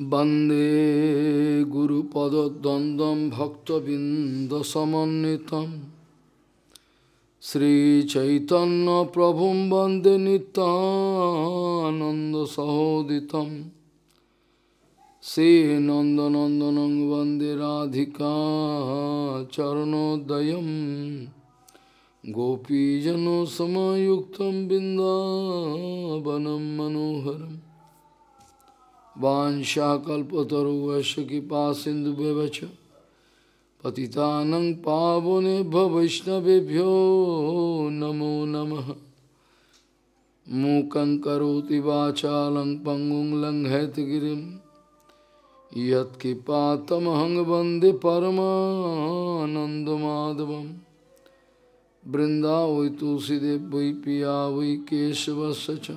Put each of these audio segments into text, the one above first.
Bande Guru Pada Dandam Bhakta Bindasamanitam Sri Chaitanya Prabhum Bande Nitananda Sahoditam Se Nanda nanda nang Bande Radhika charno dayam. Gopijano Samayuktam Bindavanam Manoharam वाशाकुवश कृपा सिंधु व्यवच पावने वैष्णवेभ्यो नमो नमः मूकं करोति वाचालं पंगुं लङ्घयतगिरिं यत्किपातमहं वन्दे परमानन्दमाधवं बृन्दावै तुलसीदेव वै पिया वै केशवस्य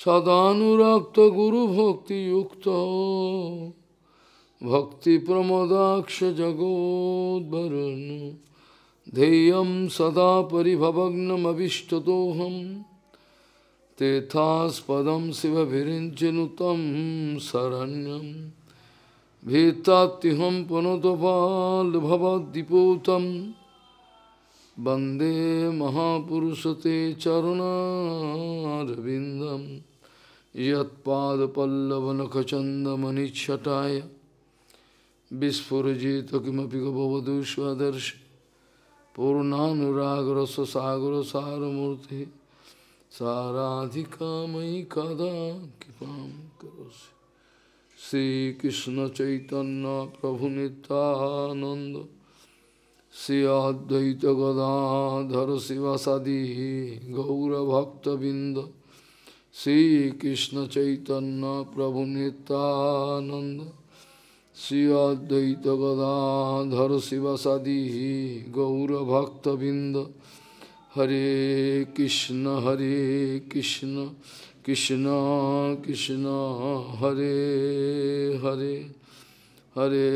सदानुरक्त गुरु भक्ति युक्त भक्ति प्रमोदाक्ष जगोदरण ध्येय सदा पिभवग्नमीष्टदोहम तीर्थास्पद शिव विरिंचनुत शरण्यम भीताहम पुनतपाल भवदीपूतम वन्दे महापुरुषते चरुणारविन्दं यत्पादपल्लवनखचन्दमनिच्छटाय বিস্ফুরজিত কিমপি গবধূ স্বদর্শ পূর্ণানুরাগরসসাগরসারমূর্তি সারাধিকাময়ী কদা কৃপা করোসি শ্রীকৃষ্ণ চৈতন্য প্রভু Nityananda Sri Advaita Gadadhar Sivasadi Gaura Bhakta Binda Sri Krishna Chaitanya Prabhu Nityananda Sri Advaita Gadadhar Sivasadi Gaura Bhakta Binda Hare Krishna Hare Krishna Krishna Krishna Hare Hare হরে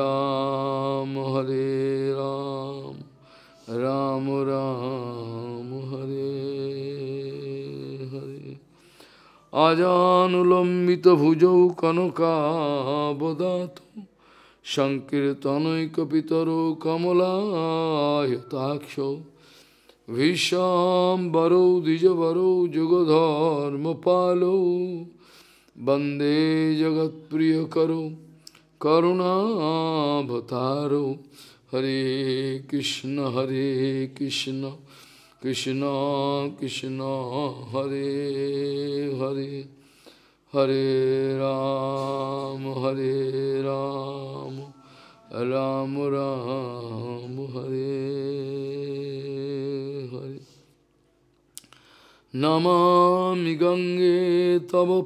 রাম হরে রাম রাম রাম হরে হরে আজানুলম্বিত ভুজৌ কনকাবদাত সংকীর্তনৈকিতর কমলায়তাক্ষ ভীষাম্বরৌ দ্বিজবরৌ যুগধর্মপালৌ বন্দে জগৎপ্রিয় করৌ Karuna Bhataru Hare Krishna Hare Krishna Krishna Krishna Hare Hare Hare Ram Hare Ram Ram Ram Hare Hare Namami Gange Tava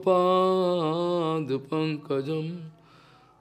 Pankajam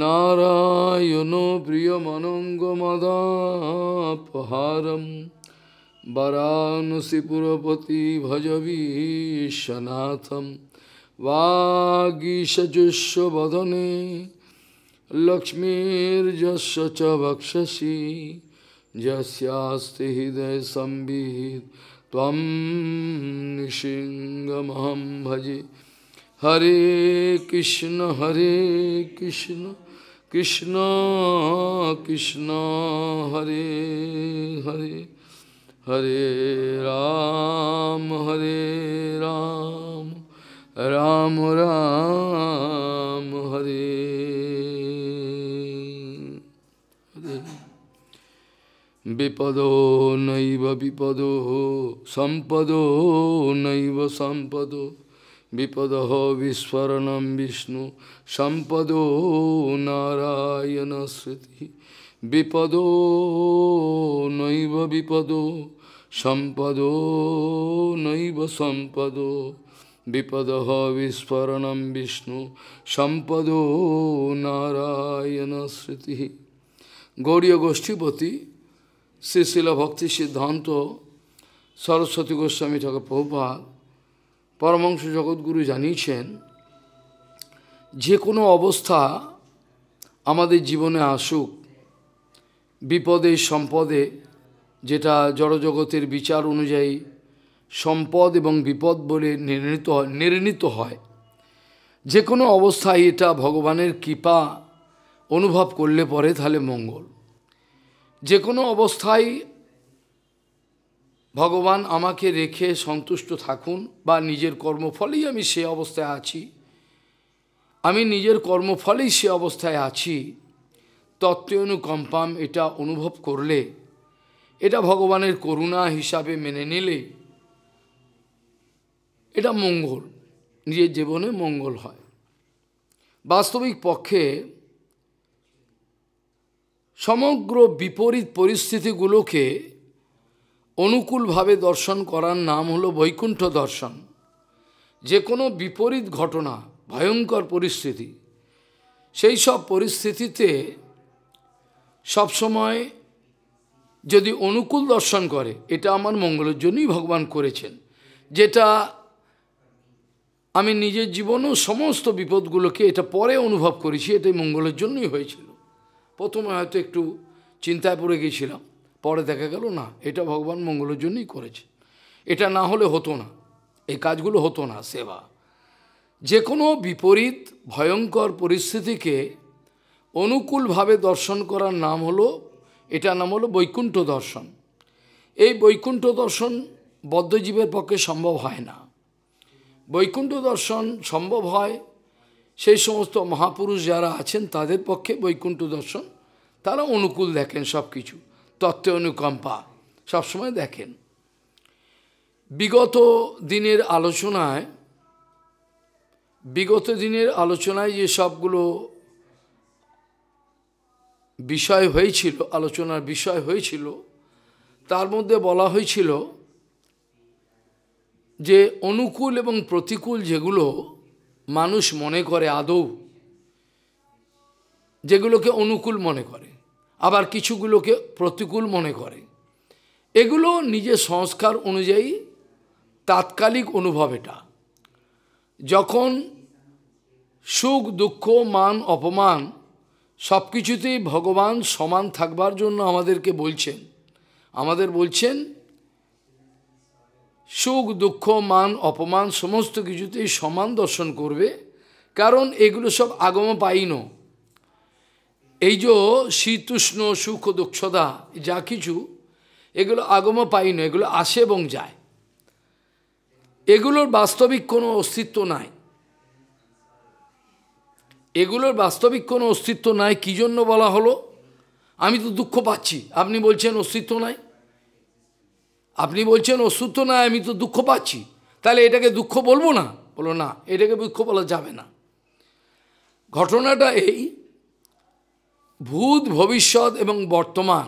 Narayan নারায়ণো প্রিয়মনঙ্গমদাপহারম বরানসি পুরপতি ভজবীশনাথম বাগীশযুষ্য বদনে লক্ষ্মীর্যস্য চ বক্ষসি যস্যাস্তি হৃদয় সম্বিত ত্বং ভজে हरे कृष्ण हरे कृष्ण कृष्ण कृष्ण हरे हरे हरे राम हरे राम राम राम हरे हरे विपदो नैव विपदो संपदो नैव संपदो, संपदो বিপদ বিস্মরণ বিষ্ণু সম্পদ নারায়ণ স্মৃতি বিপদো নৈব বিপদো সম্পদ নৈব সম্পদো বিপদহ বিস্ফোরণম বিষ্ণু সম্পদ নারায়ণ স্মৃতি গৌরীয় গোষ্ঠীপতি শ্রীশিল ভক্তি সিদ্ধান্ত সরস্বতী গোস্বামী ঠাকুর প্রভুপাত পরমাংশ জগৎগুরু জানিয়েছেন যে কোনো অবস্থা আমাদের জীবনে আসুক বিপদে সম্পদে যেটা জড়জগতের বিচার অনুযায়ী সম্পদ এবং বিপদ বলে নির্ণীত নির্ণীত হয় যে কোনো অবস্থায় এটা ভগবানের কৃপা অনুভব করলে পরে তাহলে মঙ্গল যে কোনো অবস্থায় ভগবান আমাকে রেখে সন্তুষ্ট থাকুন বা নিজের কর্মফলেই আমি সে অবস্থায় আছি আমি নিজের কর্মফলেই সে অবস্থায় আছি তত্ত্বানুকম্পাম এটা অনুভব করলে এটা ভগবানের করুণা হিসাবে মেনে নিলে এটা মঙ্গল নিজের জীবনে মঙ্গল হয় বাস্তবিক পক্ষে সমগ্র বিপরীত পরিস্থিতিগুলোকে অনুকূলভাবে দর্শন করার নাম হলো বৈকুণ্ঠ দর্শন যে কোনো বিপরীত ঘটনা ভয়ঙ্কর পরিস্থিতি সেই সব পরিস্থিতিতে সবসময় যদি অনুকূল দর্শন করে এটা আমার মঙ্গলের জন্যই ভগবান করেছেন যেটা আমি নিজের জীবনেও সমস্ত বিপদগুলোকে এটা পরে অনুভব করেছি এটাই মঙ্গলের জন্যই হয়েছিল প্রথমে হয়তো একটু চিন্তায় পড়ে গিয়েছিলাম পরে দেখা গেল না এটা ভগবান মঙ্গলের জন্যই করেছে এটা না হলে হতো না এই কাজগুলো হতো না সেবা যে কোনো বিপরীত ভয়ঙ্কর পরিস্থিতিকে অনুকূলভাবে দর্শন করার নাম হলো এটা নাম হলো বৈকুণ্ঠ দর্শন এই বৈকুণ্ঠ দর্শন বদ্ধজীবের পক্ষে সম্ভব হয় না বৈকুণ্ঠ দর্শন সম্ভব হয় সেই সমস্ত মহাপুরুষ যারা আছেন তাদের পক্ষে বৈকুণ্ঠ দর্শন তারা অনুকূল দেখেন সব কিছু তত্ত্ব অনুকম্পা সবসময় দেখেন বিগত দিনের আলোচনায় বিগত দিনের আলোচনায় যে সবগুলো বিষয় হয়েছিল আলোচনার বিষয় হয়েছিল তার মধ্যে বলা হয়েছিল যে অনুকূল এবং প্রতিকূল যেগুলো মানুষ মনে করে আদৌ যেগুলোকে অনুকূল মনে করে আবার কিছুগুলোকে প্রতিকূল মনে করে এগুলো নিজের সংস্কার অনুযায়ী তাৎকালিক অনুভব এটা যখন সুখ দুঃখ মান অপমান সব কিছুতেই ভগবান সমান থাকবার জন্য আমাদেরকে বলছেন আমাদের বলছেন সুখ দুঃখ মান অপমান সমস্ত কিছুতেই সমান দর্শন করবে কারণ এগুলো সব আগম পাইনো এই যে শীতুষ্ণ সুখ দুঃখদা যা কিছু এগুলো আগম পাই না এগুলো আসে এবং যায় এগুলোর বাস্তবিক কোনো অস্তিত্ব নাই এগুলোর বাস্তবিক কোনো অস্তিত্ব নাই কি জন্য বলা হলো আমি তো দুঃখ পাচ্ছি আপনি বলছেন অস্তিত্ব নাই আপনি বলছেন অস্তিত্ব নাই আমি তো দুঃখ পাচ্ছি তাহলে এটাকে দুঃখ বলবো না বলো না এটাকে দুঃখ বলা যাবে না ঘটনাটা এই ভূত ভবিষ্যৎ এবং বর্তমান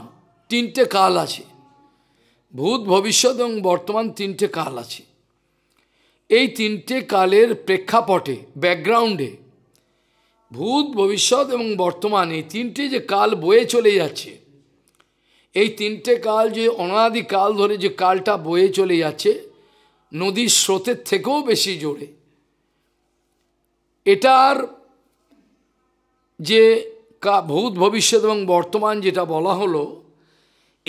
তিনটে কাল আছে ভূত ভবিষ্যৎ এবং বর্তমান তিনটে কাল আছে এই তিনটে কালের প্রেক্ষাপটে ব্যাকগ্রাউন্ডে ভূত ভবিষ্যৎ এবং বর্তমান এই তিনটে যে কাল বয়ে চলে যাচ্ছে এই তিনটে কাল যে অনাদি কাল ধরে যে কালটা বয়ে চলে যাচ্ছে নদীর স্রোতের থেকেও বেশি জোরে এটার যে কা ভূত ভবিষ্যৎ এবং বর্তমান যেটা বলা হলো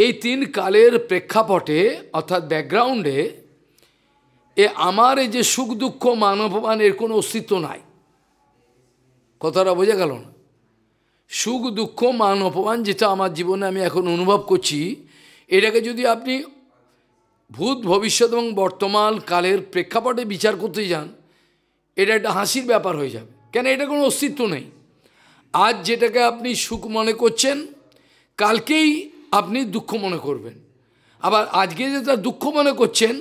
এই তিন কালের প্রেক্ষাপটে অর্থাৎ ব্যাকগ্রাউন্ডে এ আমার যে সুখ দুঃখ মানবমান এর কোনো অস্তিত্ব নাই কথাটা বোঝা গেল না সুখ দুঃখ মান অপমান যেটা আমার জীবনে আমি এখন অনুভব করছি এটাকে যদি আপনি ভূত ভবিষ্যৎ এবং বর্তমান কালের প্রেক্ষাপটে বিচার করতে যান এটা একটা হাসির ব্যাপার হয়ে যাবে কেন এটা কোনো অস্তিত্ব নেই আজ যেটাকে আপনি সুখ মনে করছেন কালকেই আপনি দুঃখ মনে করবেন আবার আজকে যেটা দুঃখ মনে করছেন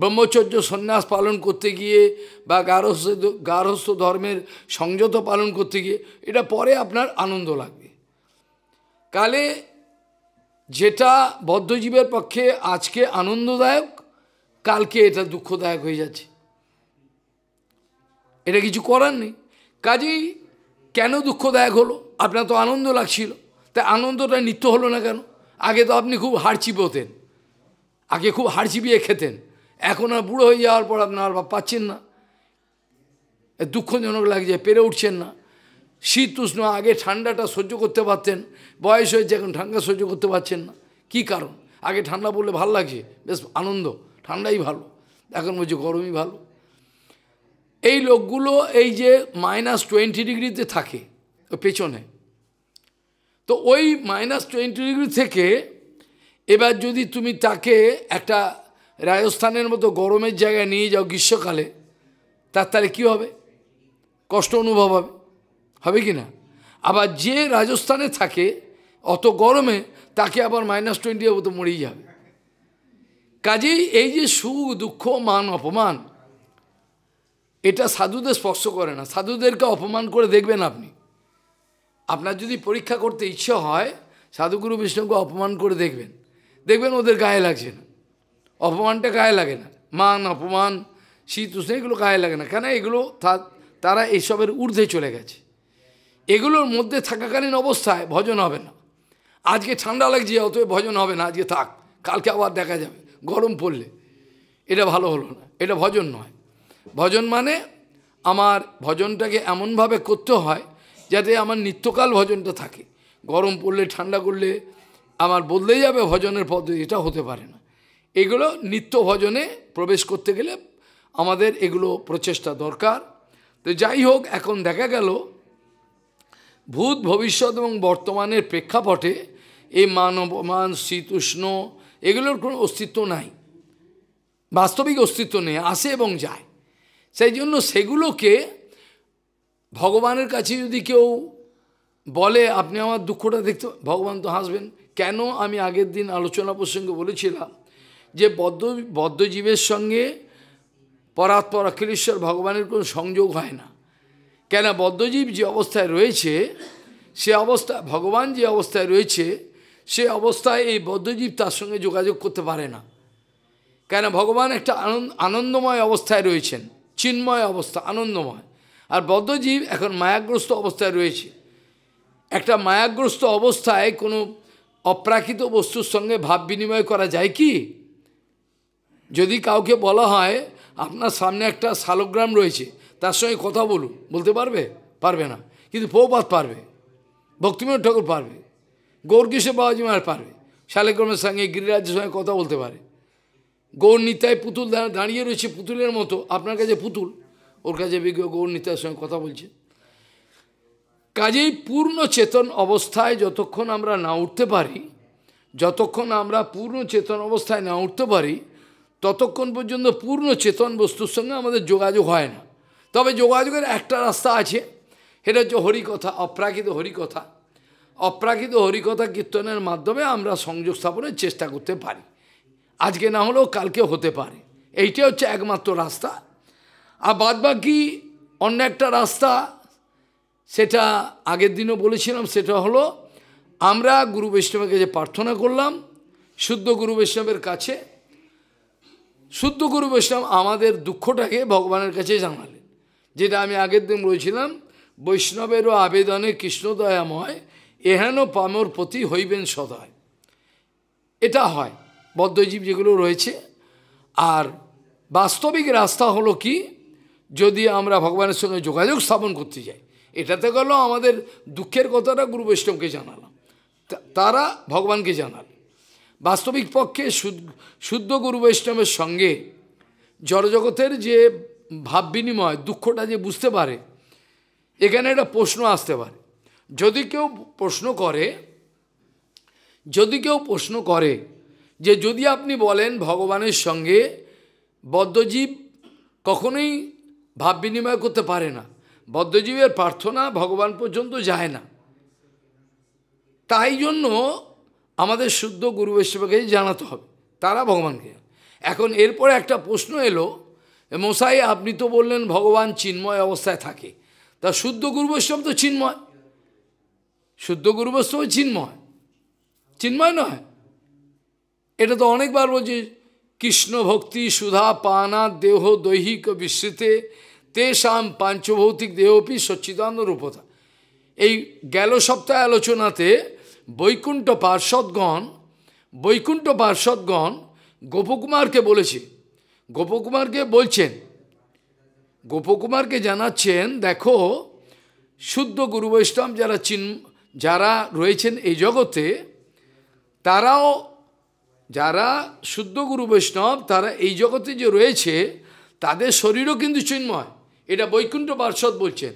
ব্রহ্মচর্য সন্ন্যাস পালন করতে গিয়ে বা গারহস্থ গারহস্থ ধর্মের সংযত পালন করতে গিয়ে এটা পরে আপনার আনন্দ লাগবে কালে যেটা বদ্ধজীবের পক্ষে আজকে আনন্দদায়ক কালকে এটা দুঃখদায়ক হয়ে যাচ্ছে এটা কিছু করার নেই কাজেই কেন দুঃখদায়ক হলো আপনার তো আনন্দ লাগছিল তাই আনন্দটা নিত্য হলো না কেন আগে তো আপনি খুব হাড় হতেন আগে খুব হাড় চিপিয়ে খেতেন এখন আর বুড়ো হয়ে যাওয়ার পর আপনার পাচ্ছেন না দুঃখজনক লাগছে পেরে উঠছেন না শীত উষ্ণ আগে ঠান্ডাটা সহ্য করতে পারতেন বয়স হয়েছে এখন ঠান্ডা সহ্য করতে পারছেন না কি কারণ আগে ঠান্ডা পড়লে ভাল লাগছে বেশ আনন্দ ঠান্ডাই ভালো এখন বলছে গরমই ভালো এই লোকগুলো এই যে মাইনাস টোয়েন্টি ডিগ্রিতে থাকে পেছনে তো ওই মাইনাস টোয়েন্টি ডিগ্রি থেকে এবার যদি তুমি তাকে একটা রাজস্থানের মতো গরমের জায়গায় নিয়ে যাও গ্রীষ্মকালে তার তাহলে কী হবে কষ্ট অনুভব হবে হবে কি না আবার যে রাজস্থানে থাকে অত গরমে তাকে আবার মাইনাস টোয়েন্টি মতো মরেই যাবে কাজেই এই যে সুখ দুঃখ মান অপমান এটা সাধুদের স্পর্শ করে না সাধুদেরকে অপমান করে দেখবেন আপনি আপনার যদি পরীক্ষা করতে ইচ্ছে হয় সাধুগুরু বিষ্ণুকে অপমান করে দেখবেন দেখবেন ওদের গায়ে লাগছে না অপমানটা গায়ে লাগে না মান অপমান শীত উষ্ণ এগুলো গায়ে লাগে না কেন এগুলো তারা এইসবের ঊর্ধ্বে চলে গেছে এগুলোর মধ্যে থাকাকালীন অবস্থায় ভজন হবে না আজকে ঠান্ডা লাগছে অতএব ভজন হবে না আজকে থাক কালকে আবার দেখা যাবে গরম পড়লে এটা ভালো হলো না এটা ভজন নয় ভজন মানে আমার ভজনটাকে এমনভাবে করতে হয় যাতে আমার নিত্যকাল ভজনটা থাকে গরম পড়লে ঠান্ডা করলে আমার বদলে যাবে ভজনের পদ্ধতি এটা হতে পারে না এগুলো নিত্য ভজনে প্রবেশ করতে গেলে আমাদের এগুলো প্রচেষ্টা দরকার তো যাই হোক এখন দেখা গেল ভূত ভবিষ্যৎ এবং বর্তমানের প্রেক্ষাপটে এই মান অপমান শীত এগুলোর কোনো অস্তিত্ব নাই বাস্তবিক অস্তিত্ব নেই আসে এবং যায় সেই জন্য সেগুলোকে ভগবানের কাছে যদি কেউ বলে আপনি আমার দুঃখটা দেখতে ভগবান তো হাসবেন কেন আমি আগের দিন আলোচনা প্রসঙ্গে বলেছিলাম যে বদ্ধ বদ্ধজীবের সঙ্গে পরাৎপর অখিলেশ্বর ভগবানের কোনো সংযোগ হয় না কেন বদ্ধজীব যে অবস্থায় রয়েছে সে অবস্থা ভগবান যে অবস্থায় রয়েছে সে অবস্থায় এই বদ্ধজীব তার সঙ্গে যোগাযোগ করতে পারে না কেন ভগবান একটা আনন্দ আনন্দময় অবস্থায় রয়েছেন চিন্ময় অবস্থা আনন্দময় আর বদ্ধজীব এখন মায়াগ্রস্ত অবস্থায় রয়েছে একটা মায়াগ্রস্ত অবস্থায় কোনো অপ্রাকৃত বস্তুর সঙ্গে ভাব বিনিময় করা যায় কি যদি কাউকে বলা হয় আপনার সামনে একটা শালগ্রাম রয়েছে তার সঙ্গে কথা বলুন বলতে পারবে পারবে না কিন্তু পৌপাত পারবে ভক্তিময় ঠাকুর পারবে গৌরকিশোর বাবাজি মার পারবে শালগ্রামের সঙ্গে গিরিরাজের সঙ্গে কথা বলতে পারে গৌর নিতায় পুতুল দাঁড়িয়ে রয়েছে পুতুলের মতো আপনার কাছে পুতুল ওর কাছে বিজ্ঞ গৌর নিতার সঙ্গে কথা বলছে কাজেই পূর্ণ চেতন অবস্থায় যতক্ষণ আমরা না উঠতে পারি যতক্ষণ আমরা পূর্ণ চেতন অবস্থায় না উঠতে পারি ততক্ষণ পর্যন্ত পূর্ণ চেতন বস্তুর সঙ্গে আমাদের যোগাযোগ হয় না তবে যোগাযোগের একটা রাস্তা আছে সেটা হচ্ছে হরিকথা অপ্রাকৃত হরিকথা অপ্রাকৃত হরিকথা কীর্তনের মাধ্যমে আমরা সংযোগ স্থাপনের চেষ্টা করতে পারি আজকে না হলেও কালকে হতে পারে এইটাই হচ্ছে একমাত্র রাস্তা আর বাদবাকি অন্য একটা রাস্তা সেটা আগের দিনও বলেছিলাম সেটা হলো আমরা গুরু বৈষ্ণবের কাছে প্রার্থনা করলাম শুদ্ধ গুরু বৈষ্ণবের কাছে শুদ্ধ গুরু বৈষ্ণব আমাদের দুঃখটাকে ভগবানের কাছে জানালেন যেটা আমি আগের দিন বলেছিলাম বৈষ্ণবেরও আবেদনে কৃষ্ণদয়াময় এহেন পামর প্রতি হইবেন সদয় এটা হয় বদ্ধজীব যেগুলো রয়েছে আর বাস্তবিক রাস্তা হলো কি যদি আমরা ভগবানের সঙ্গে যোগাযোগ স্থাপন করতে যাই এটাতে গেল আমাদের দুঃখের কথাটা গুরু বৈষ্ণবকে জানালাম তারা ভগবানকে জানাল বাস্তবিক পক্ষে শুদ্ধ গুরু বৈষ্ণবের সঙ্গে জড়জগতের যে ভাব বিনিময় দুঃখটা যে বুঝতে পারে এখানে একটা প্রশ্ন আসতে পারে যদি কেউ প্রশ্ন করে যদি কেউ প্রশ্ন করে যে যদি আপনি বলেন ভগবানের সঙ্গে বদ্ধজীব কখনোই ভাব বিনিময় করতে পারে না বদ্ধজীবের প্রার্থনা ভগবান পর্যন্ত যায় না তাই জন্য আমাদের শুদ্ধ গুরু বৈষ্ণবকে জানাতে হবে তারা ভগবানকে এখন এরপরে একটা প্রশ্ন এলো মশাই আপনি তো বললেন ভগবান চিন্ময় অবস্থায় থাকে তা শুদ্ধ গুরু বৈষ্ণব তো চিন্ময় শুদ্ধ গুরু বৈষ্ণব চিন্ময় চিন্ময় নয় এটা তো অনেকবার বলছি কৃষ্ণ ভক্তি সুধা পানা দেহ দৈহিক বিস্মৃতে তেষাম পাঞ্চভৌতিক দেহপি সচ্চিদান রূপতা এই গেল সপ্তাহে আলোচনাতে বৈকুণ্ঠ পার্শ্বদগণ বৈকুণ্ঠ পার্শ্বদগণ গোপকুমারকে বলেছে গোপকুমারকে বলছেন গোপকুমারকে জানাচ্ছেন দেখো শুদ্ধ গুরু বৈষ্ণব যারা চিন যারা রয়েছেন এই জগতে তারাও যারা শুদ্ধ গুরু বৈষ্ণব তারা এই জগতে যে রয়েছে তাদের শরীরও কিন্তু চিন্ময় এটা বৈকুণ্ঠ পার্ষদ বলছেন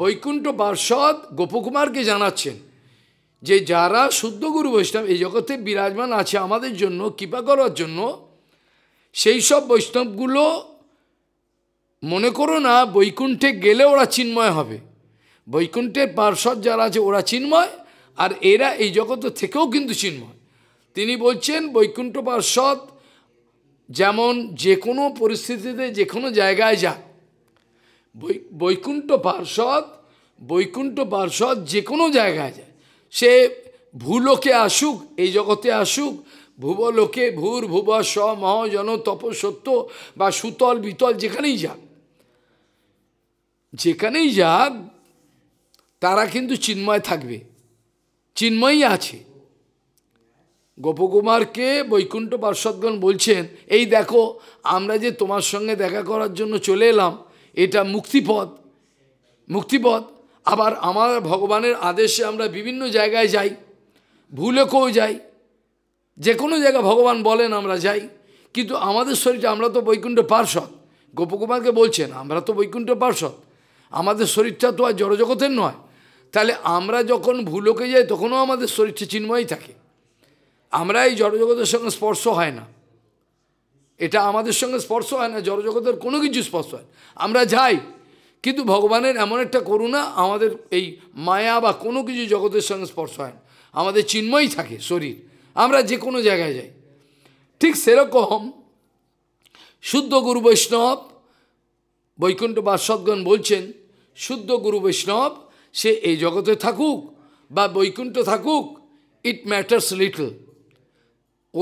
বৈকুণ্ঠ পার্ষদ গোপকুমারকে জানাচ্ছেন যে যারা শুদ্ধ গুরু বৈষ্ণব এই জগতে বিরাজমান আছে আমাদের জন্য কৃপা করার জন্য সেই সব বৈষ্ণবগুলো মনে করো না বৈকুণ্ঠে গেলে ওরা চিন্ময় হবে বৈকুণ্ঠের পার্শ্বদ যারা আছে ওরা চিন্ময় আর এরা এই জগত থেকেও কিন্তু চিন্ময় তিনি বলছেন বৈকুণ্ঠ পার্শ্বদ যেমন যে কোনো পরিস্থিতিতে যে কোনো জায়গায় যাক বৈকুণ্ঠ পার্শ্বদ বৈকুণ্ঠ পার্শ্বদ যে কোনো জায়গায় যায় সে ভূলোকে আসুক এই জগতে আসুক ভুবলোকে ভূর ভুব স মহ জন তপ সত্য বা সুতল বিতল যেখানেই যাক যেখানেই যাক তারা কিন্তু চিন্ময় থাকবে চিন্ময়ই আছে গোপকুমারকে বৈকুণ্ঠ পার্শ্বদগণ বলছেন এই দেখো আমরা যে তোমার সঙ্গে দেখা করার জন্য চলে এলাম এটা মুক্তিপদ মুক্তিপদ আবার আমার ভগবানের আদেশে আমরা বিভিন্ন জায়গায় যাই ভুলেকেও যাই যে কোনো জায়গা ভগবান বলেন আমরা যাই কিন্তু আমাদের শরীরটা আমরা তো বৈকুণ্ঠ পার্শ্বদ গোপকুমারকে বলছেন আমরা তো বৈকুণ্ঠ পার্শ্বদ আমাদের শরীরটা তো আর জড়জগতের নয় তাহলে আমরা যখন ভুলোকে যাই তখনও আমাদের শরীরটা চিন্ময়ই থাকে আমরা এই জড়জগতের সঙ্গে স্পর্শ হয় না এটা আমাদের সঙ্গে স্পর্শ হয় না জড়জগতের কোনো কিছু স্পর্শ হয় আমরা যাই কিন্তু ভগবানের এমন একটা করুণা আমাদের এই মায়া বা কোনো কিছু জগতের সঙ্গে স্পর্শ হয় আমাদের চিন্ময়ই থাকে শরীর আমরা যে কোনো জায়গায় যাই ঠিক সেরকম শুদ্ধ গুরু বৈষ্ণব বৈকুণ্ঠ বাসদগণ বলছেন শুদ্ধ গুরু বৈষ্ণব সে এই জগতে থাকুক বা বৈকুণ্ঠ থাকুক ইট ম্যাটার্স লিটল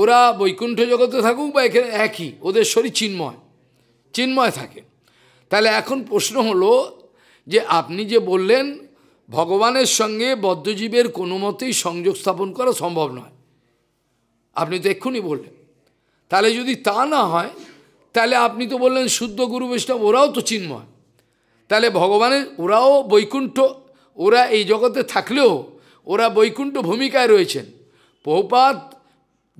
ওরা বৈকুণ্ঠ জগতে থাকুক বা এখানে একই ওদের শরীর চিন্ময় চিন্ময় থাকে তাহলে এখন প্রশ্ন হলো যে আপনি যে বললেন ভগবানের সঙ্গে বদ্ধজীবের কোনো মতেই সংযোগ স্থাপন করা সম্ভব নয় আপনি তো এক্ষুনি বললেন তাহলে যদি তা না হয় তাহলে আপনি তো বললেন শুদ্ধ গুরু বৈষ্ণব ওরাও তো চিন্ময় তাহলে ভগবানের ওরাও বৈকুণ্ঠ ওরা এই জগতে থাকলেও ওরা বৈকুণ্ঠ ভূমিকায় রয়েছেন প্রপাত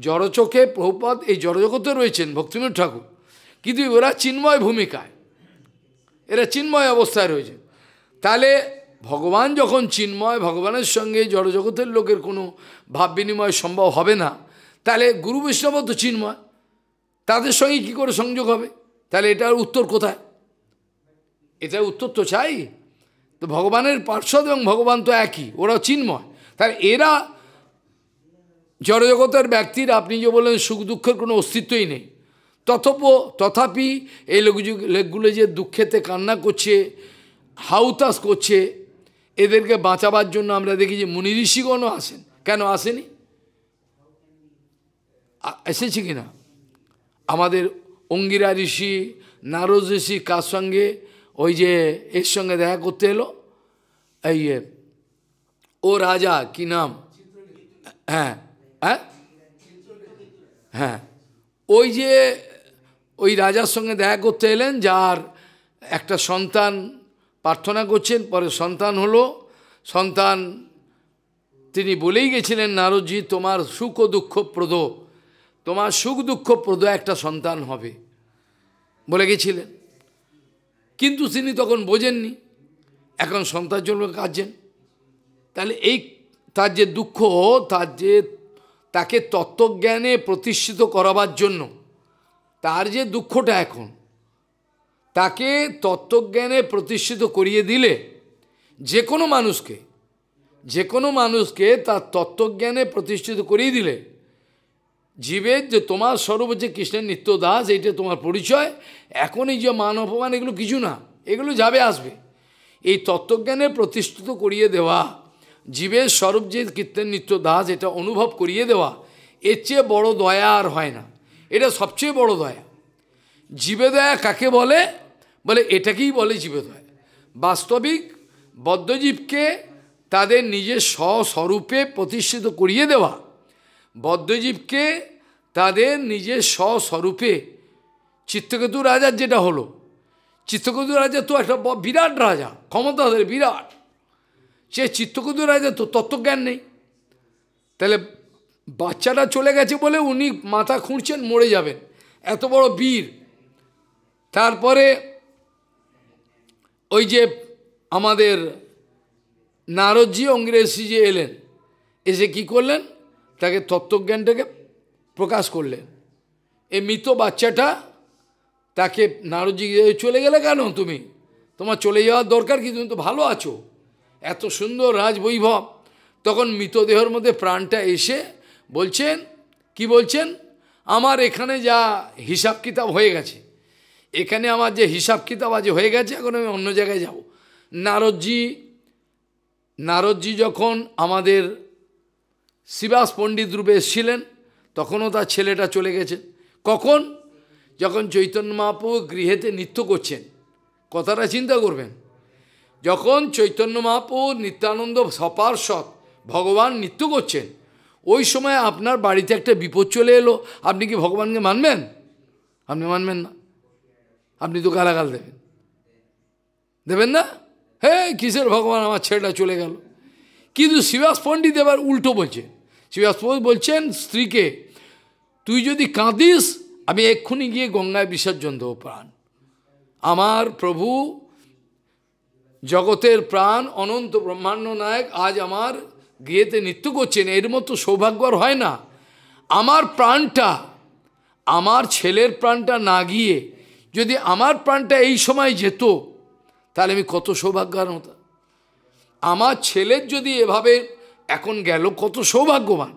জড়চোখে প্রভুপদ এই জড়জগতে রয়েছেন ভক্তিমীর ঠাকুর কিন্তু ওরা চিন্ময় ভূমিকায় এরা চিন্ময় অবস্থায় রয়েছে তাহলে ভগবান যখন চিন্ময় ভগবানের সঙ্গে জড়জগতের লোকের কোনো ভাব বিনিময় সম্ভব হবে না তাহলে গুরু বৈষ্ণব তো চিন্ময় তাদের সঙ্গে কি করে সংযোগ হবে তাহলে এটার উত্তর কোথায় এটার উত্তর তো চাই তো ভগবানের পার্শ্বদ এবং ভগবান তো একই ওরা চিন্ময় তাহলে এরা জড়জগতের ব্যক্তির আপনি যে বলেন সুখ দুঃখের কোনো অস্তিত্বই নেই তথপ তথাপি এই লোকযুগ লোকগুলো যে দুঃখেতে কান্না করছে হাউতাস করছে এদেরকে বাঁচাবার জন্য আমরা দেখি যে মুনি ঋষিগণও আসেন কেন আসেনি এসেছে কি না আমাদের অঙ্গিরা ঋষি নারদ ঋষি কার সঙ্গে ওই যে এর সঙ্গে দেখা করতে এলো এই ও রাজা কি নাম হ্যাঁ হ্যাঁ হ্যাঁ ওই যে ওই রাজার সঙ্গে দেখা করতে এলেন যার একটা সন্তান প্রার্থনা করছেন পরে সন্তান হলো সন্তান তিনি বলেই গেছিলেন নারদজি তোমার সুখ ও দুঃখপ্রদ তোমার সুখ দুঃখপ্রদ একটা সন্তান হবে বলে গেছিলেন কিন্তু তিনি তখন বোঝেননি এখন সন্তান জন্য কাঁদছেন তাহলে এই তার যে দুঃখ তার যে তাকে তত্ত্বজ্ঞানে প্রতিষ্ঠিত করাবার জন্য তার যে দুঃখটা এখন তাকে তত্ত্বজ্ঞানে প্রতিষ্ঠিত করিয়ে দিলে যে কোনো মানুষকে যে কোনো মানুষকে তার তত্ত্বজ্ঞানে প্রতিষ্ঠিত করিয়ে দিলে জীবের যে তোমার স্বরূপ হচ্ছে কৃষ্ণের নিত্য দাস এইটা তোমার পরিচয় এখন এই যে মান অপমান এগুলো কিছু না এগুলো যাবে আসবে এই তত্ত্বজ্ঞানে প্রতিষ্ঠিত করিয়ে দেওয়া জীবের স্বরূপ যে কীর্তন নিত্য দাস এটা অনুভব করিয়ে দেওয়া এর চেয়ে বড়ো দয়া আর হয় না এটা সবচেয়ে বড় দয়া জীবে দয়া কাকে বলে বলে এটাকেই বলে জীবে দয়া বাস্তবিক বদ্ধজীবকে তাদের নিজের স্বস্বরূপে প্রতিষ্ঠিত করিয়ে দেওয়া বদ্ধজীবকে তাদের নিজের স্বস্বরূপে চিত্তকেতু রাজার যেটা হলো চিত্তকেতু রাজা তো একটা বিরাট রাজা ক্ষমতাধর বিরাট সে চিত্তকুদ রাজা তো তত্ত্বজ্ঞান নেই তাহলে বাচ্চাটা চলে গেছে বলে উনি মাথা খুঁড়ছেন মরে যাবেন এত বড় বীর তারপরে ওই যে আমাদের নারদজি অঙ্গ্রেজি যে এলেন এসে কি করলেন তাকে তত্ত্বজ্ঞানটাকে প্রকাশ করলেন এই মৃত বাচ্চাটা তাকে নারদজি চলে গেলে কেন তুমি তোমার চলে যাওয়ার দরকার কি তুমি তো ভালো আছো এত সুন্দর রাজবৈভব তখন মৃতদেহর মধ্যে প্রাণটা এসে বলছেন কি বলছেন আমার এখানে যা হিসাব কিতাব হয়ে গেছে এখানে আমার যে হিসাব কিতাব আজ হয়ে গেছে এখন আমি অন্য জায়গায় যাব নারদজি নারদজি যখন আমাদের শিবাস পণ্ডিত রূপে এসেছিলেন তখনও তার ছেলেটা চলে গেছে কখন যখন চৈতন্য মহাপ্রভু গৃহেতে নৃত্য করছেন কথাটা চিন্তা করবেন যখন চৈতন্য মহাপুর নিত্যানন্দ সপার্ষদ ভগবান নৃত্য করছেন ওই সময় আপনার বাড়িতে একটা বিপদ চলে এলো আপনি কি ভগবানকে মানবেন আপনি মানবেন না আপনি তো গালাগাল দেবেন দেবেন না হ্যাঁ কিসের ভগবান আমার ছেলেটা চলে গেল কিন্তু শিবাস পণ্ডিত এবার উল্টো বলছে শিবাস পণ্ডিত বলছেন স্ত্রীকে তুই যদি কাঁদিস আমি এক্ষুনি গিয়ে গঙ্গায় বিসর্জন দেবো প্রাণ আমার প্রভু জগতের প্রাণ অনন্ত ব্রহ্মাণ্ড নায়ক আজ আমার গিয়েতে নৃত্য করছেন এর মতো সৌভাগ্যর হয় না আমার প্রাণটা আমার ছেলের প্রাণটা না গিয়ে যদি আমার প্রাণটা এই সময় যেত তাহলে আমি কত সৌভাগ্যান হতাম আমার ছেলের যদি এভাবে এখন গেল কত সৌভাগ্যবান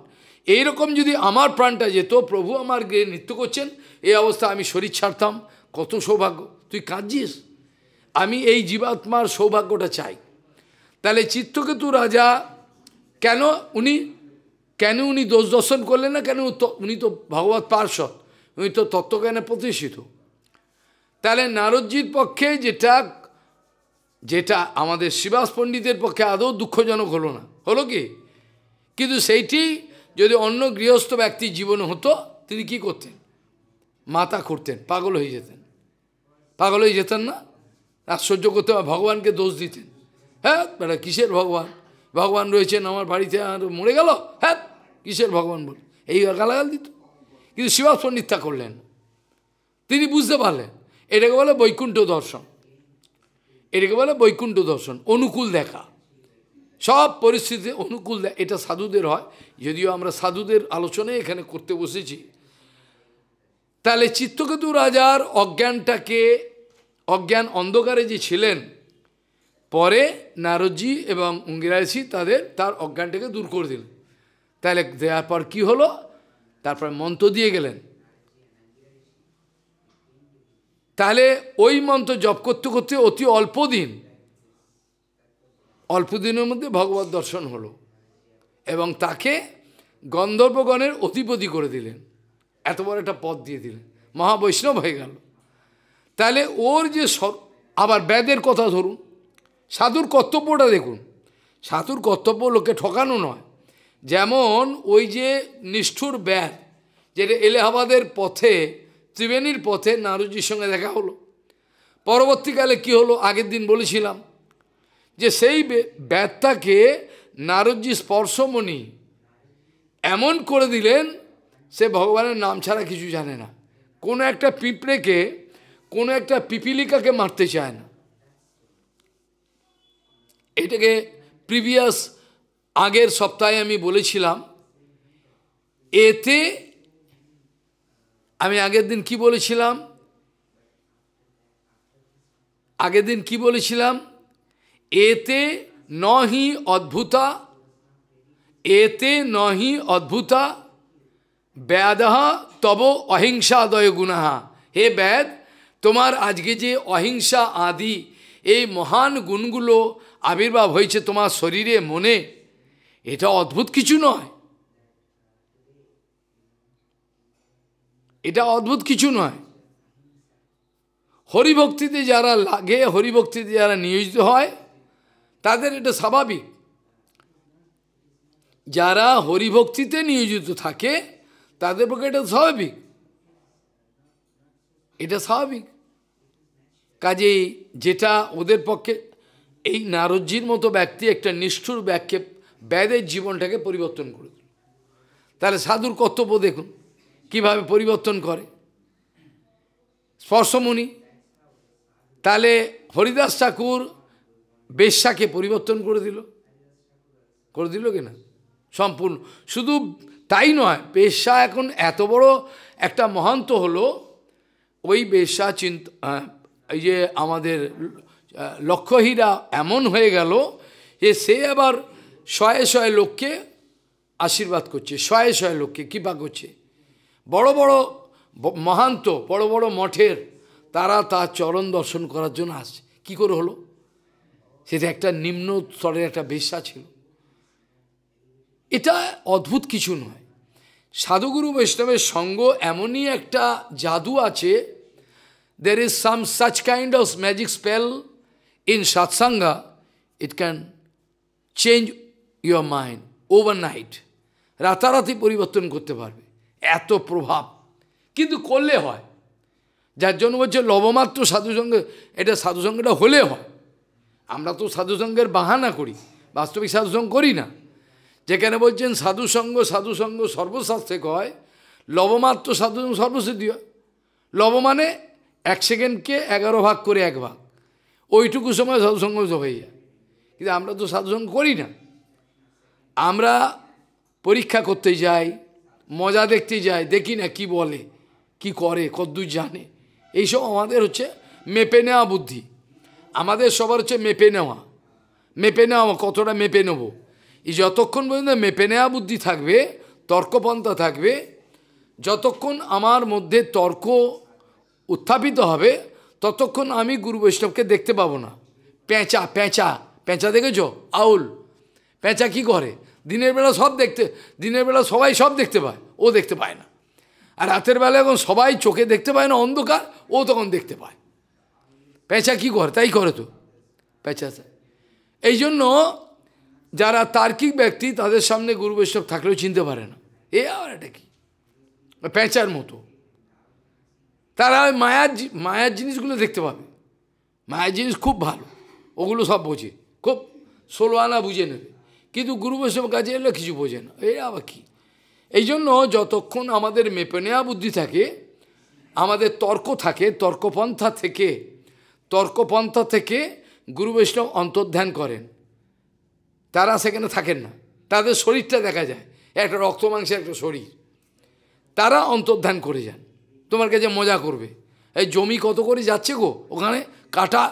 এই রকম যদি আমার প্রাণটা যেত প্রভু আমার গিয়ে নৃত্য করছেন এই অবস্থা আমি শরীর ছাড়তাম কত সৌভাগ্য তুই কাঁদছিস আমি এই জীবাত্মার সৌভাগ্যটা চাই তাহলে চিত্তকেতু রাজা কেন উনি কেন উনি দোষ দর্শন করলেন না কেন উনি তো ভগবত পার্শ্বদ উনি তো তত্ত্বজ্ঞানে প্রতিষ্ঠিত তাহলে নারদজির পক্ষে যেটা যেটা আমাদের শিবাস পণ্ডিতের পক্ষে আদৌ দুঃখজনক হলো না হলো কি কিন্তু সেইটি যদি অন্য গৃহস্থ ব্যক্তি জীবন হতো তিনি কি করতেন মাতা করতেন পাগল হয়ে যেতেন পাগল হয়ে যেতেন না সহ্য করতে হবে ভগবানকে দোষ দিতেন হ্যাঁ বেটা কিসের ভগবান ভগবান রয়েছেন আমার বাড়িতে আর মরে গেল হ্যাঁ কিসের ভগবান বলে এই গালাগাল দিত কিন্তু শিবাস পণ্ডিতা করলেন তিনি বুঝতে পারলেন এটাকে বলে বৈকুণ্ঠ দর্শন এটাকে বলে বৈকুণ্ঠ দর্শন অনুকূল দেখা সব পরিস্থিতিতে অনুকূল এটা সাধুদের হয় যদিও আমরা সাধুদের আলোচনায় এখানে করতে বসেছি তাহলে চিত্তকেতু রাজার অজ্ঞানটাকে অজ্ঞান অন্ধকারে যে ছিলেন পরে নারদজি এবং অঙ্গিরাজি তাদের তার অজ্ঞানটাকে দূর করে দিলেন তাহলে দেওয়ার পর কী হলো তারপর মন্ত্র দিয়ে গেলেন তাহলে ওই মন্ত্র জপ করতে করতে অতি অল্প দিন অল্প দিনের মধ্যে ভগবত দর্শন হলো এবং তাকে গন্ধর্বগণের অধিপতি করে দিলেন এত বড় একটা পথ দিয়ে দিলেন মহাবৈষ্ণব হয়ে গেল তাহলে ওর যে আবার ব্যাদের কথা ধরুন সাধুর কর্তব্যটা দেখুন সাধুর কর্তব্য লোকে ঠকানো নয় যেমন ওই যে নিষ্ঠুর ব্যাদ যেটা এলাহাবাদের পথে ত্রিবেণীর পথে নারুজির সঙ্গে দেখা হলো পরবর্তীকালে কি হলো আগের দিন বলেছিলাম যে সেই ব্যাধটাকে নারদজি স্পর্শমণি এমন করে দিলেন সে ভগবানের নাম ছাড়া কিছু জানে না কোনো একটা পিঁপড়েকে কোনো একটা পিপিলিকাকে মারতে চায় না এটাকে প্রিভিয়াস আগের সপ্তাহে আমি বলেছিলাম এতে আমি আগের দিন কি বলেছিলাম আগের দিন কি বলেছিলাম এতে নহি অদ্ভুতা এতে নহি অদ্ভুতা ব্যাধ তব অহিংসাদয় গুণাহা হে ব্যাদ তোমার আজকে যে অহিংসা আদি এই মহান গুণগুলো আবির্ভাব হয়েছে তোমার শরীরে মনে এটা অদ্ভুত কিছু নয় এটা অদ্ভুত কিছু নয় হরিভক্তিতে যারা লাগে হরিভক্তিতে যারা নিয়োজিত হয় তাদের এটা স্বাভাবিক যারা হরিভক্তিতে নিয়োজিত থাকে তাদের পক্ষে এটা স্বাভাবিক এটা স্বাভাবিক কাজেই যেটা ওদের পক্ষে এই নারজ্জির মতো ব্যক্তি একটা নিষ্ঠুর ব্যাখ্যে ব্যাদের জীবনটাকে পরিবর্তন করে দিল তাহলে সাধুর কর্তব্য দেখুন কিভাবে পরিবর্তন করে স্পর্শমণি তাহলে হরিদাস ঠাকুর বেশ্যাকে পরিবর্তন করে দিল করে দিল কিনা সম্পূর্ণ শুধু তাই নয় বেশ্যা এখন এত বড় একটা মহান্ত হলো ওই বেশ্যা চিন্তা এই যে আমাদের লক্ষ্যহীরা এমন হয়ে গেল যে সে আবার শয়ে শয়ে লোককে আশীর্বাদ করছে শয়ে শয়ে লোককে কৃপা করছে বড় বড় মহান্ত বড় বড় মঠের তারা তার চরণ দর্শন করার জন্য আসছে কী করে হলো সেটা একটা নিম্ন স্তরের একটা বেশা ছিল এটা অদ্ভুত কিছু নয় সাধুগুরু বৈষ্ণবের সঙ্গ এমনই একটা জাদু আছে there is some such kind of magic spell in satsanga, it can change your mind overnight. রাতারাতি পরিবর্তন করতে পারবে এত প্রভাব কিন্তু করলে হয় যার জন্য বলছে লবমাত্র সাধুসঙ্গে এটা সাধুসঙ্গটা হলে হয় আমরা তো সাধুসঙ্গের বাহানা করি বাস্তবিক সাধুসঙ্গ করি না যেখানে বলছেন সাধুসঙ্গ সাধুসঙ্গ সর্বশাস্ত্রে কয় লবমাত্র সাধুসঙ্গ সর্বসিদ্ধি হয় লব মানে এক সেকেন্ডকে এগারো ভাগ করে এক ভাগ ওইটুকু সময় সাধুসঙ্গ হয়ে যায় কিন্তু আমরা তো সাধুসঙ্গ করি না আমরা পরীক্ষা করতে যাই মজা দেখতে যাই দেখি না কি বলে কি করে কদ্দূর জানে এইসব আমাদের হচ্ছে মেপে নেওয়া বুদ্ধি আমাদের সবার হচ্ছে মেপে নেওয়া মেপে নেওয়া কতটা মেপে নেব এই যতক্ষণ পর্যন্ত মেপে নেওয়া বুদ্ধি থাকবে তর্কপন্থা থাকবে যতক্ষণ আমার মধ্যে তর্ক উত্থাপিত হবে ততক্ষণ আমি গুরু বৈষ্ণবকে দেখতে পাবো না পেঁচা পেঁচা পেঁচা দেখেছ আউল পেঁচা কি করে দিনের বেলা সব দেখতে দিনের বেলা সবাই সব দেখতে পায় ও দেখতে পায় না আর রাতের বেলা এখন সবাই চোখে দেখতে পায় না অন্ধকার ও তখন দেখতে পায় পেঁচা কি করে তাই করে তো পেঁচা এই জন্য যারা তার্কিক ব্যক্তি তাদের সামনে গুরু বৈষ্ণব থাকলেও চিনতে পারে না এ আর এটা কি পেঁচার মতো তারা ওই মায়ার মায়ার জিনিসগুলো দেখতে পাবে মায়ের জিনিস খুব ভালো ওগুলো সব বোঝে খুব ষোলো আনা বুঝে নেবে কিন্তু গুরু বৈষ্ণব কাজে এলে কিছু বোঝে না এই আবার কি এই জন্য যতক্ষণ আমাদের মেপে নেওয়া বুদ্ধি থাকে আমাদের তর্ক থাকে তর্কপন্থা থেকে তর্কপন্থা থেকে গুরু বৈষ্ণব অন্তর্ধ্যান করেন তারা সেখানে থাকেন না তাদের শরীরটা দেখা যায় একটা রক্ত মাংসের একটা শরীর তারা অন্তর্ধান করে যান তোমার কাছে মজা করবে এই জমি কত করে যাচ্ছে গো ওখানে কাটা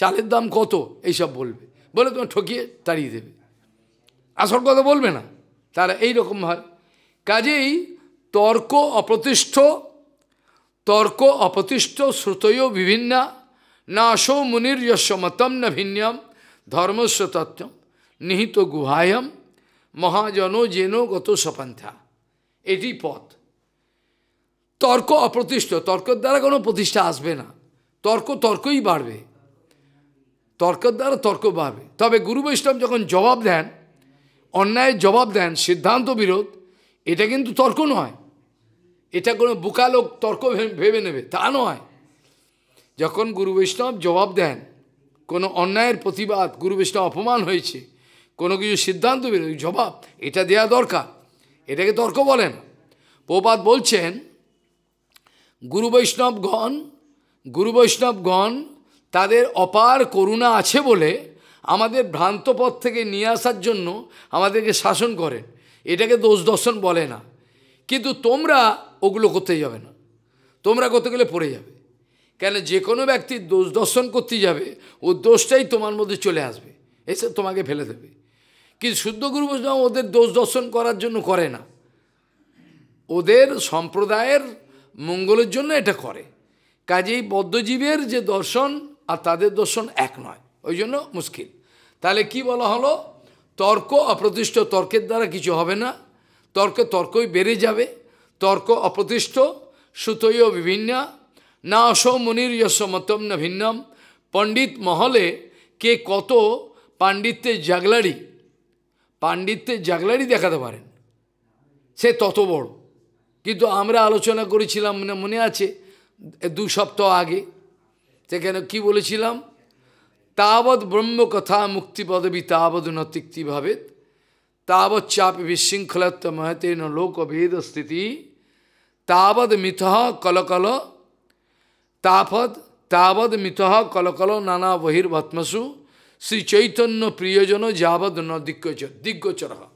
চালের দাম কত এইসব বলবে বলে তোমার ঠকিয়ে তাড়িয়ে দেবে আসল কথা বলবে না তারা এইরকম হয় কাজেই তর্ক অপ্রতিষ্ঠ তর্ক অপ্রতিষ্ঠ শ্রুতয় বিভিন্ন নাশো মুনির মতম না ভিন্নম ধর্মস্ব তত্ত্বম নিহিত গুহায়ম মহাজন যেন গত সপন্থা এটি পথ তর্ক অপ্রতিষ্ঠ তর্কের দ্বারা কোনো প্রতিষ্ঠা আসবে না তর্ক তর্কই বাড়বে তর্কের দ্বারা তর্ক বাড়বে তবে গুরু বৈষ্ণব যখন জবাব দেন অন্যায়ের জবাব দেন সিদ্ধান্ত বিরোধ এটা কিন্তু তর্ক নয় এটা কোনো বোকা লোক তর্ক ভেবে নেবে তা নয় যখন গুরু বৈষ্ণব জবাব দেন কোনো অন্যায়ের প্রতিবাদ গুরু বৈষ্ণব অপমান হয়েছে কোনো কিছু সিদ্ধান্ত বিরোধী জবাব এটা দেওয়া দরকার এটাকে তর্ক বলেন প্রপাত বলছেন গুরু বৈষ্ণবগণ গুরু বৈষ্ণবগণ তাদের অপার করুণা আছে বলে আমাদের ভ্রান্ত পথ থেকে নিয়ে আসার জন্য আমাদেরকে শাসন করেন এটাকে দোষ দর্শন বলে না কিন্তু তোমরা ওগুলো করতে যাবে না তোমরা করতে গেলে পড়ে যাবে কেন যে কোনো ব্যক্তি দোষ দর্শন করতে যাবে ও দোষটাই তোমার মধ্যে চলে আসবে এসে তোমাকে ফেলে দেবে কিন্তু শুদ্ধ গুরু বৈষ্ণব ওদের দোষ দর্শন করার জন্য করে না ওদের সম্প্রদায়ের মঙ্গলের জন্য এটা করে কাজেই বদ্ধজীবের যে দর্শন আর তাদের দর্শন এক নয় ওই জন্য মুশকিল তাহলে কি বলা হলো তর্ক অপ্রতিষ্ঠ তর্কের দ্বারা কিছু হবে না তর্ক তর্কই বেড়ে যাবে তর্ক অপ্রতিষ্ঠ সুতয় বিভিন্না না যশ মতম না ভিন্নম পণ্ডিত মহলে কে কত পাণ্ডিত্যের জাগলারি পাণ্ডিত্যের জাগলারি দেখাতে পারেন সে তত বড় কিন্তু আমরা আলোচনা করেছিলাম মানে মনে আছে দু সপ্তাহ আগে সেখানে কি বলেছিলাম তাবৎ ব্রহ্মকথা মুক্তিপদবি পদবী তাবৎ তিক্তি ভাবেত তাবৎ চাপ বিশৃঙ্খলাত্ম মহতেন লোকভেদ স্থিতি তাবৎ মিথহ কলকল তাপদ তাবৎ মিথহ কলকল নানা বহির্ভত্মসু শ্রী চৈতন্য প্রিয়জন যাবৎ ন দিগ্গোচর হয়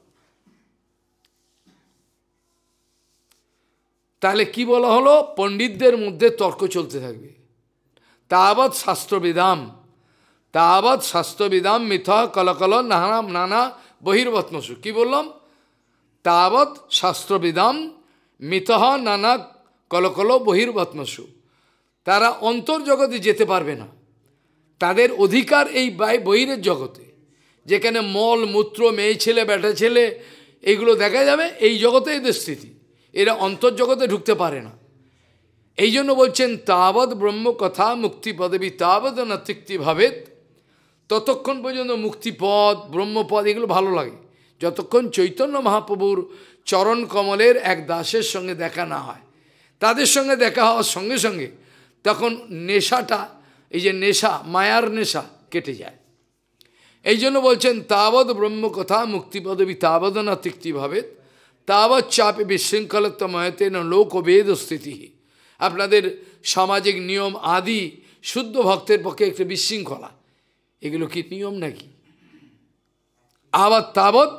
তাহলে কি বলা হলো পণ্ডিতদের মধ্যে তর্ক চলতে থাকবে তাবৎ শাস্ত্রবিদাম তাবৎ শাস্ত্রবিদাম মিথ কলকল নানা নানা বহির্বত্নসু কি বললাম তাবৎ শাস্ত্রবিদাম মিথহ নানা কলকল বহির্বত্নসু তারা অন্তর্জগতে যেতে পারবে না তাদের অধিকার এই বহিরের জগতে যেখানে মল মূত্র মেয়ে ছেলে ব্যাটা ছেলে এগুলো দেখা যাবে এই জগতে এদের স্থিতি এরা অন্তর্জগতে ঢুকতে পারে না এই জন্য বলছেন তাবৎ ব্রহ্ম কথা মুক্তি পদবী তাবৎ না তৃপ্তি ভাবেত ততক্ষণ পর্যন্ত মুক্তিপদ ব্রহ্মপদ এগুলো ভালো লাগে যতক্ষণ চৈতন্য মহাপ্রভুর চরণ কমলের এক দাসের সঙ্গে দেখা না হয় তাদের সঙ্গে দেখা হওয়ার সঙ্গে সঙ্গে তখন নেশাটা এই যে নেশা মায়ার নেশা কেটে যায় এই জন্য বলছেন তাবৎ ব্রহ্মকথা মুক্তিপদবী তাবৎ না তৃপ্তি ভাবেত তাবৎ চাপে বিশৃঙ্খলত্ব লোক বেদ স্থিতি আপনাদের সামাজিক নিয়ম আদি শুদ্ধ ভক্তের পক্ষে একটি বিশৃঙ্খলা এগুলো কি নিয়ম নাকি আবার তাবৎ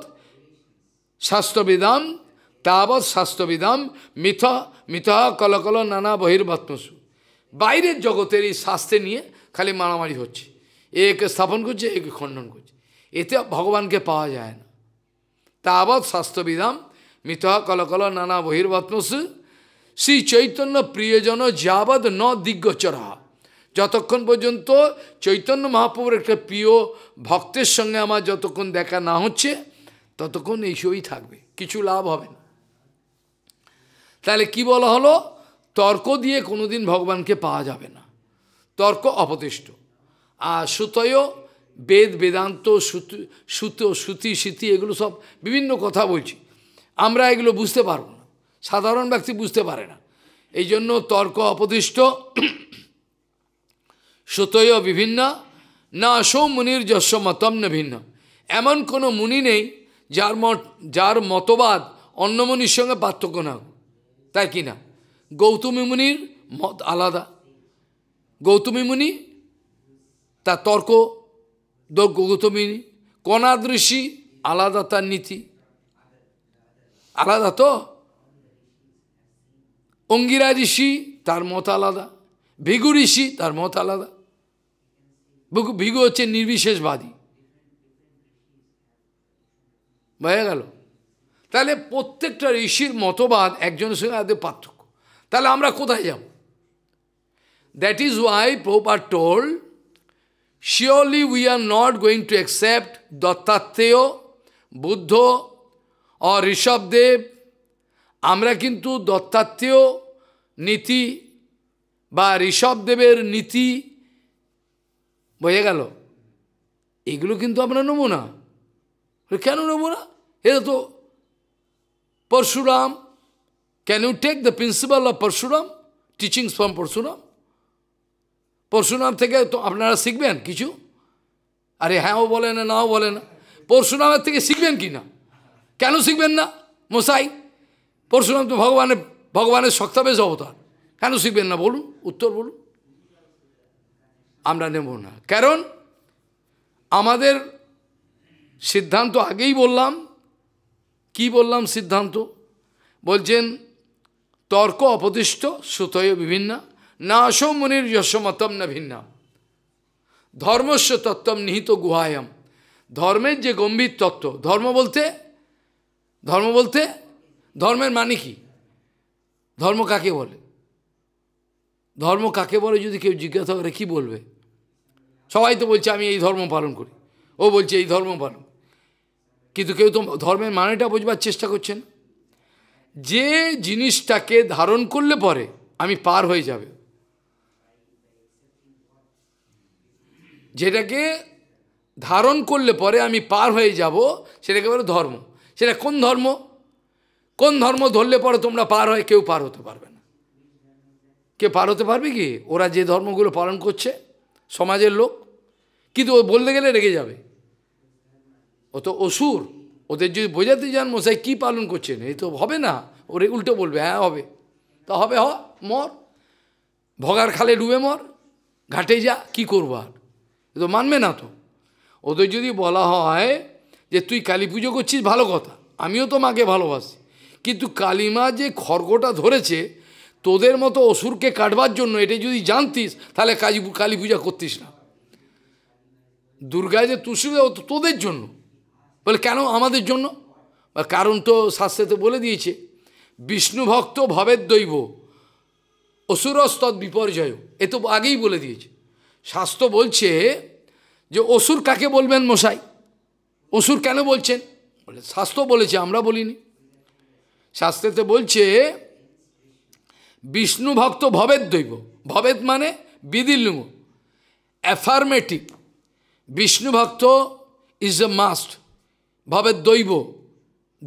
স্বাস্থ্যবিধাম তাবৎ স্বাস্থ্যবিধাম মিথ মিথ কলকল নানা বহির্বাত্মসু বাইরের জগতের এই স্বাস্থ্য নিয়ে খালি মারামারি হচ্ছে একে স্থাপন করছে একে খণ্ডন করছে এতে ভগবানকে পাওয়া যায় না তাবৎ স্বাস্থ্যবিধাম Mitha কল নানা bahirvatmasu. শ্রী চৈতন্য প্রিয়জন যাবৎ ন দিগ্গচরা যতক্ষণ পর্যন্ত চৈতন্য মহাপ্রভুর একটা প্রিয় ভক্তের সঙ্গে আমার যতক্ষণ দেখা না হচ্ছে ততক্ষণ এইসবই থাকবে কিছু লাভ হবে না তাহলে কি বলা হলো তর্ক দিয়ে কোনোদিন ভগবানকে পাওয়া যাবে না তর্ক অপতিষ্ঠ আর সুতয় বেদ বেদান্ত সুত সুত সুতি সিতি এগুলো সব বিভিন্ন কথা বলছি আমরা এগুলো বুঝতে পারব না সাধারণ ব্যক্তি বুঝতে পারে না এই জন্য তর্ক অপদিষ্ট সুতয় বিভিন্ন না সৌ মুনির যশ মতম না ভিন্ন এমন কোনো মুনি নেই যার মত যার মতবাদ অন্য মুনির সঙ্গে পার্থক্য না তাই কি না গৌতমী মুনির মত আলাদা গৌতমী মুনি তার তর্ক গৌতমী কণাদৃশি আলাদা তার নীতি আলাদা তো অঙ্গিরা ঋষি তার মত আলাদা ভিগু ঋষি তার মত আলাদা ভিগু হচ্ছে নির্বিশেষবাদী বোঝা গেল তাহলে প্রত্যেকটা ঋষির মতবাদ একজনের সঙ্গে আদে পার্থক্য তাহলে আমরা কোথায় যাব that is why proper toll surely we are not going to accept Dattatreya Buddha और ঋষভদেব আমরা কিন্তু দত্তাত্রেয় নীতি বা ঋষভদেবের নীতি বোঝা গেল এগুলো কিন্তু আমরা নেবো না কেন নেব না এরা তো Parashuram can you take the principle of Parashuram teachings from Parashuram Parashuram থেকে তো আপনারা শিখবেন কিছু আরে হ্যাঁও বলে না নাও বলে না পরশুরামের থেকে শিখবেন কি না কেন শিখবেন না মশাই পরশুরাম তো ভগবানের ভগবানের শক্তাবেশ অবতার কেন শিখবেন না বলুন উত্তর বলুন আমরা নেব না কারণ আমাদের সিদ্ধান্ত আগেই বললাম কি বললাম সিদ্ধান্ত বলছেন তর্ক অপদিষ্ট সুতয় বিভিন্ন না অসমনির যশমতম না ভিন্ন ধর্মস্ব তত্ত্বম নিহিত গুহায়ম ধর্মের যে গম্ভীর তত্ত্ব ধর্ম বলতে ধর্ম বলতে ধর্মের মানে কি ধর্ম কাকে বলে ধর্ম কাকে বলে যদি কেউ জিজ্ঞাসা করে কী বলবে সবাই তো বলছে আমি এই ধর্ম পালন করি ও বলছে এই ধর্ম পালন কিন্তু কেউ তো ধর্মের মানেটা বোঝবার চেষ্টা করছেন যে জিনিসটাকে ধারণ করলে পরে আমি পার হয়ে যাবে যেটাকে ধারণ করলে পরে আমি পার হয়ে যাব সেটাকে বলে ধর্ম সেটা কোন ধর্ম কোন ধর্ম ধরলে পরে তোমরা পার হয় কেউ পার হতে পারবে না কে পার হতে পারবে কি ওরা যে ধর্মগুলো পালন করছে সমাজের লোক কিন্তু ও বলতে গেলে রেগে যাবে ও তো অসুর ওদের যদি বোঝাতে যান মশাই কী পালন করছেন এই তো হবে না ওরে উল্টো বলবে হ্যাঁ হবে তা হবে হ মর ভগার খালে ডুবে মর ঘাটে যা কি করবো আর তো মানবে না তো ওদের যদি বলা হয় যে তুই কালী পুজো করছিস ভালো কথা আমিও তো মাকে ভালোবাসি কিন্তু কালিমা যে খড়গোটা ধরেছে তোদের মতো অসুরকে কাটবার জন্য এটা যদি জানতিস তাহলে কাজী কালী পূজা করতিস না দুর্গায় যে তুষিরা তোদের জন্য বলে কেন আমাদের জন্য কারণ তো শাস্ত্রেতে বলে দিয়েছে বিষ্ণু ভক্ত ভবের দৈব অসুরস্তৎ বিপর্যয় এ তো আগেই বলে দিয়েছে শাস্ত্র বলছে যে অসুর কাকে বলবেন মশাই অসুর কেন বলছেন বলে শাস্ত্র বলেছে আমরা বলিনি শাস্ত্রেতে বলছে বিষ্ণু ভক্ত ভবেদ দৈব ভবেদ মানে বিদিল্লুঙ্গ অ্যাফার্মেটিভ বিষ্ণু ভক্ত ইজ এ মাস্ট ভবেদ দৈব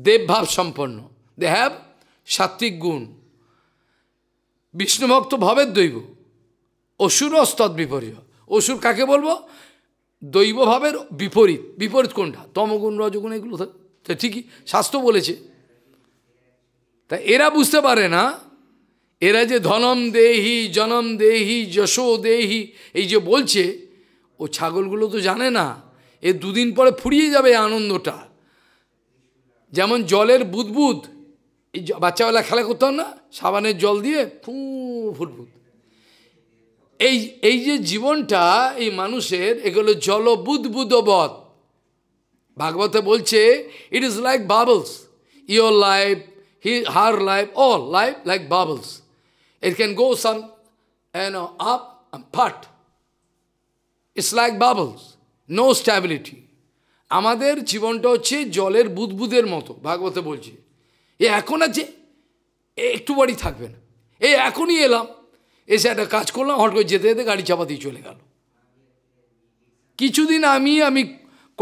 দেবভাব সম্পন্ন দে হ্যাভ সাত্বিক গুণ বিষ্ণুভক্ত ভবের দৈব অসুর অস্তৎ বিপরীয় অসুর কাকে বলবো দৈবভাবের বিপরীত বিপরীত কোনটা তমগুণ রজগুণ এগুলো তো ঠিকই শাস্ত্র বলেছে তা এরা বুঝতে পারে না এরা যে ধনম দেহি জনম দেহি যশো দেহি এই যে বলছে ও ছাগলগুলো তো জানে না এ দুদিন পরে ফুরিয়ে যাবে আনন্দটা যেমন জলের বুদবুদ এই বাচ্চাবেলা খেলা করতাম না সাবানের জল দিয়ে ফু ফুটবুদ এই এই যে জীবনটা এই মানুষের এগুলো জল জলবুদবুদবধ ভাগবতে বলছে it is like bubbles your life he her life all life like bubbles it can go some and up ফাট it's like bubbles no stability আমাদের জীবনটা হচ্ছে জলের বুদবুদের মতো ভাগবতে বলছে এ এখন আছে একটু বাড়ি থাকবে না এই এখনই এলাম এসে একটা কাজ করলাম হট করে যেতে যেতে গাড়ি চাপাতেই চলে গেল কিছুদিন আমি আমি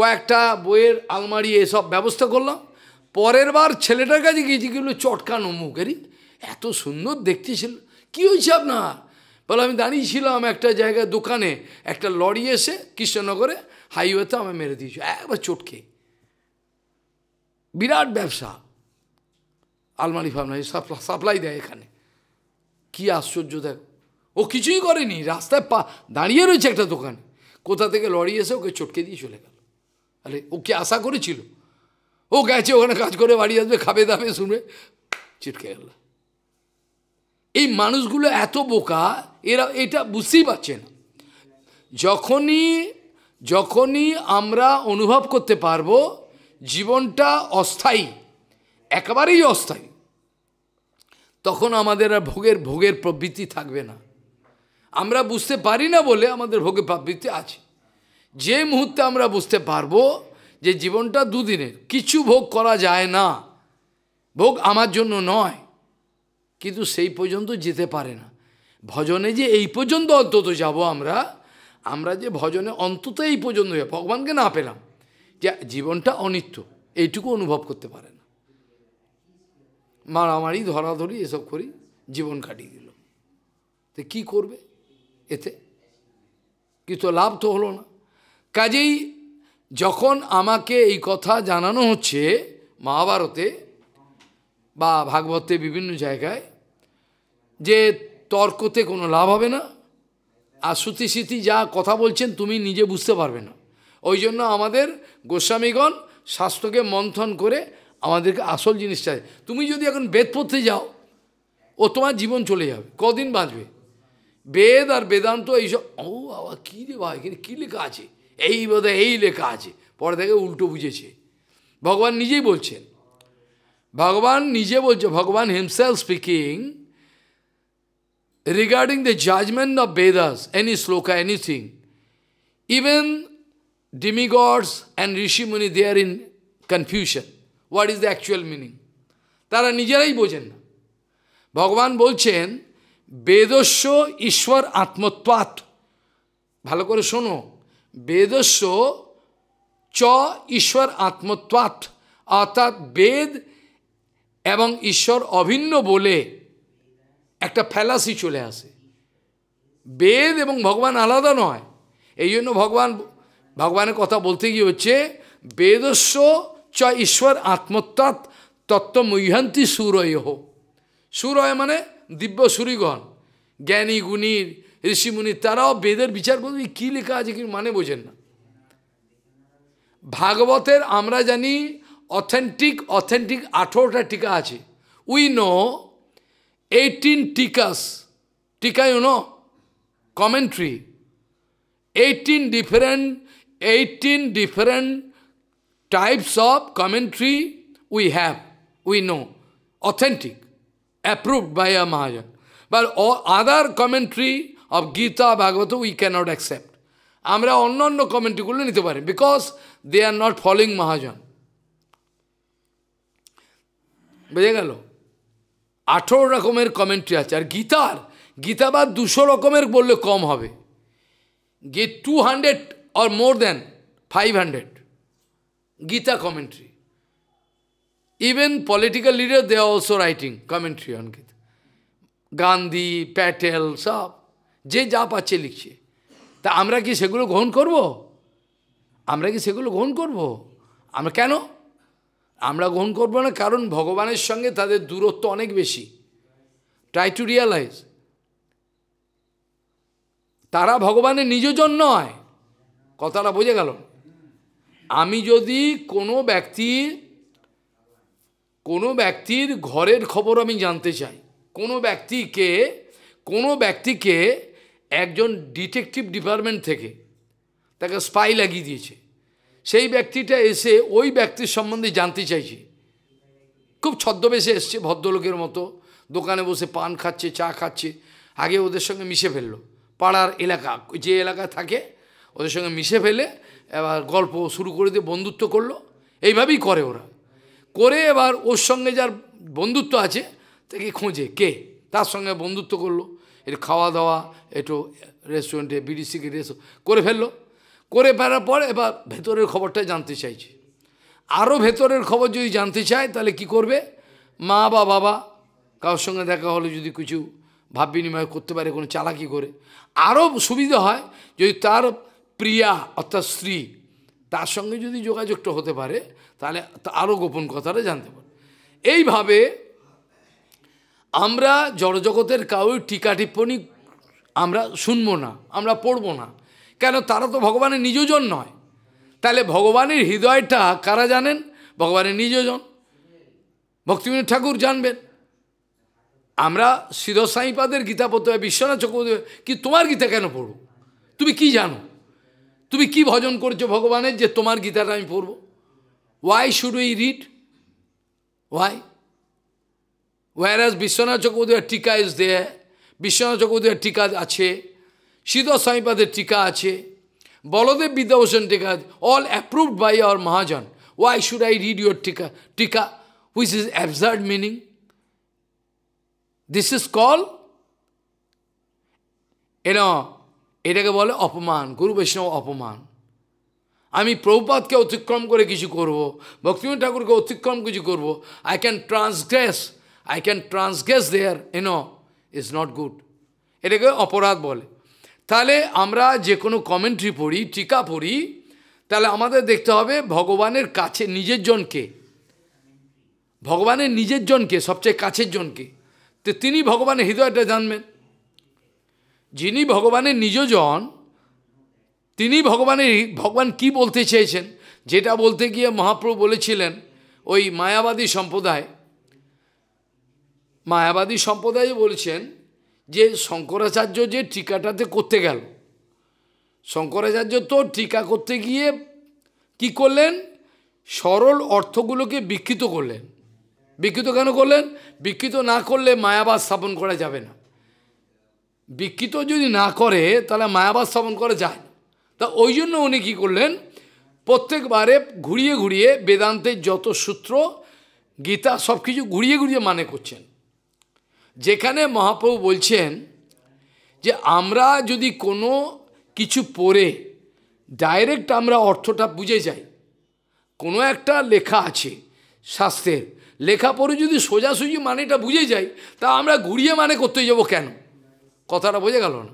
কয়েকটা বইয়ের আলমারি এসব ব্যবস্থা করলাম পরের বার ছেলেটার কাছে গিয়েছি কিন্তু চটকানো মুখেরই এত সুন্দর দেখতেছিল কী হয়েছে আপনার বলে আমি দাঁড়িয়েছিলাম একটা জায়গায় দোকানে একটা লরি এসে কৃষ্ণনগরে হাইওয়েতে আমি মেরে দিয়েছি একবার চটকে বিরাট ব্যবসা আলমারি ফালমারি সাপ্লাই দেয় এখানে কি আশ্চর্য দেখ ও কিছুই করেনি রাস্তায় পা দাঁড়িয়ে রয়েছে একটা দোকান কোথা থেকে লড়ি এসে ওকে চটকে দিয়ে চলে গেল আরে ও কি আশা করেছিল ও গেছে ওখানে কাজ করে বাড়ি আসবে খাবে দাবে শুনবে চিটকে গেল এই মানুষগুলো এত বোকা এরা এটা বুঝতেই পারছে না যখনই যখনই আমরা অনুভব করতে পারবো জীবনটা অস্থায়ী একেবারেই অস্থায়ী তখন আমাদের আর ভোগের ভোগের প্রবৃত্তি থাকবে না আমরা বুঝতে পারি না বলে আমাদের ভোগে পাবৃত্তি আছে যে মুহূর্তে আমরা বুঝতে পারবো যে জীবনটা দুদিনের কিছু ভোগ করা যায় না ভোগ আমার জন্য নয় কিন্তু সেই পর্যন্ত যেতে পারে না ভজনে যে এই পর্যন্ত অন্তত যাব আমরা আমরা যে ভজনে অন্তত এই পর্যন্ত ভগবানকে না পেলাম যে জীবনটা অনিত্য এইটুকু অনুভব করতে পারে না মারামারি ধরাধরি এসব করি জীবন কাটিয়ে দিল তো কী করবে এতে কিছু লাভ তো হলো না কাজেই যখন আমাকে এই কথা জানানো হচ্ছে মহাভারতে বা ভাগবতে বিভিন্ন জায়গায় যে তর্কতে কোনো লাভ হবে না আর শ্রুতি স্মৃতি যা কথা বলছেন তুমি নিজে বুঝতে পারবে না ওই জন্য আমাদের গোস্বামীগণ স্বাস্থ্যকে মন্থন করে আমাদেরকে আসল জিনিস চাই তুমি যদি এখন বেদ পড়তে যাও ও তোমার জীবন চলে যাবে কদিন বাঁচবে বেদ আর বেদান্ত এইসব ও বাবা কী রে ভাই এখানে কী লেখা আছে এই বোধহয় এই লেখা আছে পরে থেকে উল্টো বুঝেছে ভগবান নিজেই বলছেন ভগবান নিজে বলছে Bhagavan himself speaking regarding the judgment of Vedas any shloka anything even demigods and rishimuni they are in confusion what is the actual meaning তারা নিজেরাই বোঝেন না ভগবান বলছেন বেদস্য ঈশ্বর আত্মত্বাত ভালো করে শোনো বেদস্য চ ঈশ্বর আত্মত্বাত অর্থাৎ বেদ এবং ঈশ্বর অভিন্ন বলে একটা ফ্যালাসি চলে আসে বেদ এবং ভগবান আলাদা নয় এই জন্য ভগবান ভগবানের কথা বলতে গিয়ে হচ্ছে বেদস্য চ ঈশ্বর আত্মত্বাত তত্ত্ব মুহ্যান্তি সুরয় হোক সুরয় মানে দিব্য সুরীগণ জ্ঞানী গুণীর ঋষিমুনির তারাও বেদের বিচার করবে কী লেখা আছে কি মানে বোঝেন না ভাগবতের আমরা জানি অথেন্টিক অথেন্টিক আঠেরোটা টিকা আছে we know eighteen tikas tika you know commentary eighteen different eighteen different types of commentary we have we no authentic approved by a Mahajan. But all other commentary of Gita, Bhagavata, we cannot accept. আমরা অন্য অন্য কমেন্টগুলো নিতে পারি because they are not following mahajan বুঝে গেল আঠেরো রকমের কমেন্ট্রি আছে আর গীতার গীতা বা দুশো রকমের বললে কম হবে গে two hundred or more than five hundred Gita commentary even political leader they are also writing commentary on Gita. Gandhi, Patel, সব যে যা পাচ্ছে লিখছে তা আমরা কি সেগুলো গ্রহণ করব আমরা কি সেগুলো গ্রহণ করব আমরা কেন আমরা গ্রহণ করব না কারণ ভগবানের সঙ্গে তাদের দূরত্ব অনেক বেশি ট্রাই টু রিয়ালাইজ তারা ভগবানের নিজজন নয় কথাটা বোঝা গেল আমি যদি কোনো ব্যক্তির কোনো ব্যক্তির ঘরের খবর আমি জানতে চাই কোনো ব্যক্তিকে কোনো ব্যক্তিকে একজন ডিটেকটিভ ডিপার্টমেন্ট থেকে তাকে স্পাই লাগিয়ে দিয়েছে সেই ব্যক্তিটা এসে ওই ব্যক্তির সম্বন্ধে জানতে চাইছে খুব ছদ্মবেশে এসছে ভদ্রলোকের মতো দোকানে বসে পান খাচ্ছে চা খাচ্ছে আগে ওদের সঙ্গে মিশে ফেললো পাড়ার এলাকা যে এলাকা থাকে ওদের সঙ্গে মিশে ফেলে এবার গল্প শুরু করে দিয়ে বন্ধুত্ব করলো এইভাবেই করে ওরা করে এবার ওর সঙ্গে যার বন্ধুত্ব আছে তাকে খোঁজে কে তার সঙ্গে বন্ধুত্ব করলো এর খাওয়া দাওয়া একটু রেস্টুরেন্টে বিড়ি রেস্ট করে ফেললো করে ফেরার পর এবার ভেতরের খবরটা জানতে চাইছে আরও ভেতরের খবর যদি জানতে চায় তাহলে কি করবে মা বা বাবা কারোর সঙ্গে দেখা হলে যদি কিছু ভাব বিনিময় করতে পারে কোনো চালাকি করে আরও সুবিধা হয় যদি তার প্রিয়া অর্থাৎ স্ত্রী তার সঙ্গে যদি যোগাযোগটা হতে পারে তাহলে আরও গোপন কথাটা জানতে পারব এইভাবে আমরা জড়জগতের কাউই টিকা টিপ্পণী আমরা শুনব না আমরা পড়ব না কেন তারা তো ভগবানের নিজজন নয় তাহলে ভগবানের হৃদয়টা কারা জানেন ভগবানের নিজজন ভক্তিবিনোদ ঠাকুর জানবেন আমরা সিদ্ধ সাইপাদের গীতা পড়তে বিশ্বনাথ চক্রবর্তী কি তোমার গীতা কেন পড়ব তুমি কি জানো তুমি কি ভজন করছো ভগবানের যে তোমার গীতাটা আমি পড়বো Why should we read? Why? Whereas Vishwanath Chakudya Tika is there, Vishwanath Chakudya Tika ache, Siddha Swamipade's Tika ache, Baladev Vidyabhushan Tika ache, all approved by our Mahajan. Why should I read your Tika, tika which is absurd meaning? This is called, you know, এটাকে বলে অপমান গুরু বৈষ্ণব অপমান আমি প্রভুপাতকে অতিক্রম করে কিছু করব। ভক্তিম ঠাকুরকে অতিক্রম কিছু করব। I can transgress I can transgress there এনো ইজ নট গুড এটাকে অপরাধ বলে তাহলে আমরা যে কোনো কমেন্ট্রি পড়ি টিকা পড়ি তাহলে আমাদের দেখতে হবে ভগবানের কাছে নিজের জনকে ভগবানের নিজের জনকে সবচেয়ে কাছের জনকে তো তিনি ভগবানের হৃদয়টা জানবেন যিনি ভগবানের নিজজন তিনি ভগবানের ভগবান কি বলতে চেয়েছেন যেটা বলতে গিয়ে মহাপ্রভু বলেছিলেন ওই মায়াবাদী সম্প্রদায় মায়াবাদী সম্প্রদায় বলছেন যে শঙ্করাচার্য যে টিকাটাতে করতে গেল শঙ্করাচার্য তো টিকা করতে গিয়ে কি করলেন সরল অর্থগুলোকে বিকৃত করলেন বিকৃত কেন করলেন বিকৃত না করলে মায়াবাদ স্থাপন করা যাবে না বিকৃত যদি না করে তাহলে মায়াবাদ স্থাপন করা যায় তা ওই জন্য উনি কী করলেন প্রত্যেকবারে ঘুরিয়ে ঘুরিয়ে বেদান্তের যত সূত্র গীতা সব কিছু ঘুরিয়ে ঘুরিয়ে মানে করছেন যেখানে মহাপ্রভু বলছেন যে আমরা যদি কোনো কিছু পড়ে ডাইরেক্ট আমরা অর্থটা বুঝে যাই কোনো একটা লেখা আছে শাস্ত্রের লেখা পড়ে যদি সোজাসুজি মানেটা বুঝে যাই তা আমরা ঘুরিয়ে মানে করতে যাব কেন কথাটা বোঝা গেল না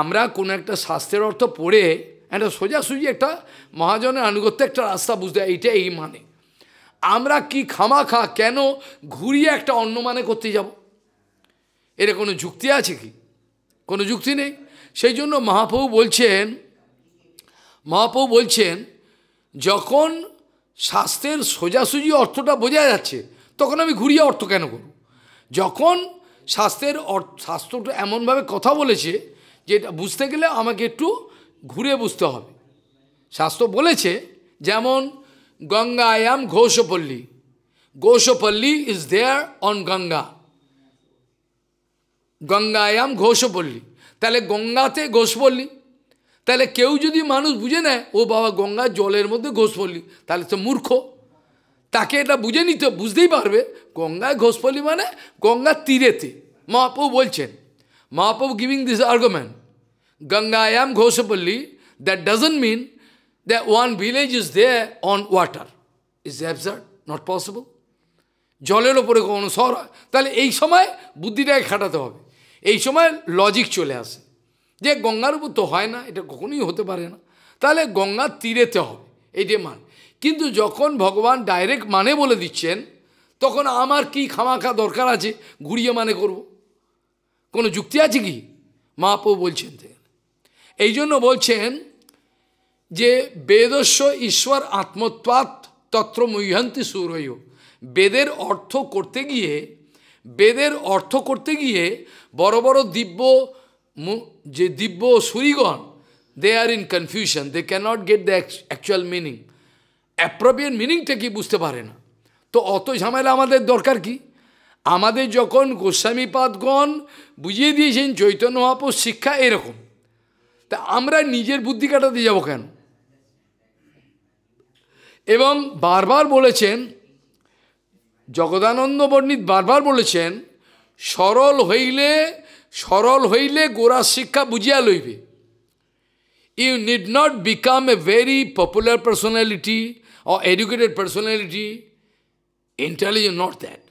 আমরা কোনো একটা শাস্ত্রের অর্থ পড়ে একটা সোজাসুজি একটা মহাজনের আনুগত্য একটা রাস্তা বুঝতে এইটা এই মানে আমরা কি খা কেন ঘুরিয়ে একটা অন্য মানে করতে যাব এর কোনো যুক্তি আছে কি কোনো যুক্তি নেই সেই জন্য মহাপ্রভু বলছেন মহাপ্রভু বলছেন যখন শাস্ত্রের সোজাসুজি অর্থটা বোঝা যাচ্ছে তখন আমি ঘুরিয়ে অর্থ কেন করব যখন শাস্ত্রের শাস্ত্রটা এমনভাবে কথা বলেছে যেটা বুঝতে গেলে আমাকে একটু ঘুরে বুঝতে হবে শাস্ত্র বলেছে যেমন গঙ্গায়াম Ghoshpalli Ghoshpalli is there on Ganga গঙ্গায়াম ঘোষপল্লী তাহলে গঙ্গাতে ঘোষপল্লী তাহলে কেউ যদি মানুষ বুঝে নেয় ও বাবা গঙ্গা জলের মধ্যে ঘোষপল্লী তাহলে তো মূর্খ তাকে এটা বুঝে নিতে বুঝতেই পারবে গঙ্গায় ঘোষপল্লী মানে গঙ্গার তীরেতে মহাপ্রভু বলছেন Mahaprabhu giving this argument. Gangayam Ghosapalli, that doesn't mean that one village is there on water. Is absurd? Not possible. জলের ওপরে কোনো শহর হয় তাহলে এই সময় বুদ্ধিটাকে খাটাতে হবে এই সময় লজিক চলে আসে যে গঙ্গার উপর তো হয় না এটা কখনোই হতে পারে না তাহলে গঙ্গার তীরেতে হবে এইটাই মান কিন্তু যখন ভগবান ডাইরেক্ট মানে বলে দিচ্ছেন তখন আমার কি খামাখা দরকার আছে ঘুরিয়ে মানে করবো কোনো যুক্তি আছে কি পো বলছেন এই জন্য বলছেন যে বেদস্য ঈশ্বর আত্মত্বাত তত্র সুর সুরয় বেদের অর্থ করতে গিয়ে বেদের অর্থ করতে গিয়ে বড় বড় দিব্য যে দিব্য সুরিগণ they are in confusion they can't get the actual meaning appropriate মিনিংটা কি বুঝতে পারে না তো অত ঝামেলা আমাদের দরকার কি আমাদের যখন গোস্বামীপাদগণ বুঝিয়ে দিয়েছেন চৈতন্য মহাপুর শিক্ষা এরকম তা আমরা নিজের বুদ্ধি কাটাতে যাব কেন এবং বারবার বলেছেন জগদানন্দ বর্ণিত বারবার বলেছেন সরল হইলে সরল হইলে গোড়া শিক্ষা বুঝিয়া লইবে you need not become a very popular personality uh educated personality intelligent not that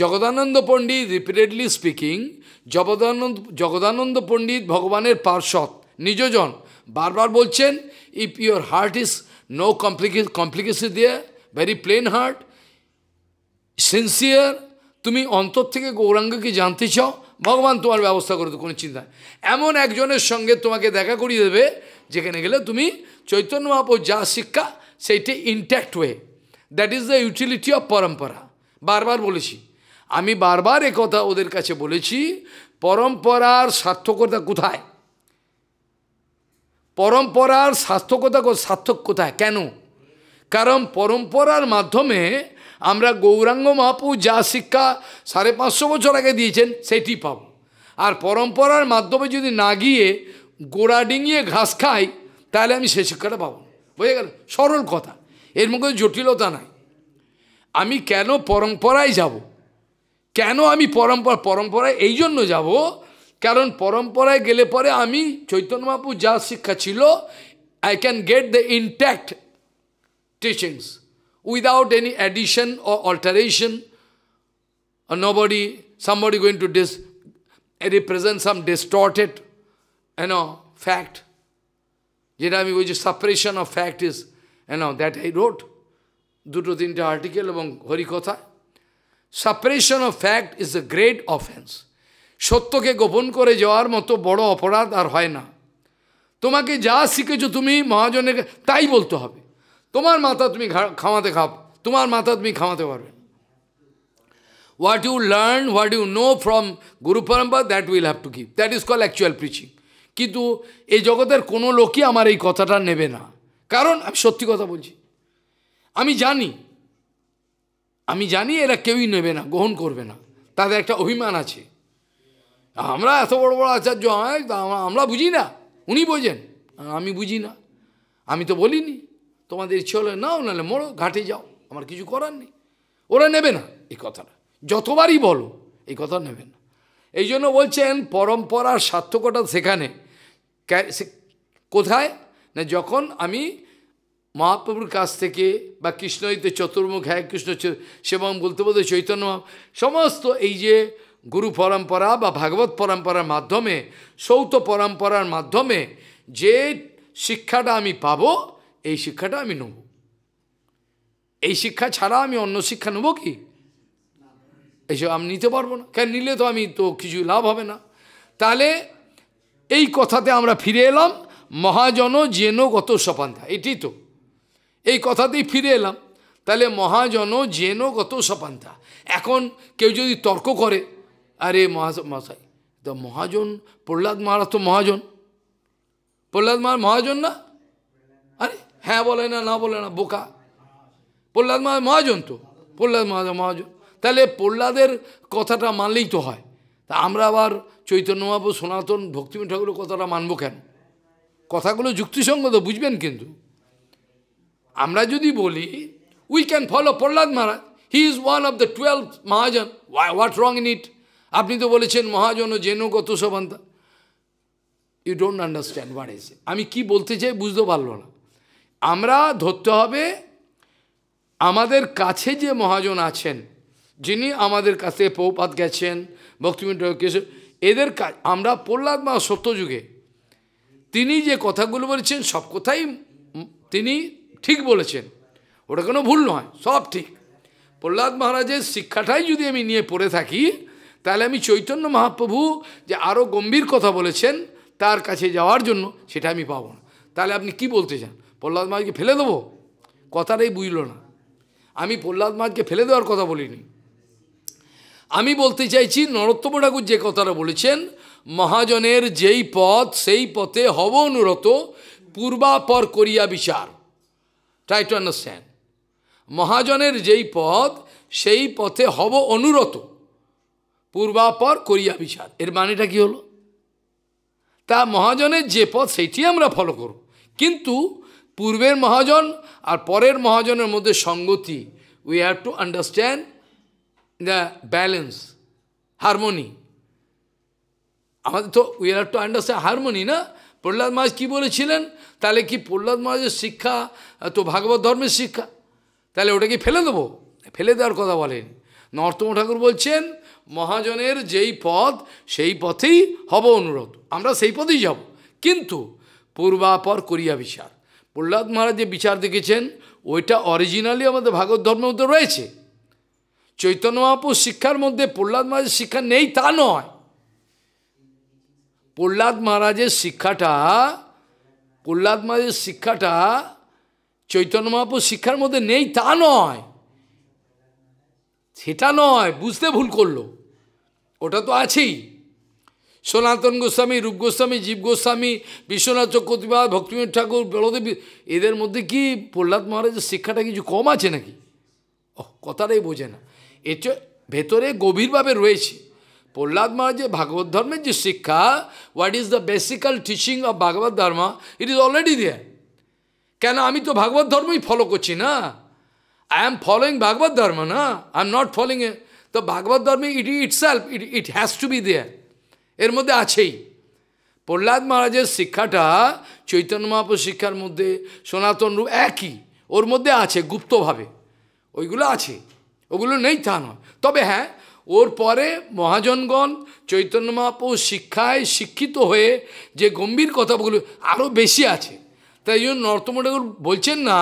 Jagadananda Pandit repeatedly speaking Jagadananda Jagadananda Pandit ভগবানের পার্শ্বদ নিজজন বারবার বলছেন if your heart is no কমপ্লিকে কমপ্লিকেশন দিয়ে ভেরি প্লেন হার্ট সিনসিয়ার তুমি অন্তর থেকে গৌরাঙ্গকে জানতে চাও ভগবান তোমার ব্যবস্থা করে দেবে কোনো চিন্তা এমন একজনের সঙ্গে তোমাকে দেখা করিয়ে দেবে যেখানে গেলে তুমি চৈতন্য মহাপুর যা শিক্ষা সেইটি intact way that is the utility of parampara বারবার বলেছি আমি বারবার কথা ওদের কাছে বলেছি পরম্পরার সার্থকতা কোথায় পরম্পরার সার্থকতা সার্থক কোথায় কেন কারণ পরম্পরার মাধ্যমে আমরা গৌরাঙ্গ মহাপু যা শিক্ষা সাড়ে পাঁচশো বছর আগে দিয়েছেন সেটি পাব আর পরম্পরার মাধ্যমে যদি না গিয়ে গোড়া ডিঙিয়ে ঘাস খাই তাহলে আমি সে শিক্ষাটা পাবো বুঝে গেল সরল কথা এর মধ্যে জটিলতা নাই আমি কেন পরম্পরায় যাবো কেন আমি পরম্পরা পরম্পরায় এই জন্য যাব কারণ পরম্পরায় গেলে পরে আমি চৈতন্য মাপু যা শিক্ষা ছিল I can get the intact teachings without any addition ও alteration nobody somebody going going to dis represent some distorted অ্যানো ফ্যাক্ট যেটা ওই যে suppression of fact is you that I wrote দুটো তিনটে আর্টিকেল এবং হরিকথা suppression of fact is a great offence সত্যকে গোপন করে যাওয়ার মতো বড় অপরাধ আর হয় না তোমাকে যা শিখেছো তুমি মহাজনের তাই বলতে হবে তোমার মাথা তুমি খাওয়াতে খাও তোমার মাথা তুমি খাওয়াতে পারবে what you learn what you know from Guru Parampara, that will have to give. That is called actual preaching. কিন্তু এই জগতের কোনো লোকই আমার এই কথাটা নেবে না কারণ আমি সত্যি কথা বলছি আমি জানি আমি জানি এরা কেউই নেবে না গ্রহণ করবে না তাদের একটা অভিমান আছে আমরা এত বড় বড় আচার্য হয় আমরা বুঝি না উনি বোঝেন আমি বুঝি না আমি তো বলিনি তোমাদের ইচ্ছে হলে নাও নাহলে মরো ঘাটে যাও আমার কিছু করার নেই ওরা নেবে না এই কথাটা যতবারই বলো এই কথা নেবে না এই জন্য বলছেন পরম্পরার সার্থকতা সেখানে কোথায় না যখন আমি মহাপ্রভুর কাছ থেকে বা হইতে চতুর্মুখ হ্যাঁ কৃষ্ণ সেবং বলতে বলতে চৈতন্য সমস্ত এই যে গুরু পরম্পরা বা ভাগবত পরম্পরার মাধ্যমে সৌত পরম্পরার মাধ্যমে যে শিক্ষাটা আমি পাব এই শিক্ষাটা আমি নেব এই শিক্ষা ছাড়া আমি অন্য শিক্ষা নেব কি এইসব আমি নিতে পারবো না কেন নিলে তো আমি তো কিছু লাভ হবে না তাহলে এই কথাতে আমরা ফিরে এলাম মহাজন যেন গত সপান্তা এটি তো এই কথাতেই ফিরে এলাম তাহলে মহাজন যেন কত সপান্তা এখন কেউ যদি তর্ক করে আরে মশাই তো মহাজন প্রহ্লাদ মহারাজ তো মহাজন প্রহ্লাদ মহার মহাজন না আরে হ্যাঁ বলে না না বলে না বোকা প্রহ্লাদ মহার মহাজন তো প্রহ্লাদ মহারাজ মহাজন তাহলে প্রহ্লাদের কথাটা মানলেই তো হয় তা আমরা আবার চৈতন্যবাবু সনাতন ভক্তিমী ঠাকুরের কথাটা মানব কেন কথাগুলো যুক্তিসঙ্গত বুঝবেন কিন্তু আমরা যদি বলি we can follow Prahlad Maharaj he is one of the twelve mahajan what wrong in it আপনি তো বলেছেন মহাজন ও জেন কত সবান্তা you don't understand what is আমি কি বলতে চাই বুঝতে পারলো না আমরা ধরতে হবে আমাদের কাছে যে মহাজন আছেন যিনি আমাদের কাছে পৌপাত গেছেন ভক্তিমিন্দ্র কেশব এদের কাজ আমরা প্রহ্লাদ মা সত্যযুগে তিনি যে কথাগুলো বলেছেন সব কথাই তিনি ঠিক বলেছেন ওটা কোনো ভুল নয় সব ঠিক প্রহ্লাদ মহারাজের শিক্ষাটাই যদি আমি নিয়ে পড়ে থাকি তাহলে আমি চৈতন্য মহাপ্রভু যে আরও গম্ভীর কথা বলেছেন তার কাছে যাওয়ার জন্য সেটা আমি পাবো না তাহলে আপনি কি বলতে চান প্রহ্লাদ মহারাজকে ফেলে দেবো কথাটাই বুঝল না আমি প্রহ্লাদ মহারাজকে ফেলে দেওয়ার কথা বলিনি আমি বলতে চাইছি নরোত্তম ঠাকুর যে কথাটা বলেছেন মহাজনের যেই পথ সেই পথে হব অনুরত পূর্বাপর করিয়া বিচার ট্রাই টু আন্ডারস্ট্যান্ড মহাজনের যেই পথ সেই পথে হব অনুরত পূর্বাপর করিয়া বিচার এর মানেটা কি হলো তা মহাজনের যে পথ সেইটি আমরা ফলো করব কিন্তু পূর্বের মহাজন আর পরের মহাজনের মধ্যে সঙ্গতি we have to understand the balance harmony আমাদের তো we have to understand harmony না প্রহ্লাদ মাস কী বলেছিলেন তাহলে কি প্রহ্লাদ মহারাজের শিক্ষা তো ভাগবত ধর্মের শিক্ষা তাহলে ওটা কি ফেলে দেবো ফেলে দেওয়ার কথা বলেন নর্তম ঠাকুর বলছেন মহাজনের যেই পথ সেই পথেই হব অনুরোধ আমরা সেই পথেই যাব কিন্তু পূর্বাপর করিয়া বিচার প্রহ্লাদ মহারাজ যে বিচার দেখেছেন ওইটা অরিজিনালি আমাদের ভাগবত ধর্মের মধ্যে রয়েছে চৈতন্য মহাপুর শিক্ষার মধ্যে প্রহ্লাদ মহারাজের শিক্ষা নেই তা নয় প্রহ্লাদ মহারাজের শিক্ষাটা প্রহ্লাদ মহাদেবের শিক্ষাটা চৈতন্য মহাপুর শিক্ষার মধ্যে নেই তা নয় সেটা নয় বুঝতে ভুল করলো ওটা তো আছেই সনাতন গোস্বামী রূপ গোস্বামী জীব গোস্বামী বিশ্বনাথ চক্রতিবা ভক্তিমীর ঠাকুর বলদেব এদের মধ্যে কি প্রহ্লাদ মহারাজের শিক্ষাটা কিছু কম আছে নাকি কথাটাই বোঝে না এর ভেতরে গভীরভাবে রয়েছে প্রহ্লাদ Maharaj ভাগবত ধর্মের যে শিক্ষা What is the basical teaching of Bhagavat Dharma? It is already there. কেন আমি তো ভাগবত ধর্মই ফলো করছি না I M following Bhagavat dharma না I am not following a তো ভাগবত ধর্মে it itself it it has to be there এর মধ্যে আছেই প্রহ্লাদ মহারাজের শিক্ষাটা চৈতন্য মহাপুর শিক্ষার মধ্যে সনাতন রূপ একই ওর মধ্যে আছে গুপ্তভাবে ওইগুলো আছে ওগুলো নেই তা নয় তবে হ্যাঁ ওর পরে মহাজনগণ চৈতন্য মহাপ্রভু শিক্ষায় শিক্ষিত হয়ে যে গম্ভীর কথাগুলো আরও বেশি আছে তাই জন্য নর্তম ঠাকুর বলছেন না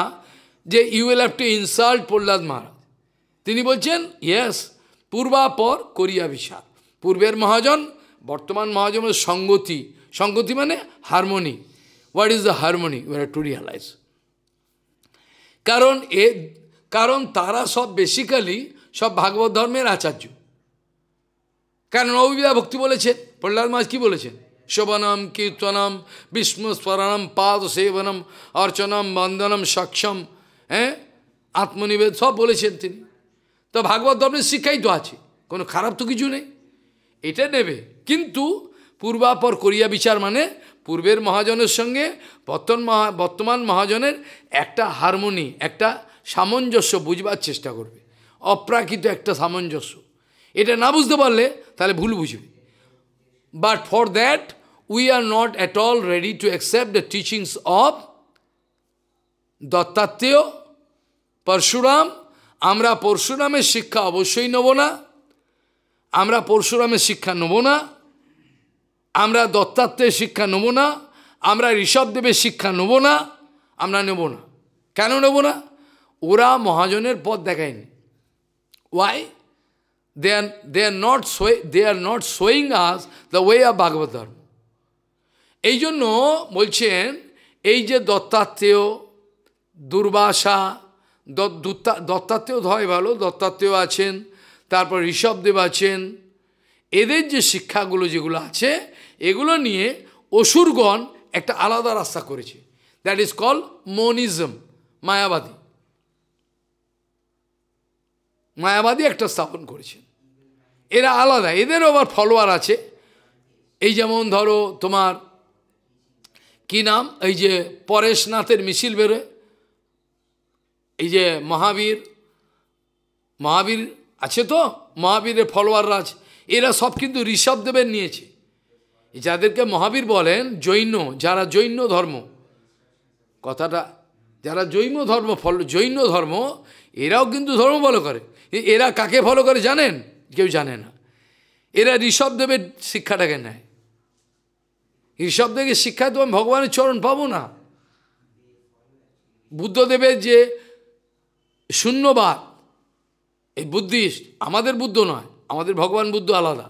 যে you will have to insult Prahlad Maharaj তিনি বলছেন ইয়েস পূর্বাপর করিয়া বিশাল পূর্বের মহাজন বর্তমান মহাজনের সঙ্গতি সঙ্গতি মানে harmony what is the harmony we're to realize কারণ এ কারণ তারা সব বেসিক্যালি সব ভাগবত ধর্মের আচার্য কারণ অবিদা ভক্তি বলেছেন প্রহ্লাদ মাছ কি বলেছেন শোভনম কীর্তনম বিষ্ণুস্মরণম পাদ সেবনম অর্চনম বন্দনম সক্ষম হ্যাঁ আত্মনিবেদ সব বলেছেন তিনি তো ভাগবত ধর্মের শিক্ষাই তো আছে কোনো খারাপ তো কিছু নেই এটা নেবে কিন্তু পূর্বাপর করিয়া বিচার মানে পূর্বের মহাজনের সঙ্গে বর্তমান মহা বর্তমান মহাজনের একটা হারমোনি একটা সামঞ্জস্য বুঝবার চেষ্টা করবে অপ্রাকৃত একটা সামঞ্জস্য এটা না বুঝতে পারলে তাহলে ভুল বুঝবে but for that we are not at all ready to accept the teachings of Dattatreya Parashuram আমরা পরশুরামের শিক্ষা অবশ্যই নেব না আমরা পরশুরামের শিক্ষা নেব না আমরা দত্তাত্মের শিক্ষা নেব না আমরা ঋষভদেবের শিক্ষা নেব না আমরা নেব না কেন নেব না ওরা মহাজনের পথ দেখায়নি why They are, they are, not, they are not showing us the way of Bhagavad Dharma. এই জন্য বলছেন এই যে দত্তাত্রেয় দুর্বাসা দত্তাত্রেয় হয় ভালো দত্তাত্রেয় আছেন তারপর ঋষভদেব আছেন এদের যে শিক্ষাগুলো যেগুলো আছে এগুলো নিয়ে অসুরগণ একটা আলাদা রাস্তা করেছে দ্যাট ইজ কল মনিজম মায়াবাদী মায়াবাদী একটা স্থাপন করেছেন এরা আলাদা এদেরও আবার ফলোয়ার আছে এই যেমন ধরো তোমার কি নাম এই যে পরেশনাথের মিছিল বেরোয় এই যে মহাবীর মহাবীর আছে তো মহাবীরের ফলোয়াররা আছে এরা সব কিন্তু ঋষভদেবের নিয়েছে যাদেরকে মহাবীর বলেন জৈন যারা জৈন ধর্ম কথাটা যারা জৈন ধর্ম ফল জৈন ধর্ম এরাও কিন্তু ধর্ম বলে করে এরা কাকে ফলো করে জানেন কেউ জানে না এরা ঋষভদেবের শিক্ষাটাকে নেয় ঋষভদেবের শিক্ষায় তো আমি ভগবানের চরণ পাবো না বুদ্ধদেবের যে শূন্যবাদ এই বুদ্ধিস্ট আমাদের বুদ্ধ নয় আমাদের ভগবান বুদ্ধ আলাদা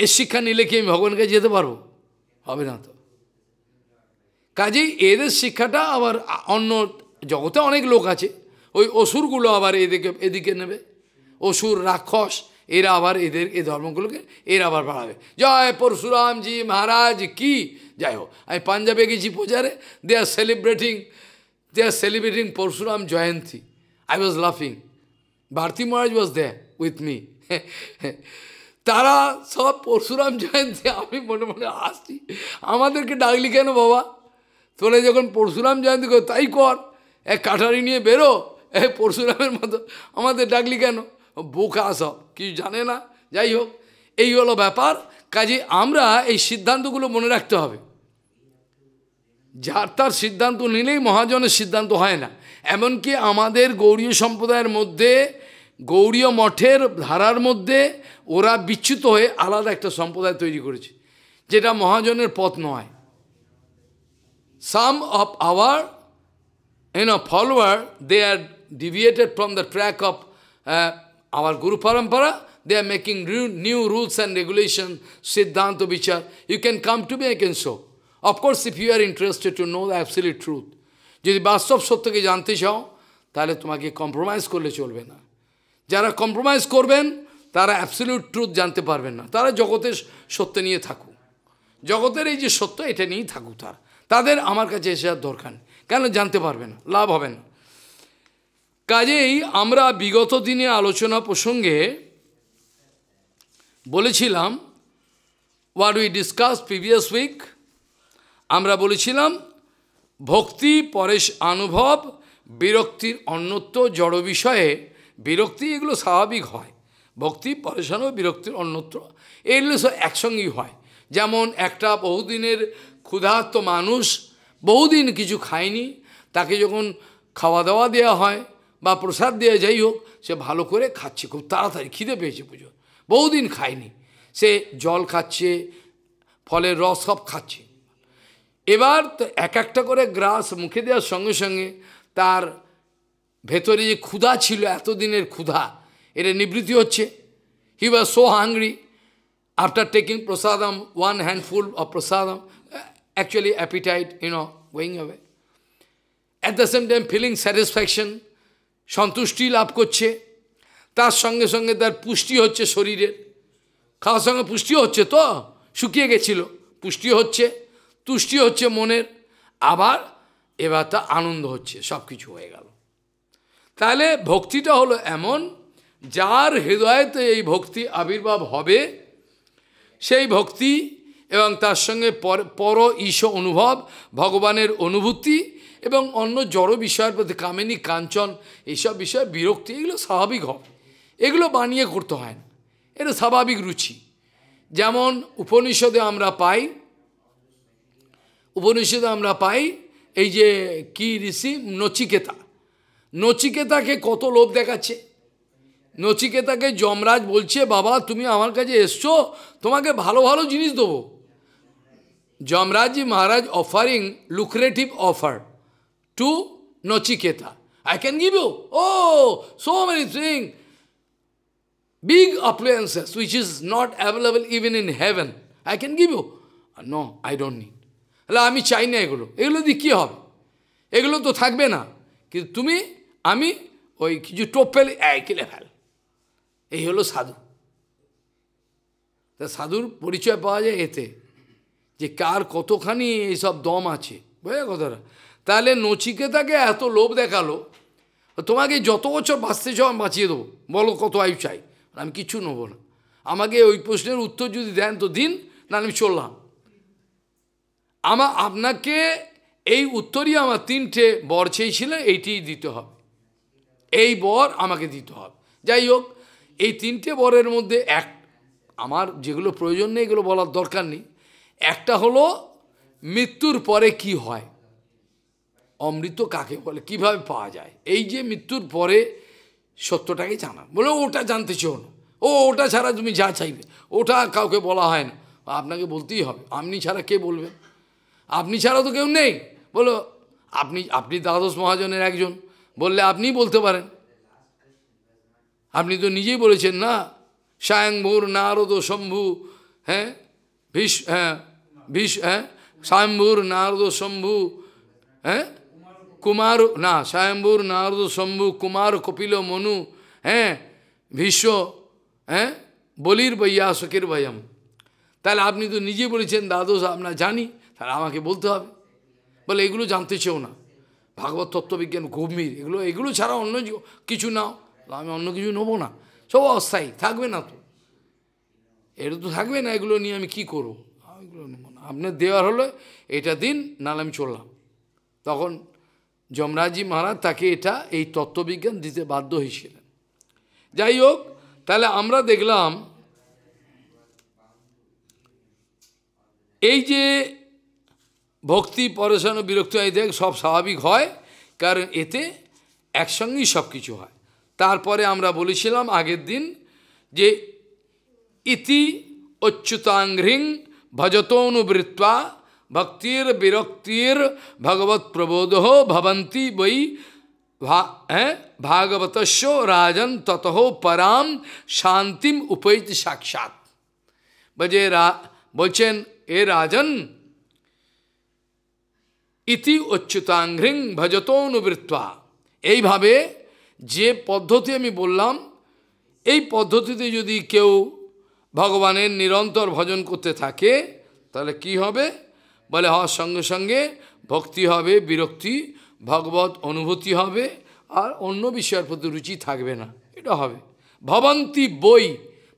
এর শিক্ষা নিলে কি আমি ভগবানকে যেতে পারবো হবে না তো কাজেই এদের শিক্ষাটা আবার অন্য জগতে অনেক লোক আছে ওই অসুরগুলো আবার এদিকে এদিকে নেবে অসুর রাক্ষস এরা আবার এদের এই ধর্মগুলোকে এরা আবার বাড়াবে জয় পরশুরামজি মহারাজ কি যাই হোক আমি পাঞ্জাবে গেছি পূজারে they are celebrating they are celebrating Parashuram Jayanti I was লাফিং Bharati Maharaj was there with me তারা সব পরশুরাম জয়ন্তী আমি মনে মনে আসছি আমাদেরকে ডাকলি কেন বাবা তোরা যখন পরশুরাম জয়ন্তী কর তাই কর এক কাঠারি নিয়ে বেরো এ পরশুরামের মতো আমাদের ডাকলি কেন বোকা সব কিছু জানে না যাই হোক এই হলো ব্যাপার কাজে আমরা এই সিদ্ধান্তগুলো মনে রাখতে হবে যার তার সিদ্ধান্ত নিলেই মহাজনের সিদ্ধান্ত হয় না এমনকি আমাদের গৌরীয় সম্প্রদায়ের মধ্যে গৌরীয় মঠের ধারার মধ্যে ওরা বিচ্যুত হয়ে আলাদা একটা সম্প্রদায় তৈরি করেছে যেটা মহাজনের পথ নয় some of our in uh follower they are deviated from the track of uh, our Guru Parampara, they are making new rules and regulations, Siddhanta Vichar. You can come to me, I can show. Of course, if you are interested to know the absolute truth, যদি বাস্তব সত্যকে জানতে চাও তাহলে তোমাকে compromise করলে চলবে না যারা কম্প্রোমাইজ করবেন তারা অ্যাবসলিউট ট্রুথ জানতে পারবেন না তারা জগতের সত্য নিয়ে থাকুক জগতের এই যে সত্য এটা নিয়েই থাকুক তারা তাদের আমার কাছে এসে দরকার কেন জানতে পারবে না লাভ হবে না কাজেই আমরা বিগত দিনে আলোচনা প্রসঙ্গে বলেছিলাম what we discuss previous week আমরা বলেছিলাম ভক্তি পরেশ আনুভব বিরক্তির অন্যত্ব জড় বিষয়ে বিরক্তি এগুলো স্বাভাবিক হয় ভক্তি পরেশানো বিরক্তির অন্যত্র এগুলো সব একসঙ্গেই হয় যেমন একটা বহুদিনের ক্ষুধার্ত মানুষ বহুদিন কিছু খায়নি তাকে যখন খাওয়া দাওয়া দেওয়া হয় বা প্রসাদ দেওয়া যাই হোক সে ভালো করে খাচ্ছে খুব তাড়াতাড়ি খিদে পেয়েছে পুজো বহুদিন খায়নি সে জল খাচ্ছে ফলের রস সব খাচ্ছে এবার তো এক একটা করে গ্রাস মুখে দেওয়ার সঙ্গে সঙ্গে তার ভেতরে যে ক্ষুধা ছিল এতদিনের ক্ষুধা এটা নিবৃত্তি হচ্ছে he was so hungry after taking prasadam one handful of prasadam actually appetite you know going at the At the feeling satisfaction সন্তুষ্টি লাভ করছে তার সঙ্গে সঙ্গে তার পুষ্টি হচ্ছে শরীরের খাওয়ার সঙ্গে পুষ্টিও হচ্ছে তো শুকিয়ে গেছিল পুষ্টি হচ্ছে তুষ্টি হচ্ছে মনের আবার এবার তা আনন্দ হচ্ছে সব কিছু হয়ে গেল তাহলে ভক্তিটা হলো এমন যার হৃদয়তে এই ভক্তি আবির্ভাব হবে সেই ভক্তি এবং তার সঙ্গে পর পর ঈশ অনুভব ভগবানের অনুভূতি এবং অন্য জড় বিষয়ের প্রতি কামিনী কাঞ্চন এইসব বিষয়ে বিরক্তি এগুলো স্বাভাবিক হবে এগুলো বানিয়ে করতে হয় না এটা স্বাভাবিক রুচি যেমন উপনিষদে আমরা পাই উপনিষদে আমরা পাই এই যে কি ঋষি নচিকেতা নচিকেতাকে কত লোভ দেখাচ্ছে নচিকেতাকে যমরাজ বলছে বাবা তুমি আমার কাছে এসছো তোমাকে ভালো ভালো জিনিস দেবো Yamraj ji Maharaj offering lucrative offer to Nochiketa. I can give you, oh, so many things, big appliances which is not available even in heaven. I can give you. No, I don't need. Hello, in China. What তাহলে আমি চাই না এগুলো এগুলো দিয়ে কী হবে এগুলো You, থাকবে না কিন্তু তুমি আমি ওই কিছু টোপ ফেলে কিলে ফেল এই হলো সাধু তা সাধুর পরিচয় পাওয়া যায় The car কার কতখানি এইসব দম আছে বোঝা কথাটা তাহলে নচিকেতাকে এত লোভ দেখালো তোমাকে যত বছর বাঁচতে চাও আমি বাঁচিয়ে দেবো বলো কত আয়ু চাই আমি কিছু নেবো না আমাকে ওই প্রশ্নের উত্তর যদি দেন তো দিন না আমি চললাম আমা আপনাকে এই উত্তরই আমার তিনটে বর চেয়েছিলেন এইটি দিতে হবে এই বর আমাকে দিতে হবে যাই হোক এই তিনটে বরের মধ্যে এক আমার যেগুলো প্রয়োজন নেই এগুলো বলার দরকার নেই একটা হলো মৃত্যুর পরে কি হয় অমৃত কাকে বলে কিভাবে পাওয়া যায় এই যে মৃত্যুর পরে সত্যটাকে জানা বলে ওটা জানতে চো না ও ওটা ছাড়া তুমি যা চাইবে ওটা কাউকে বলা হয় না আপনাকে বলতেই হবে আপনি ছাড়া কে বলবেন আপনি ছাড়া তো কেউ নেই বলো আপনি আপনি দ্বাদশ মহাজনের একজন বললে আপনি বলতে পারেন আপনি তো নিজেই বলেছেন না স্বয়ংভুর নারদ শম্ভু হ্যাঁ ভীষ হ্যাঁ ভীষ হ্যাঁ স্বয়ংভুর নারদ শম্ভু হ্যাঁ কুমার না স্বয়ম্ভুর নারদ শম্ভু কুমার কপিল মনু হ্যাঁ ভীষ্ম হ্যাঁ বলির বৈয়া শখের ভয়ম তাহলে আপনি তো নিজে বলেছেন দ্বাদশ আপনার জানি তাহলে আমাকে বলতে হবে বলে এগুলো জানতে চেও না ভাগবত তত্ত্ববিজ্ঞান গভীর এগুলো এগুলো ছাড়া অন্য কিছু নাও আমি অন্য কিছু নেবো না সব অস্থায়ী থাকবে না তো এটা তো থাকবে না এগুলো নিয়ে আমি কি করবো এগুলো নেবো না আপনার দেওয়ার হলে এটা দিন নাহলে আমি চললাম তখন যমরাজি মহারাজ তাকে এটা এই তত্ত্ববিজ্ঞান দিতে বাধ্য হয়েছিলেন যাই হোক তাহলে আমরা দেখলাম এই যে ভক্তি পরেশন ও বিরক্তি দেখ সব স্বাভাবিক হয় কারণ এতে একসঙ্গেই সব কিছু হয় তারপরে আমরা বলেছিলাম আগের দিন যে ইতি অচ্যুতাংঘ্রিং ভজতনুবৃত্তা ভক্তির বিরক্তির ভগবত প্রবোধ हो বই वही রাজন তত পরাম শান্তিম উপৈত সাক্ষাৎ বজে রা বলছেন এ রাজন ইতি ভজত ভজতনুবৃত্তা এইভাবে যে পদ্ধতি আমি বললাম এই পদ্ধতিতে যদি কেউ ভগবানের নিরন্তর ভজন করতে থাকে তাহলে কি হবে বলে হওয়ার সঙ্গে সঙ্গে ভক্তি হবে বিরক্তি ভগবত অনুভূতি হবে আর অন্য বিষয়ের প্রতি রুচি থাকবে না এটা হবে ভবন্তি বই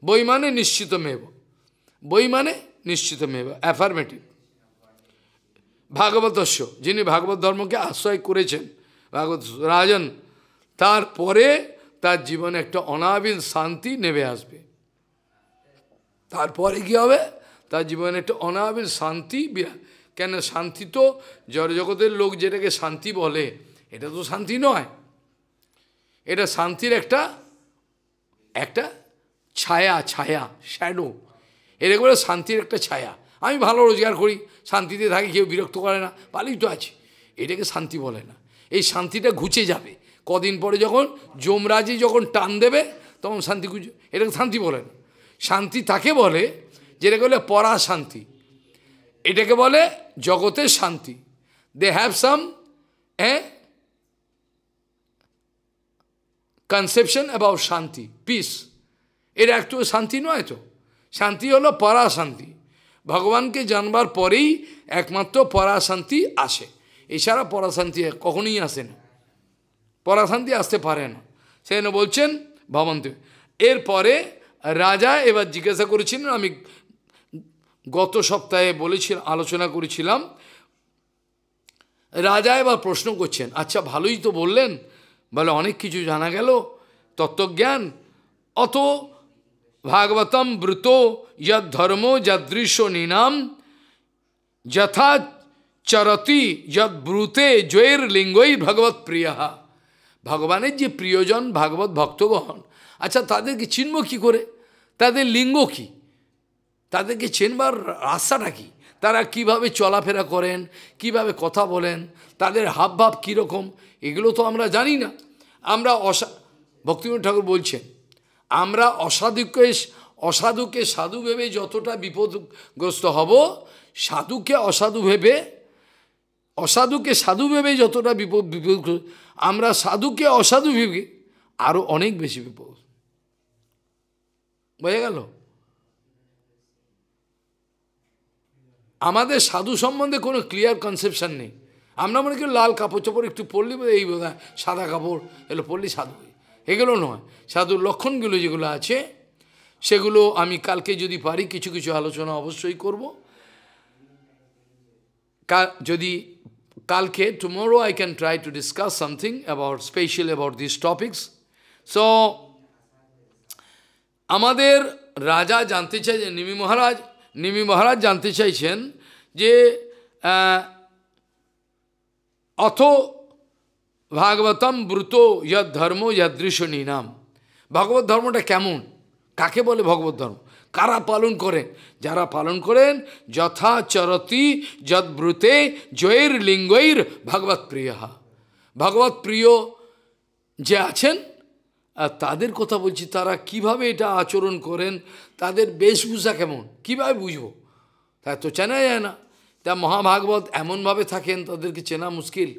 বই মানে নিশ্চিত মেব বই মানে নিশ্চিত মেব অ্যাফার্মেটিভ ভাগবতস্য যিনি ভাগবত ধর্মকে আশ্রয় করেছেন ভাগবত রাজন তারপরে তার জীবনে একটা অনাবিল শান্তি নেবে আসবে তারপরে কি হবে তার জীবনে একটা অনাবিল শান্তি কেন শান্তি তো জড়জগতের লোক যেটাকে শান্তি বলে এটা তো শান্তি নয় এটা শান্তির একটা একটা ছায়া ছায়া শ্যাডো এটা করে শান্তির একটা ছায়া আমি ভালো রোজগার করি শান্তিতে থাকি কেউ বিরক্ত করে না ভালোই তো আছে এটাকে শান্তি বলে না এই শান্তিটা ঘুচে যাবে কদিন পরে যখন যমরাজি যখন টান দেবে তখন শান্তি খুঁজে এটাকে শান্তি বলে না শান্তি তাকে বলে যেটাকে বলে শান্তি এটাকে বলে জগতের শান্তি they have some a conception about shanti peace এর একটু শান্তি নয় তো শান্তি হলো পরাশান্তি ভগবানকে জানবার পরেই একমাত্র পরাশান্তি আসে এছাড়া পরাশান্তি কখনোই আসে না পরাশান্তি আসতে পারে না সেখানে বলছেন ভবন্ত এরপরে রাজা এবার জিজ্ঞাসা করেছিলেন আমি গত সপ্তাহে বলেছিল আলোচনা করেছিলাম রাজা এবার প্রশ্ন করছেন আচ্ছা ভালোই তো বললেন বলে অনেক কিছু জানা গেল তত্ত্বজ্ঞান অত ভাগবতম ব্রুত যা ধর্ম দৃশ্য নিনাম যথা চরতি যদ ব্রুতে জয়ের লিঙ্গই ভগবত প্রিয়া ভগবানের যে প্রিয়জন ভাগবত ভক্তগণ আচ্ছা তাদেরকে চিনব কী করে তাদের লিঙ্গ কী তাদেরকে চেনবার রাস্তাটা কী তারা কিভাবে চলাফেরা করেন কিভাবে কথা বলেন তাদের হাবভাব কীরকম এগুলো তো আমরা জানি না আমরা অসা ভক্তিমন ঠাকুর বলছেন আমরা অসাধুকে অসাধুকে সাধু ভেবে যতটা বিপদগ্রস্ত হব সাধুকে অসাধু ভেবে অসাধুকে সাধু ভেবে যতটা বিপদ বিপদ আমরা সাধুকে অসাধু ভেবে আরও অনেক বেশি বিপদ বোঝা গেল আমাদের সাধু সম্বন্ধে কোনো ক্লিয়ার কনসেপশান নেই আমরা মনে করি লাল কাপড় চোপড় একটু পরলি এই বোধ সাদা কাপড় এগুলো পরলি সাধু এগুলো নয় সাধুর লক্ষণগুলো যেগুলো আছে সেগুলো আমি কালকে যদি পারি কিছু কিছু আলোচনা অবশ্যই করব যদি কালকে tomorrow I can try to discuss something about special about this topics so আমাদের রাজা জানতে চাই যে নিমি মহারাজ নিমি মহারাজ জানতে চাইছেন যে অথ ভাগবতম ব্রুত যদ ধর্ম যদৃশ্য নিনাম ভগবত ধর্মটা কেমন কাকে বলে ভগবত ধর্ম কারা পালন করেন যারা পালন করেন যথাচরতি যদ্ব্রুতে জয়ের লিঙ্গৈর ভগবত প্রিয়া ভগবত প্রিয় যে আছেন তাদের কথা বলছি তারা কিভাবে এটা আচরণ করেন তাদের বেশভূষা কেমন কীভাবে বুঝবো তা তো চেনা যায় না তা মহাভাগবত এমনভাবে থাকেন তাদেরকে চেনা মুশকিল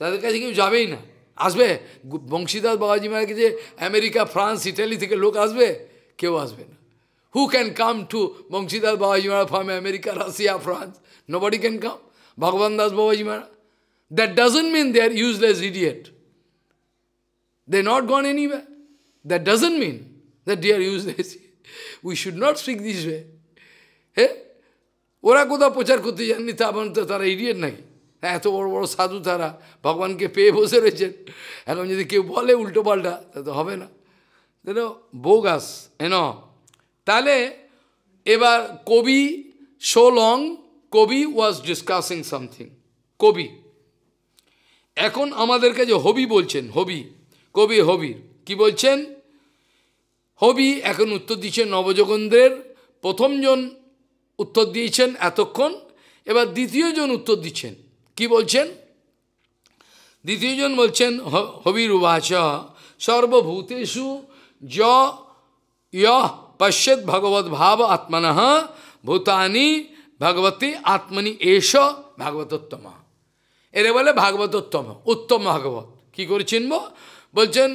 তাদের কাছে কেউ যাবেই না আসবে বংশীদাস বাবাজি মারাকে যে আমেরিকা ফ্রান্স ইটালি থেকে লোক আসবে কেউ আসবে না who can come to Banshidas Babaji মারা from America Russia France body can come Bhagavan Das Babaji মারা that doesn't mean they are useless idiot they not gone way that doesn't mean that they are useless we should not speak this way hey ওরা কোথাও প্রচার করতে যাননি তা আমার তো তারা ইডিয়েট নাকি হ্যাঁ, এত বড় বড় সাধু তারা ভগবানকে পেয়ে বসে রয়েছেন এখন যদি কেউ বলে উল্টো পাল্টা তা তো হবে না দেখো বোগাস এন তাহলে এবার কবি সো লং কবি ওয়াজ ডিসকাসিং সামথিং কবি এখন আমাদের কাছে হবি বলছেন হবি কবি হবির কি বলছেন হবি এখন উত্তর দিচ্ছেন নবযোগেন্দ্রের প্রথমজন উত্তর দিয়েছেন এতক্ষণ এবার দ্বিতীয়জন উত্তর দিচ্ছেন কি বলছেন দ্বিতীয়জন বলছেন হবির উবাচ সর্বভূতেষু য পশ্যত ভগবত ভাব আত্মন ভূতানি ভগবতী আত্মনি এস ভাগবতোত্তম এরে বলে ভাগবতোত্তম উত্তম ভাগবত কি করে চিনব বলছেন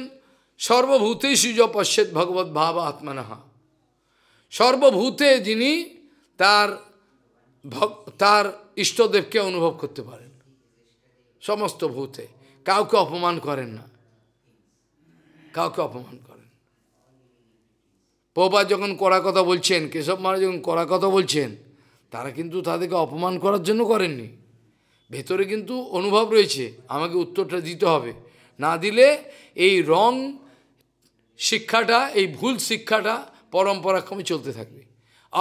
সর্বভূতে য পশ্চেৎ ভগবত ভাব আত্মানাহা সর্বভূতে যিনি তার তার ইষ্টদেবকে অনুভব করতে পারেন সমস্ত ভূতে কাউকে অপমান করেন না কাউকে অপমান করেন পোপা যখন কড়া কথা বলছেন কেশব মারা যখন কড়া কথা বলছেন তারা কিন্তু তাদেরকে অপমান করার জন্য করেননি ভেতরে কিন্তু অনুভব রয়েছে আমাকে উত্তরটা দিতে হবে না দিলে এই রং শিক্ষাটা এই ভুল শিক্ষাটা পরম্পরাক্রমে চলতে থাকবে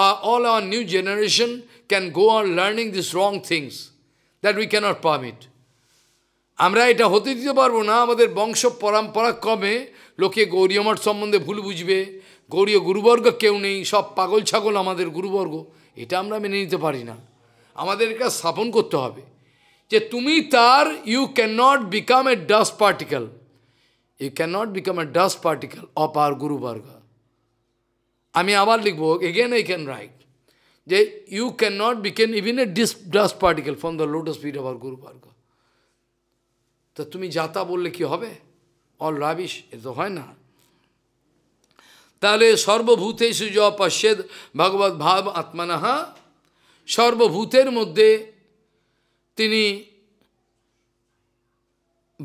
আর all our new generation can go on learning this wrong things that we can't permit আমরা এটা হতে দিতে পারবো না আমাদের বংশ পরম্পরাক্রমে লোকে গৌরীয় মঠ সম্বন্ধে ভুল বুঝবে গৌরীয় গুরুবর্গ কেউ নেই সব পাগল ছাগল আমাদের গুরুবর্গ এটা আমরা মেনে নিতে পারি না আমাদের এটা স্থাপন করতে হবে যে তুমি তার you can not become a dust particle You cannot become a dust particle of our Guru Varga. আমি আবার লিখব এগেন আই ক্যান রাইট যে you can not become even a ডিস dust particle from the lotus feet আবার গুরু বর্গ তা তুমি যাতা বললে কি হবে অল রাবিশ এ তো হয় না তাহলে সর্বভূতে সুজ পশ্যেদ ভগবত ভাব আত্মানাহা সর্বভূতের মধ্যে তিনি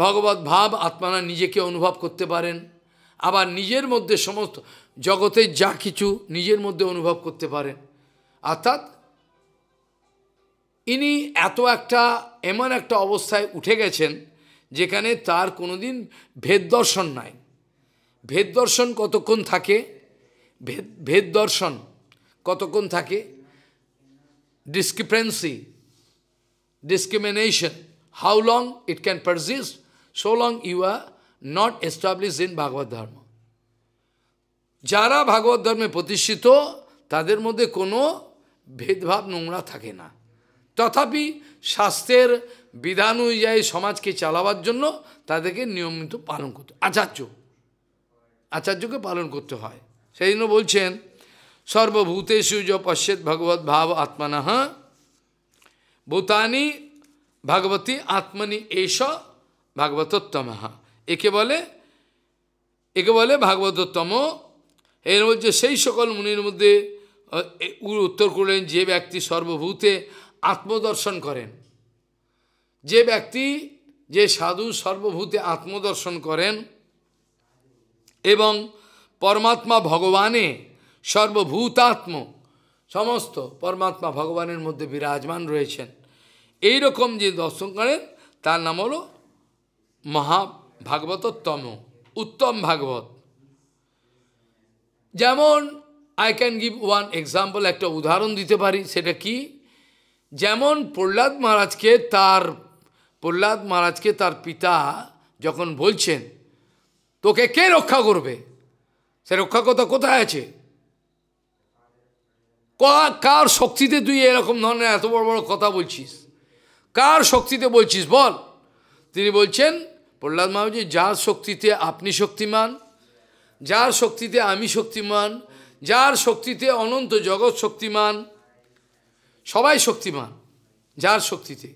ভগবত ভাব আত্মারা নিজেকে অনুভব করতে পারেন আবার নিজের মধ্যে সমস্ত জগতের যা কিছু নিজের মধ্যে অনুভব করতে পারেন অর্থাৎ ইনি এত একটা এমন একটা অবস্থায় উঠে গেছেন যেখানে তার কোনোদিন ভেদ দর্শন নাই ভেদ দর্শন কতক্ষণ থাকে ভেদ ভেদ দর্শন কতক্ষণ থাকে discrepancy discrimination how long it can persist so long you are not established in Bhagavad Dharma. যারা ভাগবত ধর্মে প্রতিষ্ঠিত তাদের মধ্যে কোনো ভেদভাব নোংরা থাকে না তথাপি শাস্ত্রের বিধান অনুযায়ী সমাজকে চালাবার জন্য তাদেরকে নিয়মিত পালন করতে আচার্য আচার্যকে পালন করতে হয় সেই জন্য বলছেন সর্বভূতেষু য পশ্যেদ ভগবত ভাব আত্মানাহ ভূতানি ভগবতী আত্মনি এস ভাগবতোত্তম একে বলে একে বলে ভাগবতোত্তম এর মধ্যে সেই সকল মুনির মধ্যে উত্তর করলেন যে ব্যক্তি সর্বভূতে আত্মদর্শন করেন যে ব্যক্তি যে সাধু সর্বভূতে আত্মদর্শন করেন এবং পরমাত্মা ভগবানে সর্বভূতাত্ম সমস্ত পরমাত্মা ভগবানের মধ্যে বিরাজমান রয়েছেন এই রকম যে দর্শন করেন তার নাম হলো মহাভাগবতোত্তম উত্তম ভাগবত যেমন I can give one example একটা উদাহরণ দিতে পারি সেটা কি যেমন প্রহ্লাদ মহারাজকে তার প্রহ্লাদ মহারাজকে তার পিতা যখন বলছেন তোকে কে রক্ষা করবে সে রক্ষা কথা কোথায় আছে কার শক্তিতে তুই এরকম ধরনের এত বড় বড় কথা বলছিস কার শক্তিতে বলছিস বল তিনি বলছেন প্রহ্লাদ মহারাজ যার শক্তিতে আপনি শক্তিমান যার শক্তিতে আমি শক্তিমান যার শক্তিতে অনন্ত জগৎ শক্তিমান সবাই শক্তিমান যার শক্তিতে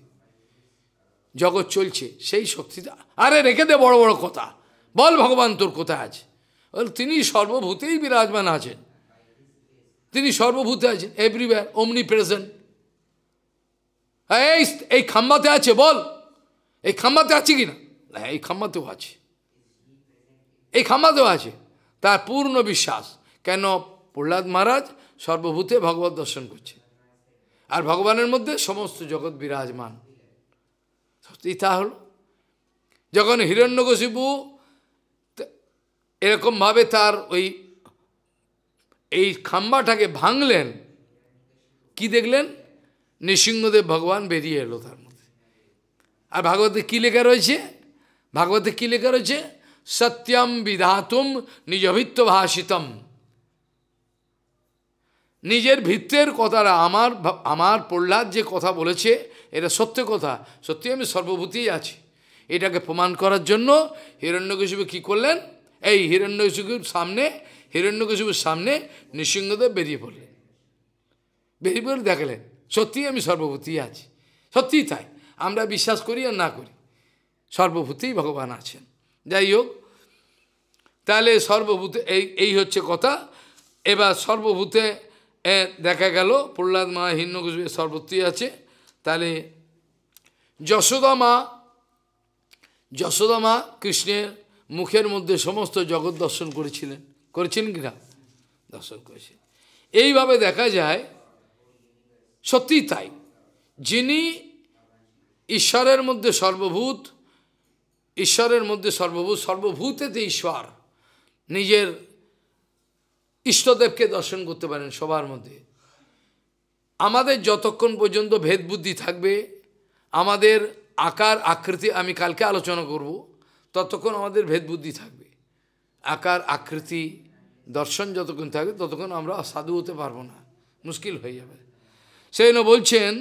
জগৎ চলছে সেই শক্তিটা আরে রেখে দে বড় বড় কথা বল ভগবান তোর কোথায় আছে তিনি সর্বভূতেই বিরাজমান আছেন তিনি সর্বভূতে আছেন এভরিওয়ার অমনি প্রেজেন্ট এই এই খাম্বাতে আছে বল এই খাম্বাতে আছে কি না হ্যাঁ এই ক্ষমতাও আছে এই ক্ষমতাও আছে তার পূর্ণ বিশ্বাস কেন প্রহ্লাদ মহারাজ সর্বভূতে ভগবত দর্শন করছে আর ভগবানের মধ্যে সমস্ত জগৎ বিরাজমান সত্যি তা হল যখন হিরণ্যকশিপু এরকমভাবে তার ওই এই খাম্বাটাকে ভাঙলেন কি দেখলেন নৃসিংহদেব ভগবান বেরিয়ে এলো তার মধ্যে আর ভাগবতে কী লেখা রয়েছে ভাগবতে কি লেখা রয়েছে সত্যম বিধাতুম নিজভিত্ত ভাষিতম নিজের ভিত্তের কথাটা আমার আমার প্রহ্লাদ যে কথা বলেছে এটা সত্য কথা সত্যি আমি সর্বভূতি আছি এটাকে প্রমাণ করার জন্য হিরণ্যকশিপু কী করলেন এই হিরণ্যকশিপুর সামনে হিরণ্যকশিপুর সামনে নৃসিংহদেব বেরিয়ে পড়লেন বেরিয়ে পড়ে দেখলেন সত্যিই আমি সর্বভূতি আছি সত্যিই তাই আমরা বিশ্বাস করি আর না করি সর্বভূতেই ভগবান আছেন যাই হোক তাহলে সর্বভূতে এই এই হচ্ছে কথা এবার সর্বভূতে দেখা গেল প্রহ্লাদ মা হিন্ন সর্বত্রই আছে তাহলে যশোদা মা যশোদা মা কৃষ্ণের মুখের মধ্যে সমস্ত জগৎ দর্শন করেছিলেন করেছেন কিনা দর্শন করেছে এইভাবে দেখা যায় সত্যি তাই যিনি ঈশ্বরের মধ্যে সর্বভূত ঈশ্বরের মধ্যে সর্বভূত সর্বভূতেতে ঈশ্বর নিজের ইষ্টদেবকে দর্শন করতে পারেন সবার মধ্যে আমাদের যতক্ষণ পর্যন্ত ভেদ থাকবে আমাদের আকার আকৃতি আমি কালকে আলোচনা করব ততক্ষণ আমাদের ভেদ থাকবে আকার আকৃতি দর্শন যতক্ষণ থাকবে ততক্ষণ আমরা সাধু হতে পারবো না মুশকিল হয়ে যাবে সেই জন্য বলছেন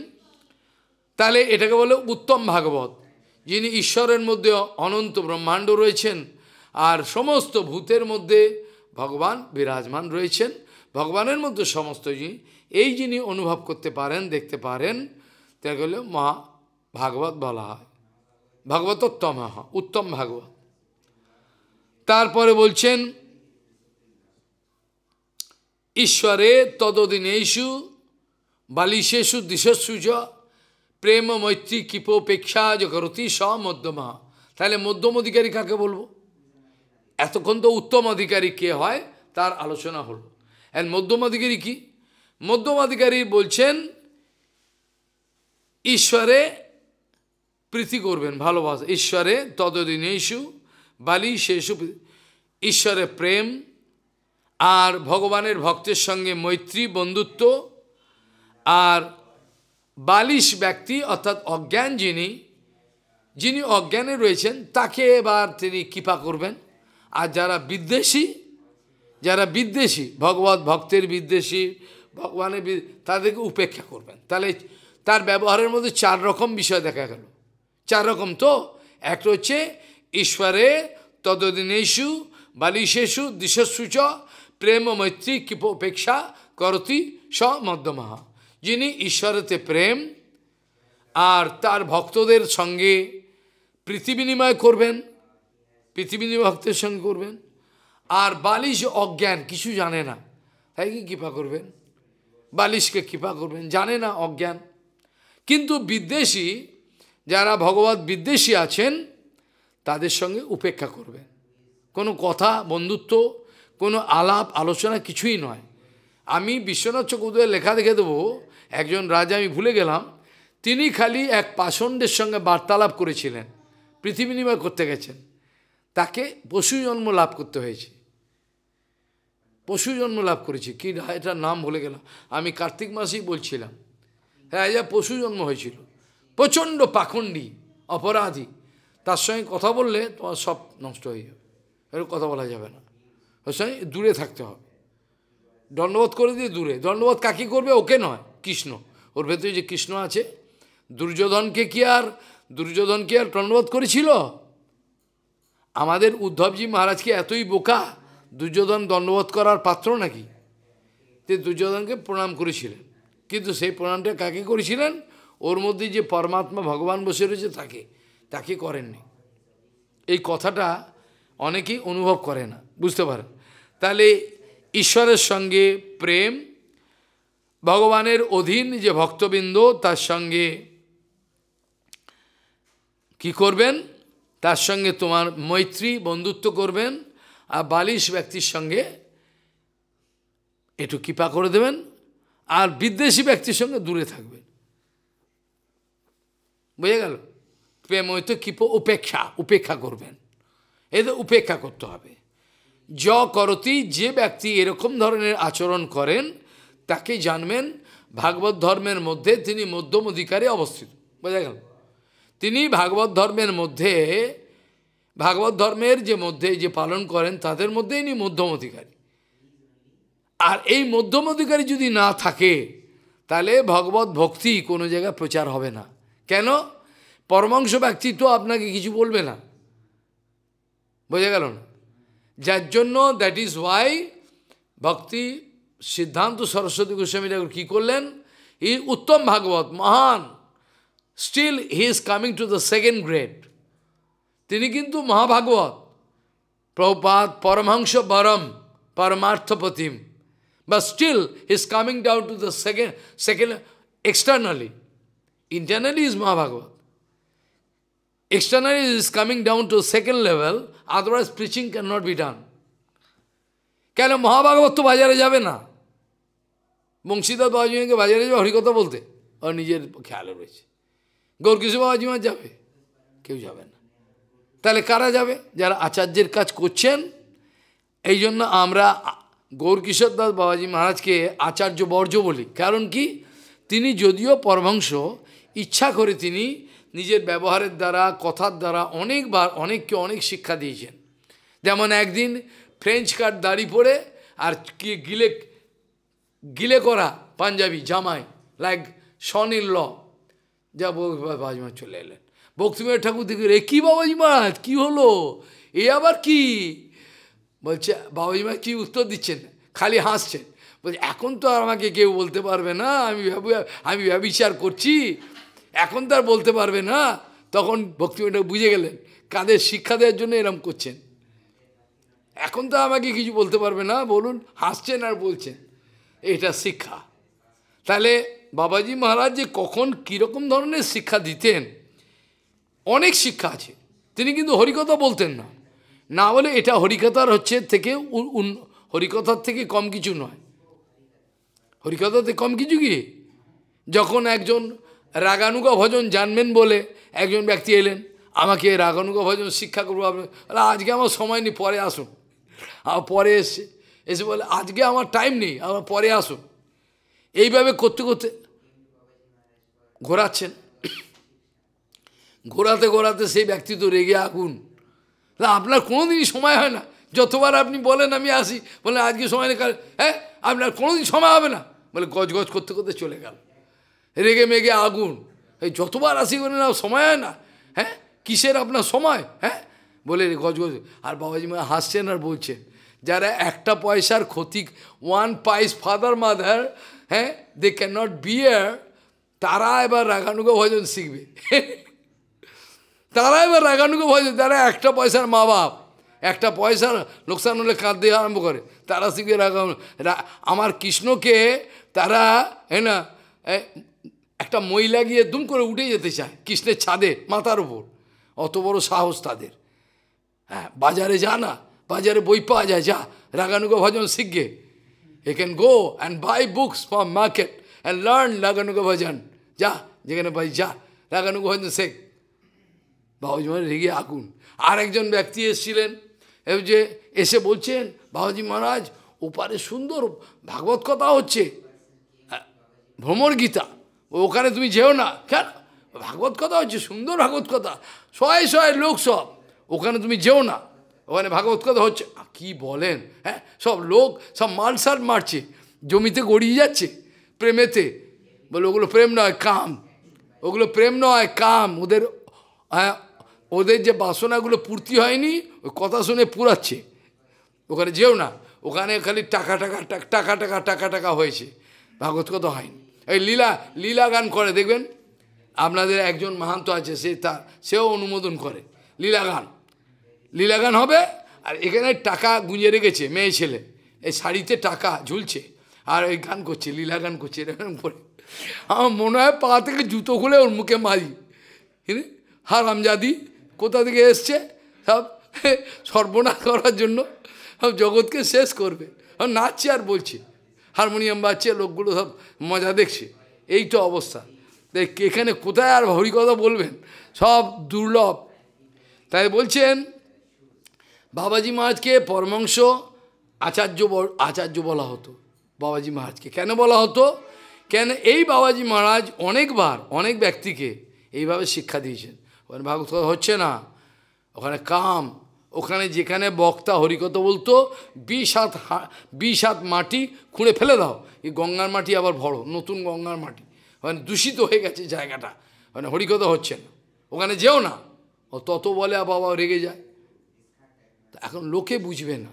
তাহলে এটাকে বলে উত্তম ভাগবত যিনি ঈশ্বরের মধ্যে অনন্ত ব্রহ্মাণ্ড রয়েছেন আর সমস্ত ভূতের মধ্যে ভগবান বিরাজমান রয়েছেন ভগবানের মধ্যে সমস্ত যিনি এই যিনি অনুভব করতে পারেন দেখতে পারেন তাকে হলে মহা ভাগবত বলা হয় ভগবতোত্তম উত্তম ভাগবত তারপরে বলছেন ঈশ্বরে তদদিনেশু বালিশেষু দিশস্যুজ প্রেম মৈত্রী কৃপোপেক্ষা যকরতি স মধ্যমা তাহলে মধ্যম অধিকারী কাকে বলবো এতক্ষণ তো উত্তম অধিকারী কে হয় তার আলোচনা হল এর মধ্যম অধিকারী কী মধ্যম অধিকারী বলছেন ঈশ্বরে প্রীতি করবেন ভালোবাসা ঈশ্বরে তদদিনেশু বালি শেষু ঈশ্বরে প্রেম আর ভগবানের ভক্তের সঙ্গে মৈত্রী বন্ধুত্ব আর বালিশ ব্যক্তি অর্থাৎ অজ্ঞান যিনি যিনি অজ্ঞানে রয়েছেন তাকে এবার তিনি কৃপা করবেন আর যারা বিদ্বেষী যারা বিদ্বেষী ভগবত ভক্তের বিদ্বেষী ভগবানের তাদেরকে উপেক্ষা করবেন তাহলে তার ব্যবহারের মধ্যে চার রকম বিষয় দেখা গেল চার রকম তো একটা হচ্ছে ঈশ্বরে তদদিনেশু বালিশেশু দিশস্যুচ প্রেম মৈত্রী উপেক্ষা করতি স মধ্যমহা যিনি ঈশ্বরেতে প্রেম আর তার ভক্তদের সঙ্গে পৃথিবিনিময় করবেন পৃথিবী ভক্তের সঙ্গে করবেন আর বালিশ অজ্ঞান কিছু জানে না তাই কি কৃপা করবেন বালিশকে কৃপা করবেন জানে না অজ্ঞান কিন্তু বিদ্বেষী যারা ভগবত বিদ্বেষী আছেন তাদের সঙ্গে উপেক্ষা করবেন কোনো কথা বন্ধুত্ব কোনো আলাপ আলোচনা কিছুই নয় আমি বিশ্বনাথ চকুদের লেখা দেখে দেবো একজন রাজা আমি ভুলে গেলাম তিনি খালি এক পাষণ্ডের সঙ্গে বার্তালাপ করেছিলেন পৃথিবী নিময় করতে গেছেন তাকে পশু জন্ম লাভ করতে হয়েছে পশু জন্ম লাভ করেছে কি এটার নাম ভুলে গেলাম আমি কার্তিক মাসেই বলছিলাম হ্যাঁ যা পশু জন্ম হয়েছিল প্রচণ্ড পাখণ্ডী অপরাধী তার সঙ্গে কথা বললে তোমার সব নষ্ট হয়ে যাবে এর কথা বলা যাবে না ওর সঙ্গে দূরে থাকতে হবে দণ্ডবোধ করে দিয়ে দূরে দণ্ডবোধ কাকি করবে ওকে নয় কৃষ্ণ ওর ভেতরে যে কৃষ্ণ আছে দুর্যোধনকে কি আর দুর্যোধনকে আর প্রণবোধ করেছিল আমাদের উদ্ধবজি মহারাজকে এতই বোকা দুর্যোধন দণ্ডবোধ করার পাত্র নাকি তে দুর্যোধনকে প্রণাম করেছিলেন কিন্তু সেই প্রণামটা কাকে করেছিলেন ওর মধ্যে যে পরমাত্মা ভগবান বসে রয়েছে তাকে তাকে করেননি এই কথাটা অনেকেই অনুভব করে না বুঝতে পারেন তাহলে ঈশ্বরের সঙ্গে প্রেম ভগবানের অধীন যে ভক্তবৃন্দ তার সঙ্গে কি করবেন তার সঙ্গে তোমার মৈত্রী বন্ধুত্ব করবেন আর বালিশ ব্যক্তির সঙ্গে একটু কৃপা করে দেবেন আর বিদ্বেষী ব্যক্তির সঙ্গে দূরে থাকবেন বুঝে গেল প্রেম হয়তো কৃপ উপেক্ষা উপেক্ষা করবেন এদের উপেক্ষা করতে হবে য করতি যে ব্যক্তি এরকম ধরনের আচরণ করেন তাকে জানবেন ভাগবত ধর্মের মধ্যে তিনি মধ্যম অধিকারে অবস্থিত বোঝা গেল তিনি ভাগবত ধর্মের মধ্যে ভাগবত ধর্মের যে মধ্যে যে পালন করেন তাদের মধ্যে ইনি মধ্যম অধিকারী আর এই মধ্যম অধিকারী যদি না থাকে তাহলে ভগবত ভক্তি কোনো জায়গায় প্রচার হবে না কেন পরমাংশ ব্যক্তিত্ব আপনাকে কিছু বলবে না বোঝা গেল না যার জন্য দ্যাট ইজ ওয়াই ভক্তি সিদ্ধান্ত সরস্বতী গোস্বামী ঠাকুর কী করলেন ই উত্তম ভাগবত মহান still he is coming to the second grade তিনি কিন্তু মহাভাগবত প্রপাত পরমহংস বরম পরমার্থপ্রতিম বা still he is coming down to the second second externally internally is মহাভাগবত externally is coming down to second level otherwise preaching can not be done কেন মহাভাগবত তো বাজারে যাবে না বংশীদাস বাবাজীমাকে বাজারে যাবে হরিকথা বলতে আর নিজের খেয়ালে রয়েছে গৌরকিশোর বাবাজীমা যাবে কেউ যাবে না তাহলে কারা যাবে যারা আচার্যের কাজ করছেন এই জন্য আমরা গৌরকিশোর দাস বাবাজি মহারাজকে আচার্য বর্জ্য বলি কারণ কি তিনি যদিও পরভংশ ইচ্ছা করে তিনি নিজের ব্যবহারের দ্বারা কথার দ্বারা অনেকবার অনেককে অনেক শিক্ষা দিয়েছেন যেমন একদিন ফ্রেঞ্চ কাট দাড়ি পরে আর কি গিলে গিলে করা পাঞ্জাবি জামাই লাইক সন ল যা বাজমা চলে এলেন বক্তিম ঠাকুর দেখি রে কী বাবাজি মহারাজ কী হলো এ আবার কি বলছে বাবাজি মা কি উত্তর দিচ্ছেন খালি হাসছেন বলছে এখন তো আর আমাকে কেউ বলতে পারবে না আমি আমি ব্যবচার করছি এখন তো আর বলতে পারবে না তখন ঠাকুর বুঝে গেলেন কাদের শিক্ষা দেওয়ার জন্য এরম করছেন এখন তো আমাকে কিছু বলতে পারবে না বলুন হাসছেন আর বলছেন এটা শিক্ষা তাহলে বাবাজি মহারাজ যে কখন কীরকম ধরনের শিক্ষা দিতেন অনেক শিক্ষা আছে তিনি কিন্তু হরিকথা বলতেন না না বলে এটা হরিকথার হচ্ছে থেকে হরিকথার থেকে কম কিছু নয় হরিকথাতে কম কিছু কি যখন একজন রাগানুগা ভজন জানবেন বলে একজন ব্যক্তি এলেন আমাকে রাগানুগা ভজন শিক্ষা করবো আজকে আমার সময় নেই পরে আসুন আর পরে এসে এসে বলে আজকে আমার টাইম নেই আমার পরে আসুন এইভাবে করতে করতে ঘোরাচ্ছেন ঘোরাতে ঘোরাতে সেই ব্যক্তি তো রেগে আগুন না আপনার কোনোদিনই সময় হয় না যতবার আপনি বলেন আমি আসি বলেন আজকে সময় নেই হ্যাঁ আপনার কোনোদিন সময় হবে না বলে গজ গজ করতে করতে চলে গেল রেগে মেগে আগুন এই যতবার আসি বলে না সময় হয় না হ্যাঁ কিসের আপনার সময় হ্যাঁ বলে গজ গজ আর বাবাজি মা হাসছেন আর বলছেন যারা একটা পয়সার ক্ষতি ওয়ান পাইস ফাদার মাদার হ্যাঁ দে ক্যান নট বিয়ার তারা এবার রাগানুগ ভজন শিখবে তারা এবার রাগানুগ ভজন যারা একটা পয়সার মা বাপ একটা পয়সার লোকসান হলে দিয়ে আরম্ভ করে তারা শিখবে রাগানু আমার কৃষ্ণকে তারা হ্যাঁ না একটা মহিলা গিয়ে দুম করে উঠে যেতে চায় কৃষ্ণের ছাদে মাথার উপর অত বড় সাহস তাদের হ্যাঁ বাজারে যা না বাজারে বই পাওয়া যায় যা রাগানুগ ভজন শিখে এ can go and buy books from market and learn raganuga bhajan যা যেখানে পাই যা রাগানুগ ভজন শেখ মহারাজ রেগে আগুন আর একজন ব্যক্তি এসেছিলেন যে এসে বলছেন বাবাজি মহারাজ ওপারে সুন্দর ভাগবত কথা হচ্ছে ভ্রমণ গীতা ওখানে তুমি যেও না কেন ভাগবত কথা হচ্ছে সুন্দর ভাগবত কথা শয়ে শয়ে লোক সব ওখানে তুমি যেও না ওখানে ভাগবত কথা হচ্ছে কি বলেন হ্যাঁ সব লোক সব মালসার মারছে জমিতে গড়িয়ে যাচ্ছে প্রেমেতে বলে ওগুলো প্রেম নয় কাম ওগুলো প্রেম নয় কাম ওদের হ্যাঁ, ওদের যে বাসনাগুলো পূর্তি হয়নি ওই কথা শুনে পুরাচ্ছে ওখানে যেও না ওখানে খালি টাকা টাকা টাকা টাকা টাকা টাকা হয়েছে ভাগবত কথা হয়নি এই লীলা লীলা গান করে দেখবেন আপনাদের একজন মাহান্ত আছে সে তা সেও অনুমোদন করে লীলা গান লীলাগান হবে আর এখানে টাকা গুঁজে রেখেছে মেয়ে ছেলে এই শাড়িতে টাকা ঝুলছে আর এই গান করছে লীলা গান করছে এরকম করে আমার মনে হয় পা থেকে জুতো খুলে ওর মুখে মারি হার হ্যাঁ, আমজাদি কোথা থেকে এসছে সব সর্বনা করার জন্য সব জগৎকে শেষ করবে নাচছে আর বলছে হারমোনিয়াম বাজছে লোকগুলো সব মজা দেখছে এই তো অবস্থা তাই এখানে কোথায় আর হরিকথা বলবেন সব দুর্লভ তাই বলছেন বাবাজি মহারাজকে পরমংস আচার্য আচার্য বলা হতো বাবাজি মহারাজকে কেন বলা হতো কেন এই বাবাজি মহারাজ অনেকবার অনেক ব্যক্তিকে এইভাবে শিক্ষা দিয়েছেন ওখানে ভাগবত হচ্ছে না ওখানে কাম ওখানে যেখানে বক্তা হরিকথা বলতো বিষাত হা বিষ মাটি খুঁড়ে ফেলে দাও এই গঙ্গার মাটি আবার ভরো নতুন গঙ্গার মাটি ওখানে দূষিত হয়ে গেছে জায়গাটা মানে হরিকথা হচ্ছে না ওখানে যেও না ও তত বলে বাবা রেগে যায় এখন লোকে বুঝবে না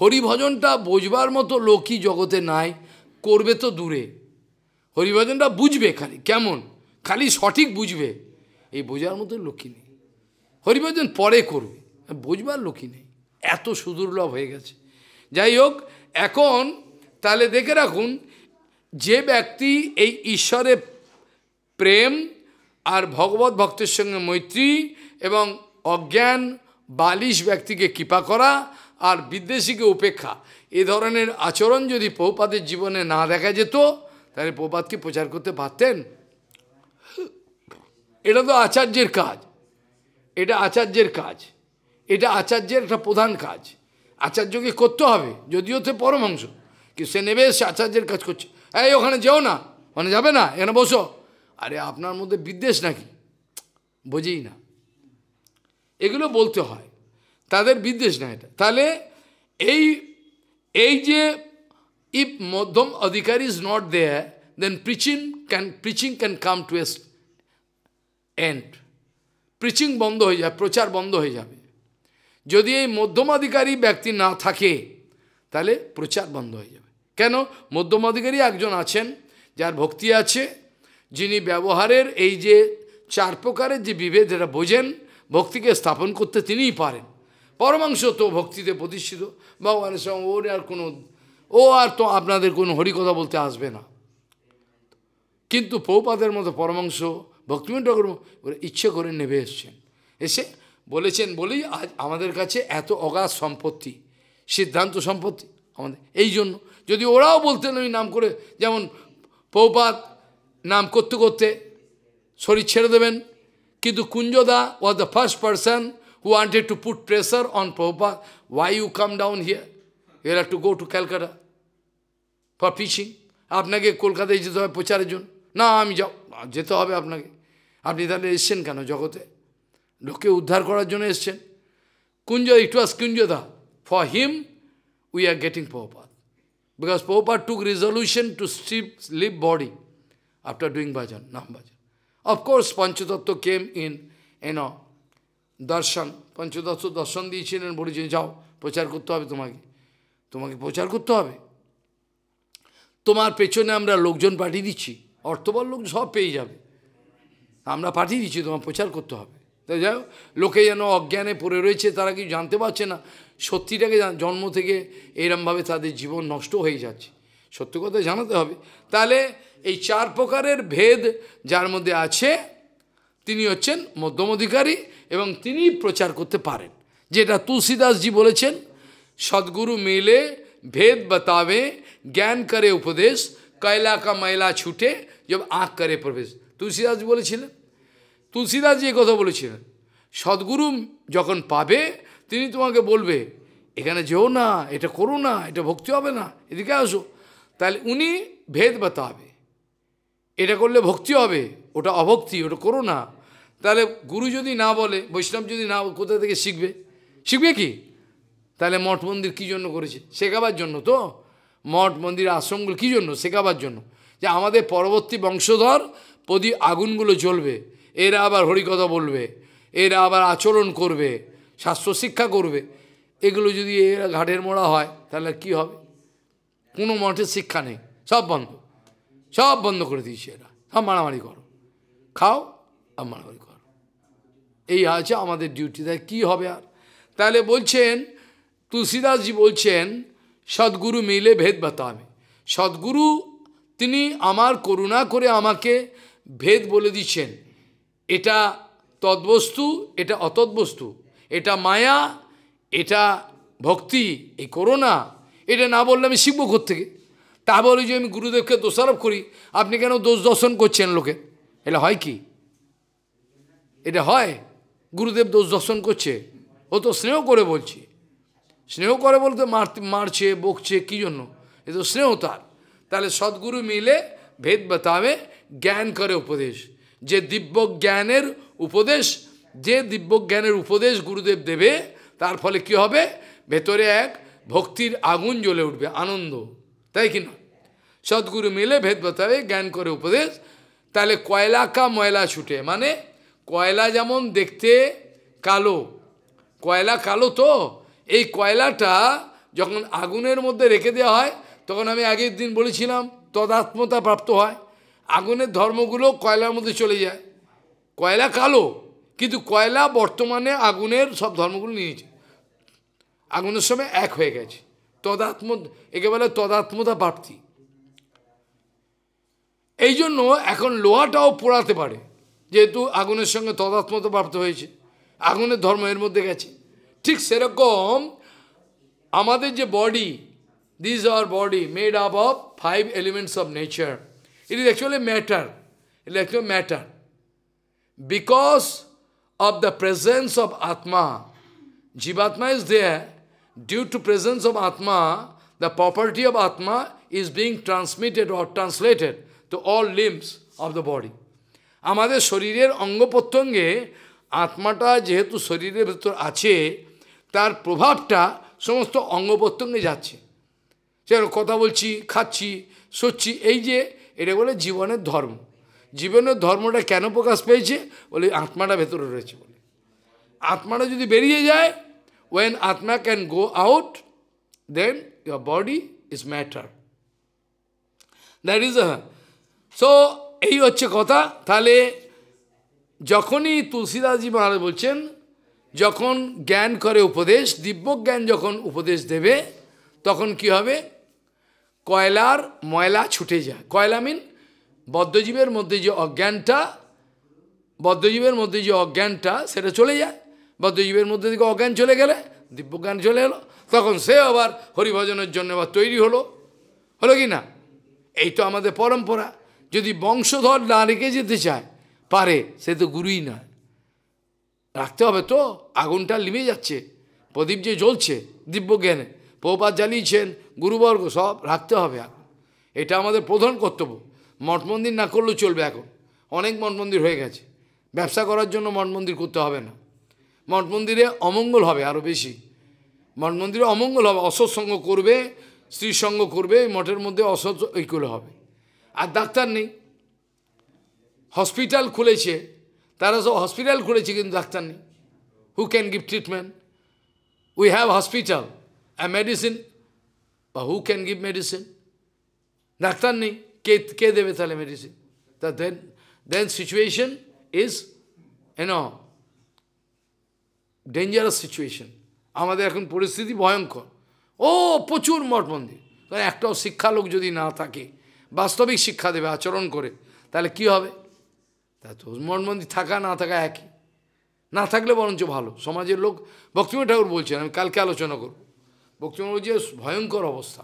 হরিভজনটা বোঝবার মতো লোকই জগতে নাই করবে তো দূরে হরিভজনটা বুঝবে খালি কেমন খালি সঠিক বুঝবে এই বোঝার মতো লোকই নেই হরিভজন পরে করবে বুঝবার লোকই নেই এত সুদুর্লভ হয়ে গেছে যাই হোক এখন তাহলে দেখে রাখুন যে ব্যক্তি এই ঈশ্বরের প্রেম আর ভগবত ভক্তের সঙ্গে মৈত্রী এবং অজ্ঞান বালিশ ব্যক্তিকে কৃপা করা আর বিদ্বেষীকে উপেক্ষা এ ধরনের আচরণ যদি পৌপাতের জীবনে না দেখা যেত তাহলে পৌপাতকে প্রচার করতে পারতেন এটা তো আচার্যের কাজ এটা আচার্যের কাজ এটা আচার্যের একটা প্রধান কাজ আচার্যকে করতে হবে যদিও তে পরমাংশ কিন্তু সে নেবে সে আচার্যের কাজ করছে এই ওখানে যেও না ওখানে যাবে না এখানে বসো আরে আপনার মধ্যে বিদ্বেষ নাকি বুঝেই না এগুলো বলতে হয় তাদের বিদ্বেষ না এটা তাহলে এই এই যে if madhyam adhikar is not there then preaching can preaching can come to as end preaching বন্ধ হয়ে যায় প্রচার বন্ধ হয়ে যাবে যদি এই মধ্যমাধিকারী ব্যক্তি না থাকে তাহলে প্রচার বন্ধ হয়ে যাবে কেন মধ্যমাধিকারী একজন আছেন যার ভক্তি আছে যিনি ব্যবহারের এই যে চার প্রকারের যে বিভেদ এটা বোঝেন ভক্তিকে স্থাপন করতে তিনিই পারেন পরমাংশ তো ভক্তিতে প্রতিষ্ঠিত ভগবানের সঙ্গে ওর আর কোনো ও আর তো আপনাদের কোনো হরিকথা বলতে আসবে না কিন্তু পৌপাদের মতো পরমাংশ ভক্তিমন ঠাকুর ইচ্ছে করে নেবে এসছেন এসে বলেছেন বলেই আজ আমাদের কাছে এত অগাধ সম্পত্তি সিদ্ধান্ত সম্পত্তি আমাদের এই জন্য যদি ওরাও বলতেন ওই নাম করে যেমন পৌপাত নাম করতে করতে শরীর ছেড়ে দেবেন Kintu Kunjoda was the first person who wanted to put pressure on Prabhupada. Why you come down here? You have to go to Calcutta for preaching. আপনাকে কলকাতায় যেতে হবে প্রচারের জন্য না আমি যাও যেতে হবে আপনাকে আপনি তাহলে এসছেন কেন জগতে লোককে উদ্ধার করার জন্য এসছেন Kunja it was Kunjada for him we are getting Prabhupada. Because Prabhupada took resolution to strip, live body after doing bhajan, nam bhajan. Of course, Panchatattva came in, you know, darshan. Panchatattva darshan দিয়েছিলেন বলেছেন যাও প্রচার করতে হবে তোমাকে তোমাকে প্রচার করতে হবে তোমার পেছনে আমরা লোকজন পাঠিয়ে দিচ্ছি অর্থবল লোক সব পেয়ে যাবে আমরা পাঠিয়ে দিচ্ছি তোমার প্রচার করতে হবে তাই যাই লোকে যেন অজ্ঞানে পড়ে রয়েছে তারা কিছু জানতে পারছে না সত্যিটাকে জন্ম থেকে এরমভাবে তাদের জীবন নষ্ট হয়ে যাচ্ছে সত্য কথা জানাতে হবে তাহলে এই চার প্রকারের ভেদ যার মধ্যে আছে তিনি হচ্ছেন মধ্যম অধিকারী এবং তিনি প্রচার করতে পারেন যেটা তুলসীদাসজি বলেছেন সদ্গুরু মিলে ভেদ বাতাবে জ্ঞান করে উপদেশ কয়লা কা মাইলা ছুটে যব আঁক করে প্রবেশ তুলসীদাস বলেছিলেন তুলসীদাসজি যে কথা বলেছিলেন সদ্গুরু যখন পাবে তিনি তোমাকে বলবে এখানে যেও না এটা করো না এটা ভক্তি হবে না এদিকে আসো তাহলে উনি ভেদ বাতাবে এটা করলে ভক্তি হবে ওটা অভক্তি ওটা করো না তাহলে গুরু যদি না বলে বৈষ্ণব যদি না কোথা থেকে শিখবে শিখবে কি তাহলে মঠ মন্দির কী জন্য করেছে শেখাবার জন্য তো মঠ মন্দির আশ্রমগুলো কী জন্য শেখাবার জন্য যে আমাদের পরবর্তী বংশধর প্রদীপ আগুনগুলো জ্বলবে এরা আবার হরিকথা বলবে এরা আবার আচরণ করবে শাস্ত্র শিক্ষা করবে এগুলো যদি এরা ঘাটের মোড়া হয় তাহলে কি হবে কোনো মঠের শিক্ষা নেই সব বন্ধ সব বন্ধ করে দিয়েছে এরা সব মারামারি করো খাও আর মারামারি করো এই আছে আমাদের ডিউটি তাই কী হবে আর তাহলে বলছেন তুলসীদাসজি বলছেন সদ্গুরু মিলে ভেদ বাতাবে সদ্গুরু তিনি আমার করুণা করে আমাকে ভেদ বলে দিচ্ছেন এটা তদ্বস্তু এটা অতদ্বস্তু এটা মায়া এটা ভক্তি এই করোনা এটা না বললে আমি শিখবো থেকে তা বলি যে আমি গুরুদেবকে দোষারোপ করি আপনি কেন দোষ দর্শন করছেন লোকে এটা হয় কি এটা হয় গুরুদেব দোষ দর্শন করছে ও তো স্নেহ করে বলছে স্নেহ করে বলতে মার মারছে বকছে কী জন্য এ তো স্নেহ তার তাহলে সদ্গুরু মিলে ভেদ বেতাবে জ্ঞান করে উপদেশ যে দিব্য জ্ঞানের উপদেশ যে দিব্য জ্ঞানের উপদেশ গুরুদেব দেবে তার ফলে কি হবে ভেতরে এক ভক্তির আগুন জ্বলে উঠবে আনন্দ তাই কি না সদ্গুরু মিলে ভেদ বতাবে জ্ঞান করে উপদেশ তাহলে কয়লা কা ময়লা ছুটে মানে কয়লা যেমন দেখতে কালো কয়লা কালো তো এই কয়লাটা যখন আগুনের মধ্যে রেখে দেওয়া হয় তখন আমি আগের দিন বলেছিলাম তদাত্মতা প্রাপ্ত হয় আগুনের ধর্মগুলো কয়লার মধ্যে চলে যায় কয়লা কালো কিন্তু কয়লা বর্তমানে আগুনের সব ধর্মগুলো নিয়েছে আগুনের সময় এক হয়ে গেছে তদাত্ম একে বলে তদাত্মতা প্রাপ্তি এই জন্য এখন লোহাটাও পোড়াতে পারে যেহেতু আগুনের সঙ্গে তদাত্মতা প্রাপ্ত হয়েছে আগুনের ধর্ম এর মধ্যে গেছে ঠিক সেরকম আমাদের যে body this are body made up of five elements of nature it is actually matter it is actually matter because of the presence of atma jivatma is there due to presence of Atma, the property of Atma is being transmitted or translated to all limbs of the body. আমাদের শরীরের অঙ্গ প্রত্যঙ্গে আত্মাটা যেহেতু শরীরের ভেতর আছে তার প্রভাবটা সমস্ত অঙ্গ প্রত্যঙ্গে যাচ্ছে যেরকম কথা বলছি খাচ্ছি সচ্ছি এই যে এটা বলে জীবনের ধর্ম জীবনের ধর্মটা কেন প্রকাশ পেয়েছে বলে আত্মাটা ভেতরে রয়েছে বলে আত্মাটা যদি বেরিয়ে যায় When Atma can go out, then your body is matter. That is a... Uh, so, এই হচ্ছে কথা তাহলে যখনই তুলসীদাসজি মহারাজ বলছেন যখন জ্ঞান করে উপদেশ দিব্য জ্ঞান যখন উপদেশ দেবে তখন কি হবে কয়লার ময়লা ছুটে যায় কয়লা মিন বদ্ধজীবের মধ্যে যে অজ্ঞানটা বদ্ধজীবের মধ্যে যে অজ্ঞানটা সেটা চলে যায় বা দৈবের মধ্যে থেকে অজ্ঞান চলে গেলে দিব্যজ্ঞান চলে এলো তখন সে আবার হরিভজনের জন্য আবার তৈরি হলো হলো কি না এই তো আমাদের পরম্পরা যদি বংশধর না রেখে যেতে চায় পারে সে তো গুরুই নয় রাখতে হবে তো আগুনটা লিমে যাচ্ছে প্রদীপ যে জ্বলছে দিব্যজ্ঞানে পৌপাত জ্বালিয়েছেন গুরুবর্গ সব রাখতে হবে এখন এটা আমাদের প্রধান কর্তব্য মঠ মন্দির না করলেও চলবে এখন অনেক মঠ মন্দির হয়ে গেছে ব্যবসা করার জন্য মঠ মন্দির করতে হবে না মঠ মন্দিরে অমঙ্গল হবে আরও বেশি মঠ মন্দিরে অমঙ্গল হবে অসৎসঙ্গ করবে স্ত্রীসঙ্গ করবে মঠের মধ্যে অসৎ ঐক্যগুলো হবে আর ডাক্তার নেই হসপিটাল খুলেছে তারা সব হসপিটাল খুলেছে কিন্তু ডাক্তার নেই who can give treatment we have hospital uh medicine বা who can give medicine doctor নেই কে কে দেবে তাহলে মেডিসিন তা then then situation is an dangerous situation আমাদের এখন পরিস্থিতি ভয়ঙ্কর ও প্রচুর মঠ মন্দির কারণ একটাও শিক্ষালোক যদি না থাকে বাস্তবিক শিক্ষা দেবে আচরণ করে তাহলে কি হবে তা তো মঠ মন্দির থাকা না থাকা একই না থাকলে বরঞ্চ ভালো সমাজের লোক বক্তিম ঠাকুর বলছেন আমি কালকে আলোচনা করব বক্তিম যে ভয়ঙ্কর অবস্থা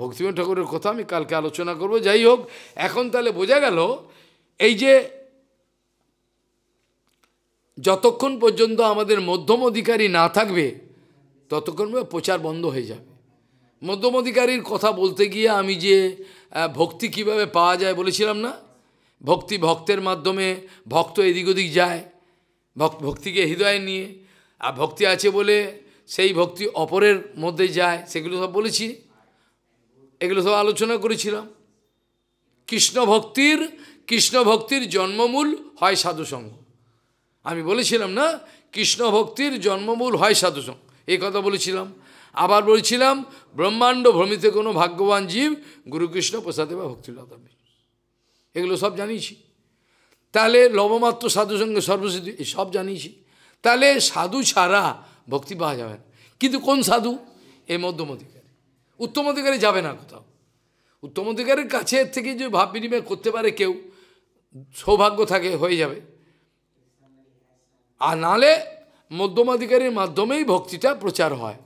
ভক্তিম ঠাকুরের কথা আমি কালকে আলোচনা করব যাই হোক এখন তাহলে বোঝা গেল এই যে যতক্ষণ পর্যন্ত আমাদের মধ্যম অধিকারী না থাকবে ততক্ষণ প্রচার বন্ধ হয়ে যাবে মধ্যম অধিকারীর কথা বলতে গিয়ে আমি যে ভক্তি কিভাবে পাওয়া যায় বলেছিলাম না ভক্তি ভক্তের মাধ্যমে ভক্ত এদিক ওদিক যায় ভক্ত ভক্তিকে হৃদয়ে নিয়ে আর ভক্তি আছে বলে সেই ভক্তি অপরের মধ্যে যায় সেগুলো সব বলেছি এগুলো সব আলোচনা করেছিলাম কৃষ্ণ ভক্তির কৃষ্ণ ভক্তির জন্মমূল হয় সাধুসঙ্গ আমি বলেছিলাম না কৃষ্ণ ভক্তির জন্মমূল হয় সাধুসং এই কথা বলেছিলাম আবার বলছিলাম ব্রহ্মাণ্ড ভ্রমিতে কোনো ভাগ্যবান জীব গুরুকৃষ্ণ প্রসাদে বা ভক্তিলতামে এগুলো সব জানিয়েছি তাহলে লবমাত্র সাধু সঙ্গে এই সব জানিয়েছি তাহলে সাধু ছাড়া ভক্তি পাওয়া যাবে না কিন্তু কোন সাধু এই মধ্যম অধিকারী উত্তম অধিকারী যাবে না কোথাও উত্তম অধিকারের কাছে থেকে যে ভাব বিনিময় করতে পারে কেউ সৌভাগ্য থাকে হয়ে যাবে আর নালে মধ্যমাধিকারীর মাধ্যমেই ভক্তিটা প্রচার হয়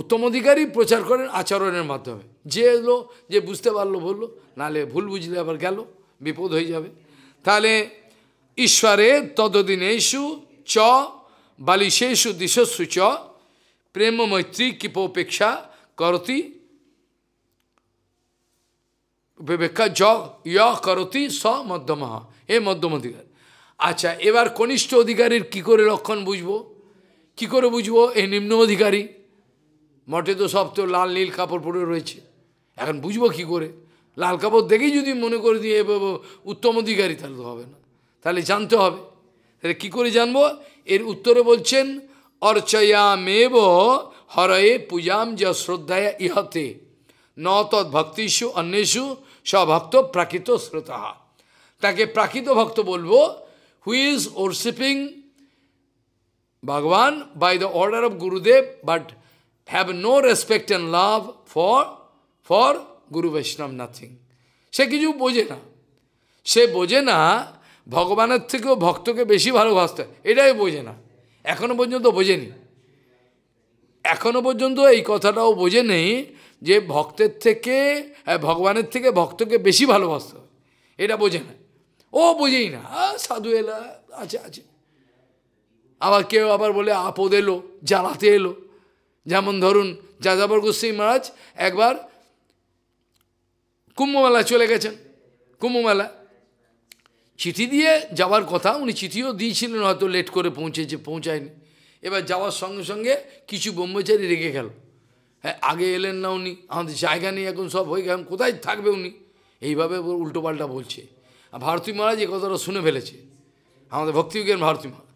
উত্তমাধিকারী প্রচার করেন আচরণের মাধ্যমে যে এলো যে বুঝতে পারলো বললো নালে ভুল বুঝলে আবার গেল বিপদ হয়ে যাবে তাহলে ঈশ্বরে তদদিনেশু চ বালিশেষু দিশস্যু চ প্রেম মৈত্রী কৃপোপেক্ষা করতি উপেক্ষা য করতি স মধ্যম হে মধ্যমাধিকার আচ্ছা এবার কনিষ্ঠ অধিকারীর কি করে লক্ষণ বুঝবো কি করে বুঝবো এই নিম্ন অধিকারী মঠে তো সব তো লাল নীল কাপড় পরে রয়েছে এখন বুঝবো কি করে লাল কাপড় দেখেই যদি মনে করে দিয়ে উত্তম অধিকারী তাহলে তো হবে না তাহলে জানতে হবে তাহলে কী করে জানবো এর উত্তরে বলছেন অর্চয়ামেব হরয়ে পূজাম যা শ্রদ্ধায় ইহতে ন তৎ ভক্তিষু অন্যেষু স্বভক্ত প্রাকৃত শ্রোতা তাকে প্রাকৃত ভক্ত বলবো who is worshipping Bhagavan by the order of Gurudev, but have no respect and love for, for Guru Vaishnava, nothing. সে কিছু বোঝে না সে বোঝে না ভগবানের থেকেও ভক্তকে বেশি ভালোবাসতে এটাই বোঝে না এখনও পর্যন্ত বোঝেনি এখনও পর্যন্ত এই কথাটাও বোঝে নেই যে ভক্তের থেকে ভগবানের থেকে ভক্তকে বেশি ভালোবাসতে এটা বোঝে না ও বুঝেই না সাধু এলা আছে আছে আবার কেউ আবার বলে আপদ এলো জ্বালাতে এলো যেমন ধরুন যাযাবর গোস্বী মহারাজ একবার কুম্ভমেলায় চলে গেছেন কুম্ভমেলা চিঠি দিয়ে যাওয়ার কথা উনি চিঠিও দিয়েছিলেন হয়তো লেট করে পৌঁছেছে পৌঁছায়নি এবার যাওয়ার সঙ্গে সঙ্গে কিছু ব্রহ্মচারী রেগে গেল হ্যাঁ আগে এলেন না উনি আমাদের জায়গা নেই এখন সব হয়ে গেল কোথায় থাকবে উনি এইভাবে উল্টোপাল্টা বলছে ভারতী মহারাজ এ কথাটা শুনে ফেলেছে আমাদের ভক্তিবিজ্ঞান ভারতী মহারাজ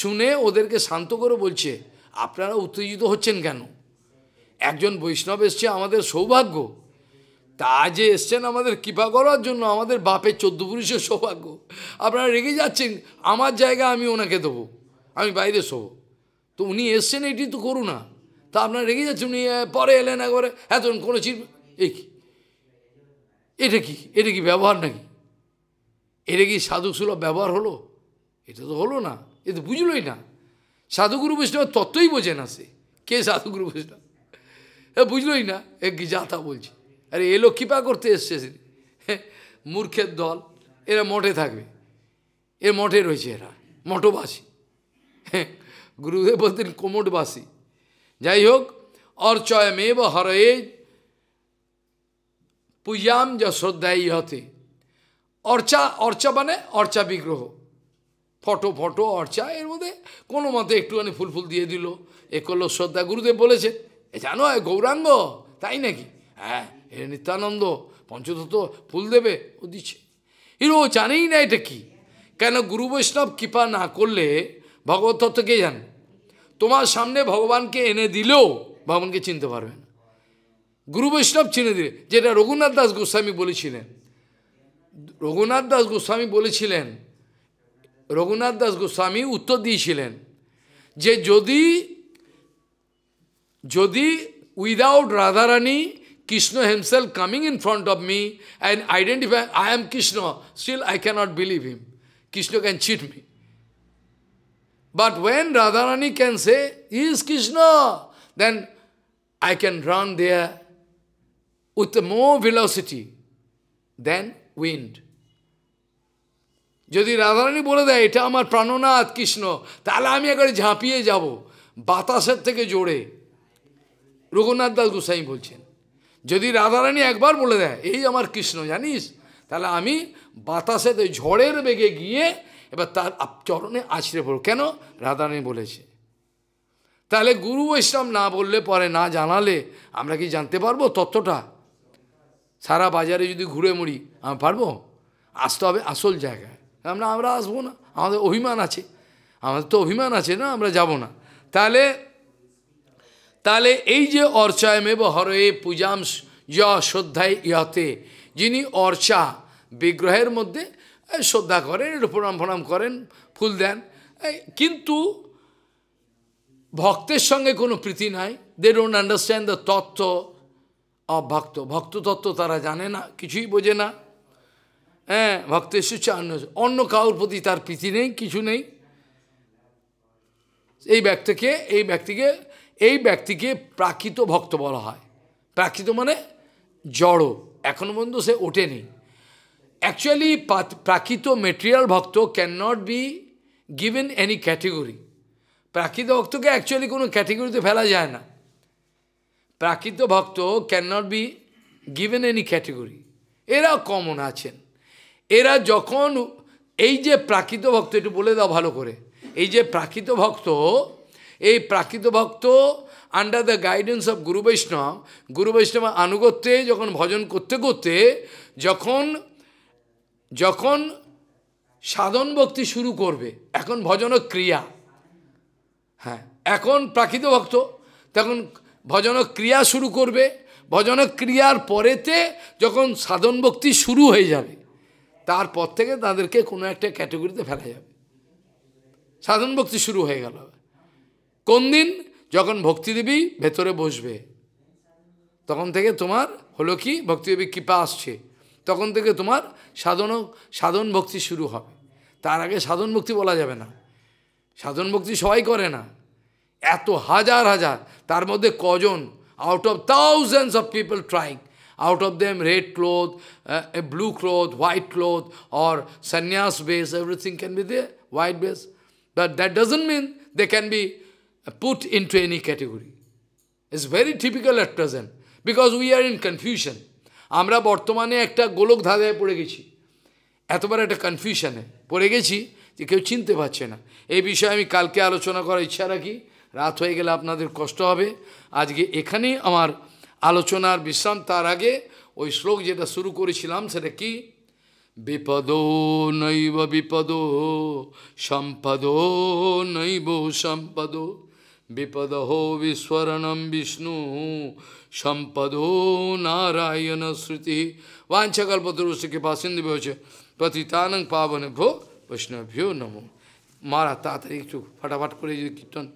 শুনে ওদেরকে শান্ত করে বলছে আপনারা উত্তেজিত হচ্ছেন কেন একজন বৈষ্ণব এসছে আমাদের সৌভাগ্য তা যে এসছেন আমাদের কৃপা করার জন্য আমাদের বাপের চোদ্দ পুরুষের সৌভাগ্য আপনারা রেগে যাচ্ছেন আমার জায়গা আমি ওনাকে দেবো আমি বাইরে শোব তো উনি এসছেন এটি তো না তা আপনারা রেগে যাচ্ছেন উনি পরে এলেন একবারে এত কোনো চির এই কি এটা কি এটা কি ব্যবহার নাকি এটা কি সাধুসুলভ ব্যবহার হলো এটা তো হলো না এ তো বুঝলোই না সাধুগুরু বৈষ্ণব তত্ত্বই বোঝে না সে কে সাধুগুরু বৈষ্ণব এ বুঝলোই না এ যাতা বলছে আরে এ লোক কৃপা করতে এসছে সে মূর্খের দল এরা মঠে থাকবে এ মঠে রয়েছে এরা মঠবাসী হ্যাঁ গুরুদেব বলতেন কোমটবাসী যাই হোক মেব হরয়ে পূজাম যা শ্রদ্ধায় হতে অর্চা অর্চা মানে অর্চা বিগ্রহ ফটো ফটো অর্চা এর মধ্যে কোনো মতে একটুখানি ফুল ফুল দিয়ে দিল এ করলো শ্রদ্ধা গুরুদেব বলেছে এ জানো গৌরাঙ্গ তাই নাকি হ্যাঁ এ নিত্যানন্দ পঞ্চদত্ত ফুল দেবে ও দিচ্ছে ও জানেই না এটা কি কেন গুরু বৈষ্ণব কৃপা না করলে ভগবত তত্ত্বকে জান তোমার সামনে ভগবানকে এনে দিলেও ভগবানকে চিনতে পারবে না গুরু বৈষ্ণব চিনে দিলে যেটা রঘুনাথ দাস গোস্বামী বলেছিলেন রঘুনাথ দাস গোস্বামী বলেছিলেন রঘুনাথ দাস গোস্বামী উত্তর দিয়েছিলেন যে যদি যদি উইদাউট Radharani Krishna himself coming in front of me and identifying, I am Krishna, still I cannot believe him. Krishna can cheat me. But when Radharani can say, he is Krishna, then I can run there with more velocity. Then wind যদি রাধারানী বলে দেয় এটা আমার প্রাণনাথ কৃষ্ণ তাহলে আমি একবারে ঝাঁপিয়ে যাব বাতাসের থেকে জোরে রঘুনাথ দাস গোসাই বলছেন যদি রাধারানী একবার বলে দেয় এই আমার কৃষ্ণ জানিস তাহলে আমি বাতাসেতে ঝড়ের বেগে গিয়ে এবার তার চরণে আছড়ে পড়ব কেন রাধারানী বলেছে তাহলে গুরু বৈষ্ণব না বললে পরে না জানালে আমরা কি জানতে পারবো তত্ত্বটা সারা বাজারে যদি ঘুরে মরি আমি পারবো আসতে হবে আসল জায়গায় আমরা আমরা আসবো না আমাদের অভিমান আছে আমাদের তো অভিমান আছে না আমরা যাব না তাহলে তাহলে এই যে অর্চায়মেব হরে পূজাম শ্রদ্ধায় ইহতে যিনি অর্চা বিগ্রহের মধ্যে শ্রদ্ধা করেন একটু প্রণাম ফণাম করেন ফুল দেন কিন্তু ভক্তের সঙ্গে কোনো প্রীতি নাই দে ডোন্ট আন্ডারস্ট্যান্ড দ্য তত্ত্ব অভক্ত ভক্ত তত্ত্ব তারা জানে না কিছুই বোঝে না হ্যাঁ ভক্তের এসেছে অন্য অন্য কাউর প্রতি তার প্রীতি নেই কিছু নেই এই ব্যক্তিকে এই ব্যক্তিকে এই ব্যক্তিকে প্রাকৃত ভক্ত বলা হয় প্রাকৃত মানে জড়ো এখনো পর্যন্ত সে ওঠেনি actually prakrita material bhakta can not be given any category প্রাকৃত ভক্তকে অ্যাকচুয়ালি কোনো ক্যাটেগরিতে ফেলা যায় না prakrita bhakta can not be given any category এরা কমন আছেন এরা যখন এই যে প্রাকৃত ভক্ত একটু বলে দাও ভালো করে এই যে প্রাকৃত ভক্ত এই প্রাকৃত ভক্ত আন্ডার দ্য গাইডেন্স অফ গুরু বৈষ্ণব গুরু বৈষ্ণব আনুগত্যে যখন ভজন করতে করতে যখন যখন সাধন ভক্তি শুরু করবে এখন ভজন ক্রিয়া হ্যাঁ এখন প্রাকৃত ভক্ত তখন ভজনক্রিয়া শুরু করবে ভজনক্রিয়ার পরেতে যখন সাধন ভক্তি শুরু হয়ে যাবে তারপর থেকে তাদেরকে কোনো একটা ক্যাটাগরিতে ফেলা যাবে সাধন ভক্তি শুরু হয়ে গেল কোন দিন যখন ভক্তিদেবী ভেতরে বসবে তখন থেকে তোমার হলো কি ভক্তিদেবী কৃপা আসছে তখন থেকে তোমার সাধন সাধন ভক্তি শুরু হবে তার আগে সাধন ভক্তি বলা যাবে না সাধন ভক্তি সবাই করে না এত হাজার হাজার তার মধ্যে কজন out of thousands of people trying out of them red cloth blue cloth white cloth or sannyas বেস everything can be they white বেস but that doesn't mean they can be put into any category it's very typical at present because we are in confusion আমরা বর্তমানে একটা গোলক ধাঁধায় পড়ে গেছি এতবার একটা কনফিউশনে পড়ে গেছি যে কেউ চিনতে পারছে না এই বিষয়ে আমি কালকে আলোচনা করার ইচ্ছা রাখি রাত হয়ে গেলে আপনাদের কষ্ট হবে আজকে এখানেই আমার আলোচনার বিশ্রাম তার আগে ওই শ্লোক যেটা শুরু করেছিলাম সেটা কি বিপদ নৈব বিপদ সম্পদ নৈব সম্পদ বিপদ বিস্মরণম বিষ্ণু সম্পদ নারায়ণ শ্রুতি বাঞ্ছাকল্পতরুষকে পাসিন্দি হয়েছে পতিতানং পাবন ভো বৈষ্ণভ্যো নমো মারা তাড়াতাড়ি একটু ফটাফট করে যদি কীর্তন